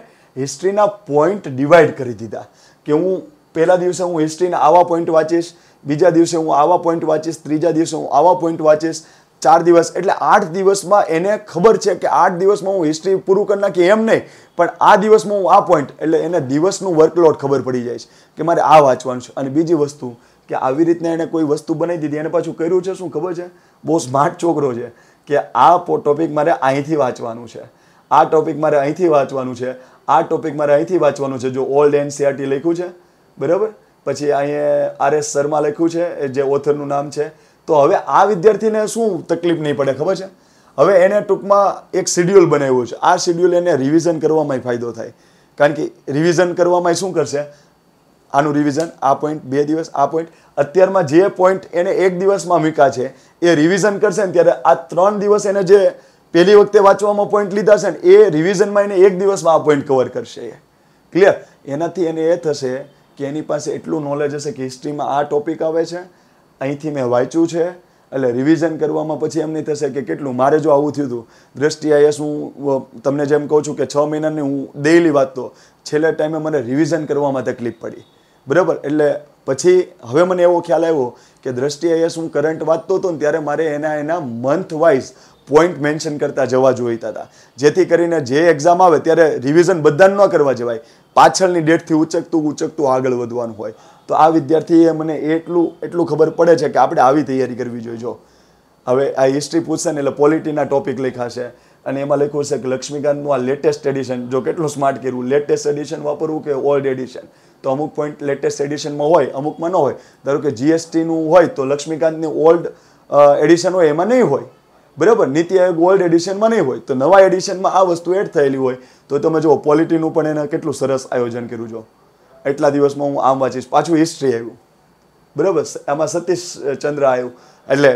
હિસ્ટ્રીના પોઈન્ટ ડિવાઈડ કરી દીધા કે હું પહેલા દિવસે હું હિસ્ટ્રીના આવા પોઈન્ટ વાંચીશ બીજા દિવસે હું આવા પોઈન્ટ વાંચીશ ત્રીજા દિવસે હું આવા પોઈન્ટ વાંચીશ ચાર દિવસ એટલે આઠ દિવસમાં એને ખબર છે કે આઠ દિવસમાં હું હિસ્ટ્રી પૂરું કરી નાખી એમ નહીં પણ આ દિવસમાં હું આ પોઈન્ટ એટલે એને દિવસનું વર્કલોડ ખબર પડી જાય છે કે મારે આ વાંચવાનું છે અને બીજી વસ્તુ કે આવી રીતના એણે કોઈ વસ્તુ બનાવી દીધી એને પાછું કર્યું છે શું ખબર છે બહુ સ્માર્ટ છોકરો છે કે આ ટોપિક મારે અહીંથી વાંચવાનું છે આ ટોપિક મારે અહીંથી વાંચવાનું છે આ ટોપિક મારે અહીંથી વાંચવાનું છે જો ઓલ્ડ એન સીઆરટી લખ્યું છે બરાબર પછી અહીંયા આર એસ શર્મા લખ્યું છે જે ઓથરનું નામ છે તો હવે આ વિદ્યાર્થીને શું તકલીફ નહીં પડે ખબર છે હવે એને ટૂંકમાં એક શેડ્યુલ બનાવ્યું છે આ શિડ્યુલ એને રિવિઝન કરવામાં ફાયદો થાય કારણ કે રિવિઝન કરવામાં શું કરશે આનું રિવિઝન આ પોઈન્ટ બે દિવસ આ પોઈન્ટ અત્યારમાં જે પોઈન્ટ એને એક દિવસમાં મૂક્યા છે એ રિવિઝન કરશે ને ત્યારે આ ત્રણ દિવસ એને જે પહેલી વખતે વાંચવામાં પોઈન્ટ લીધા છે ને એ રિવિઝનમાં એને એક દિવસમાં આ પોઈન્ટ કવર કરશે એ ક્લિયર એનાથી એને એ થશે કે એની પાસે એટલું નોલેજ હશે કે હિસ્ટ્રીમાં આ ટોપિક આવે છે અહીંથી મેં વાંચ્યું છે એટલે રિવિઝન કરવામાં પછી એમ નહીં થશે કે કેટલું મારે જો આવું થયું હતું દ્રષ્ટિ આઈએસ હું તમને જેમ કહું છું કે છ મહિનાની હું ડેઇલી વાંચતો છેલ્લા ટાઈમે મને રિવિઝન કરવામાં તકલીફ પડી બરાબર એટલે પછી હવે મને એવો ખ્યાલ આવ્યો કે દ્રષ્ટિ આઈએસ હું કરંટ વાંચતો હતો ને ત્યારે મારે એના એના મંથ વાઇઝ પોઈન્ટ મેન્શન કરતા જવા જોઈતા હતા જેથી કરીને જે એક્ઝામ આવે ત્યારે રિવિઝન બધાને ન કરવા જવાય પાછળની ડેટથી ઉચકતું ઉચકતું આગળ વધવાનું હોય તો આ વિદ્યાર્થીએ મને એટલું એટલું ખબર પડે છે કે આપણે આવી તૈયારી કરવી જોઈએ જો હવે આ હિસ્ટ્રી પૂછશે ને એટલે પોલિટીના ટોપિક લખાશે અને એમાં લખ્યું છે કે લક્ષ્મીકાંતનું આ લેટેસ્ટ એડિશન જો કેટલું સ્માર્ટ કર્યું લેટેસ્ટ એડિશન વાપરવું કે ઓલ્ડ એડિશન તો અમુક પોઈન્ટ લેટેસ્ટ એડિશનમાં હોય અમુકમાં ન હોય ધારો કે જીએસટીનું હોય તો લક્ષ્મીકાંતની ઓલ્ડ એડિશન હોય એમાં નહીં હોય બરાબર નીતિ આયોગ ઓલ્ડ એડિશનમાં નહીં હોય તો નવા એડિશનમાં આ વસ્તુ એડ થયેલી હોય તો તમે જુઓ પોલિટીનું પણ એને કેટલું સરસ આયોજન કર્યું જો એટલા દિવસમાં હું આમ વાંચીશ પાછું હિસ્ટ્રી આવ્યું બરાબર આમાં સતીશ ચંદ્ર આવ્યું એટલે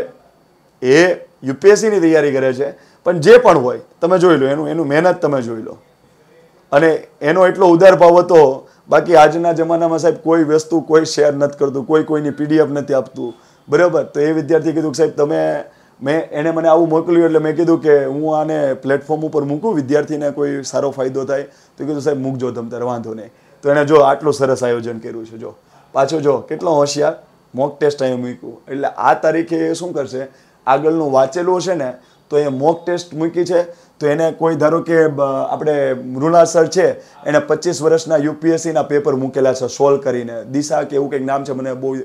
એ યુપીએસસીની તૈયારી કરે છે પણ જે પણ હોય તમે જોઈ લો એનું એનું મહેનત તમે જોઈ લો અને એનો એટલો ઉદાર ભાવ હતો બાકી આજના જમાનામાં સાહેબ કોઈ વસ્તુ કોઈ શેર નથી કરતું કોઈ કોઈની પીડીએફ નથી આપતું બરાબર તો એ વિદ્યાર્થી કીધું કે સાહેબ તમે મેં એણે મને આવું મોકલ્યું એટલે મેં કીધું કે હું આને પ્લેટફોર્મ ઉપર મૂકું વિદ્યાર્થીને કોઈ સારો ફાયદો થાય તો કીધું સાહેબ મૂકજો તમ તારે વાંધો નહીં તો એણે જો આટલું સરસ આયોજન કર્યું છે જો પાછો જો કેટલો હોશિયાર મોક ટેસ્ટ અહીંયા મૂક્યું એટલે આ તારીખે એ શું કરશે આગળનું વાંચેલું છે ને તો એ મોક ટેસ્ટ મૂકી છે તો એને કોઈ ધારો કે આપણે મૃણાલ સર છે એણે પચીસ વર્ષના યુપીએસસીના પેપર મૂકેલા છે સોલ્વ કરીને દિશા કે એવું કંઈક નામ છે મને બહુ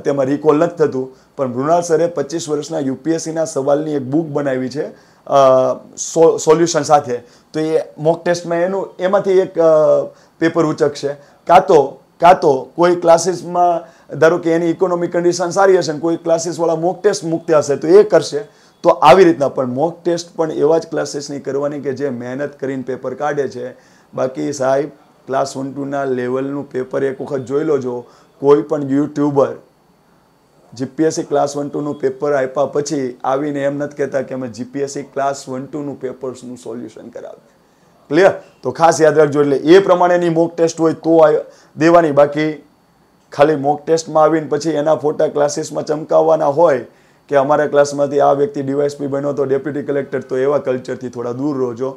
અત્યારમાં રિકોલ નથી થતું પણ મૃણાલ સરે પચીસ વર્ષના યુપીએસસીના સવાલની એક બુક બનાવી છે સોલ્યુશન સાથે તો એ મોક ટેસ્ટમાં એનું એમાંથી એક પેપર ઉચકશે કાં તો કાં તો કોઈ ક્લાસીસમાં ધારો કે એની ઇકોનોમિક કન્ડિશન સારી હશે ને કોઈ ક્લાસીસવાળા મોક ટેસ્ટ મૂકતા હશે તો એ કરશે તો આવી રીતના પણ મોક ટેસ્ટ પણ એવા જ ક્લાસીસની કરવાની કે જે મહેનત કરીને પેપર કાઢે છે બાકી સાહેબ ક્લાસ વન ટુના લેવલનું પેપર એક વખત જોઈ લોજો કોઈ પણ યુટ્યુબર જીપીએસસી ક્લાસ વન ટુનું પેપર આપ્યા પછી આવીને એમ નથી કહેતા કે અમે જીપીએસસી ક્લાસ વન ટુનું પેપર્સનું સોલ્યુશન કરાવ્યું ક્લિયર તો ખાસ યાદ રાખજો એટલે એ પ્રમાણેની મોક ટેસ્ટ હોય તો દેવાની બાકી ખાલી મોક ટેસ્ટમાં આવીને પછી એના ફોટા ક્લાસીસમાં ચમકાવવાના હોય કે અમારા ક્લાસમાંથી આ વ્યક્તિ ડીવાયસપી બન્યો તો ડેપ્યુટી કલેક્ટર તો એવા કલ્ચરથી થોડા દૂર રહેજો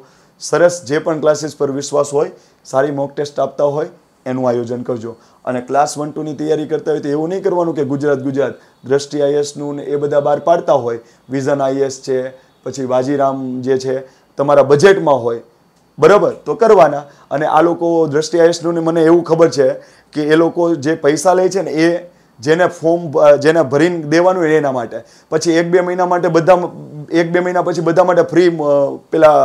સરસ જે પણ ક્લાસીસ પર વિશ્વાસ હોય સારી મોક ટેસ્ટ આપતા હોય એનું આયોજન કરજો અને ક્લાસ વન ટુની તૈયારી કરતા હોય તો એવું નહીં કરવાનું કે ગુજરાત ગુજરાત દ્રષ્ટિ આઈએસનું ને એ બધા બહાર પાડતા હોય વિઝન આઈએસ છે પછી વાજીરામ જે છે તમારા બજેટમાં હોય બરાબર તો કરવાના અને આ લોકો દ્રષ્ટિ આઈએસનું મને એવું ખબર છે કે એ લોકો જે પૈસા લે છે ને એ જેને ફોર્મ જેને ભરીને દેવાનું એના માટે પછી એક બે મહિના માટે બધા એક બે મહિના પછી બધા માટે ફ્રી પેલા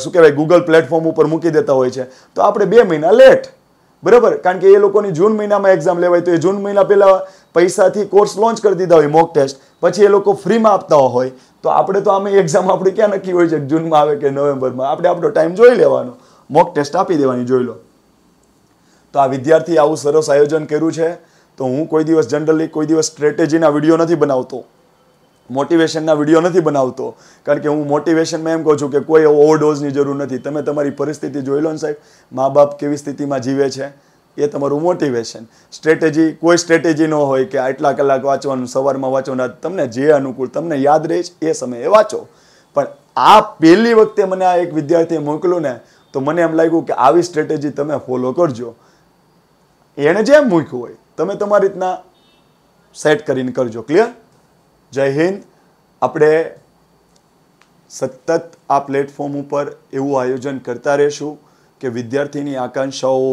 શું કહેવાય ગૂગલ પ્લેટફોર્મ ઉપર મૂકી દેતા હોય છે તો આપણે બે મહિના લેટ બરાબર કારણ કે એ લોકોની જૂન મહિનામાં એક્ઝામ લેવાય તો એ જૂન મહિના પહેલાં પૈસાથી કોર્સ લોન્ચ કરી દીધા હોય મોક ટેસ્ટ પછી એ લોકો ફ્રીમાં આપતા હોય તો આપણે તો આમે એક્ઝામ આપણે ક્યાં નક્કી હોય છે જૂનમાં આવે કે નવેમ્બરમાં આપણે આપણો ટાઈમ જોઈ લેવાનો મોક ટેસ્ટ આપી દેવાની જોઈ લો તો આ વિદ્યાર્થી આવું સરસ આયોજન કર્યું છે તો હું કોઈ દિવસ જનરલી કોઈ દિવસ સ્ટ્રેટેજીના વિડીયો નથી બનાવતો મોટિવેશનના વિડીયો નથી બનાવતો કારણ કે હું મોટિવેશનમાં એમ કહું છું કે કોઈ એવો ઓવરડોઝની જરૂર નથી તમે તમારી પરિસ્થિતિ જોઈ લો ને સાહેબ મા બાપ કેવી સ્થિતિમાં જીવે છે એ તમારું મોટિવેશન સ્ટ્રેટેજી કોઈ સ્ટ્રેટેજી ન હોય કે આટલા કલાક વાંચવાનું સવારમાં વાંચવાના તમને જે અનુકૂળ તમને યાદ રહે છે એ સમયે વાંચો પણ આ પહેલી વખતે મને આ એક વિદ્યાર્થીએ મોકલું ને તો મને એમ લાગ્યું કે આવી સ્ટ્રેટેજી તમે ફોલો કરજો એણે જેમ મૂક્યું હોય તમે તમારી રીતના સેટ કરીને કરજો ક્લિયર જય હિન્દ આપણે સતત આ પ્લેટફોર્મ ઉપર એવું આયોજન કરતા રહીશું કે વિદ્યાર્થીની આકાંક્ષાઓ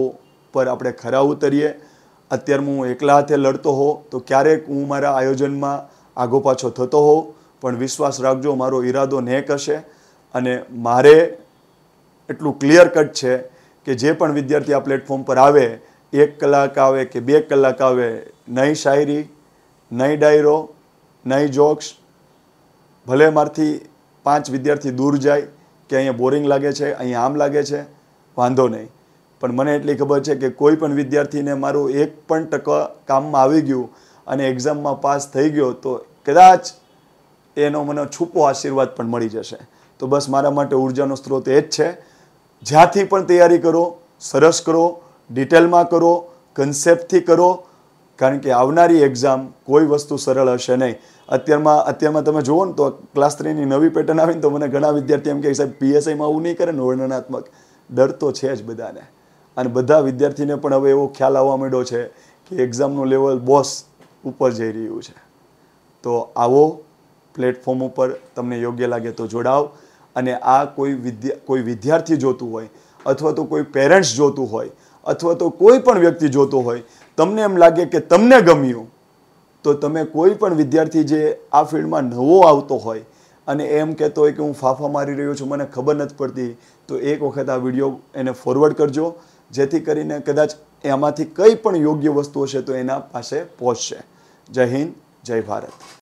પર આપણે ખરા ઉતરીએ અત્યારે હું એકલા હાથે લડતો હો તો ક્યારેક હું મારા આયોજનમાં આગો પાછો થતો હોઉં પણ વિશ્વાસ રાખજો મારો ઈરાદો નેક હશે અને મારે એટલું ક્લિયર કટ છે કે જે પણ વિદ્યાર્થી આ પ્લેટફોર્મ પર આવે એક કલાક આવે કે બે કલાક આવે નહીં શાયરી નહીં ડાયરો નહીં જોક્સ ભલે મારથી પાંચ વિદ્યાર્થી દૂર જાય કે અહીંયા બોરિંગ લાગે છે અહીંયા આમ લાગે છે વાંધો નહીં પણ મને એટલી ખબર છે કે કોઈ પણ વિદ્યાર્થીને મારું એક પણ ટકા કામમાં આવી ગયું અને એક્ઝામમાં પાસ થઈ ગયો તો કદાચ એનો મને છૂપો આશીર્વાદ પણ મળી જશે તો બસ મારા માટે ઉર્જાનો સ્ત્રોત એ જ છે જ્યાંથી પણ તૈયારી કરો સરસ કરો ડિટેલમાં કરો કન્સેપ્ટથી કરો કારણ કે આવનારી એક્ઝામ કોઈ વસ્તુ સરળ હશે નહીં અત્યારમાં અત્યારમાં તમે જુઓ ને તો ક્લાસ થ્રીની નવી પેટર્ન આવીને તો મને ઘણા વિદ્યાર્થી એમ કે સાહેબ પીએસઆઈમાં આવું નહીં કરે ને વર્ણનાત્મક ડર તો છે જ બધાને અને બધા વિદ્યાર્થીને પણ હવે એવો ખ્યાલ આવવા માંડ્યો છે કે એક્ઝામનું લેવલ બોસ ઉપર જઈ રહ્યું છે તો આવો પ્લેટફોર્મ ઉપર તમને યોગ્ય લાગે તો જોડાવ અને આ કોઈ વિદ્યા કોઈ વિદ્યાર્થી જોતું હોય અથવા તો કોઈ પેરેન્ટ્સ જોતું હોય અથવા તો કોઈ પણ વ્યક્તિ જોતો હોય તમને એમ લાગે કે તમને ગમ્યું તો તમે કોઈ પણ વિદ્યાર્થી જે આ ફિલ્ડમાં નવો આવતો હોય અને એમ કહેતો હોય કે હું ફાફા મારી રહ્યો છું મને ખબર નથી પડતી તો એક વખત આ વિડીયો એને ફોરવર્ડ કરજો જેથી કરીને કદાચ એમાંથી કંઈ પણ યોગ્ય વસ્તુ હશે તો એના પાસે પહોંચશે જય હિન્દ જય ભારત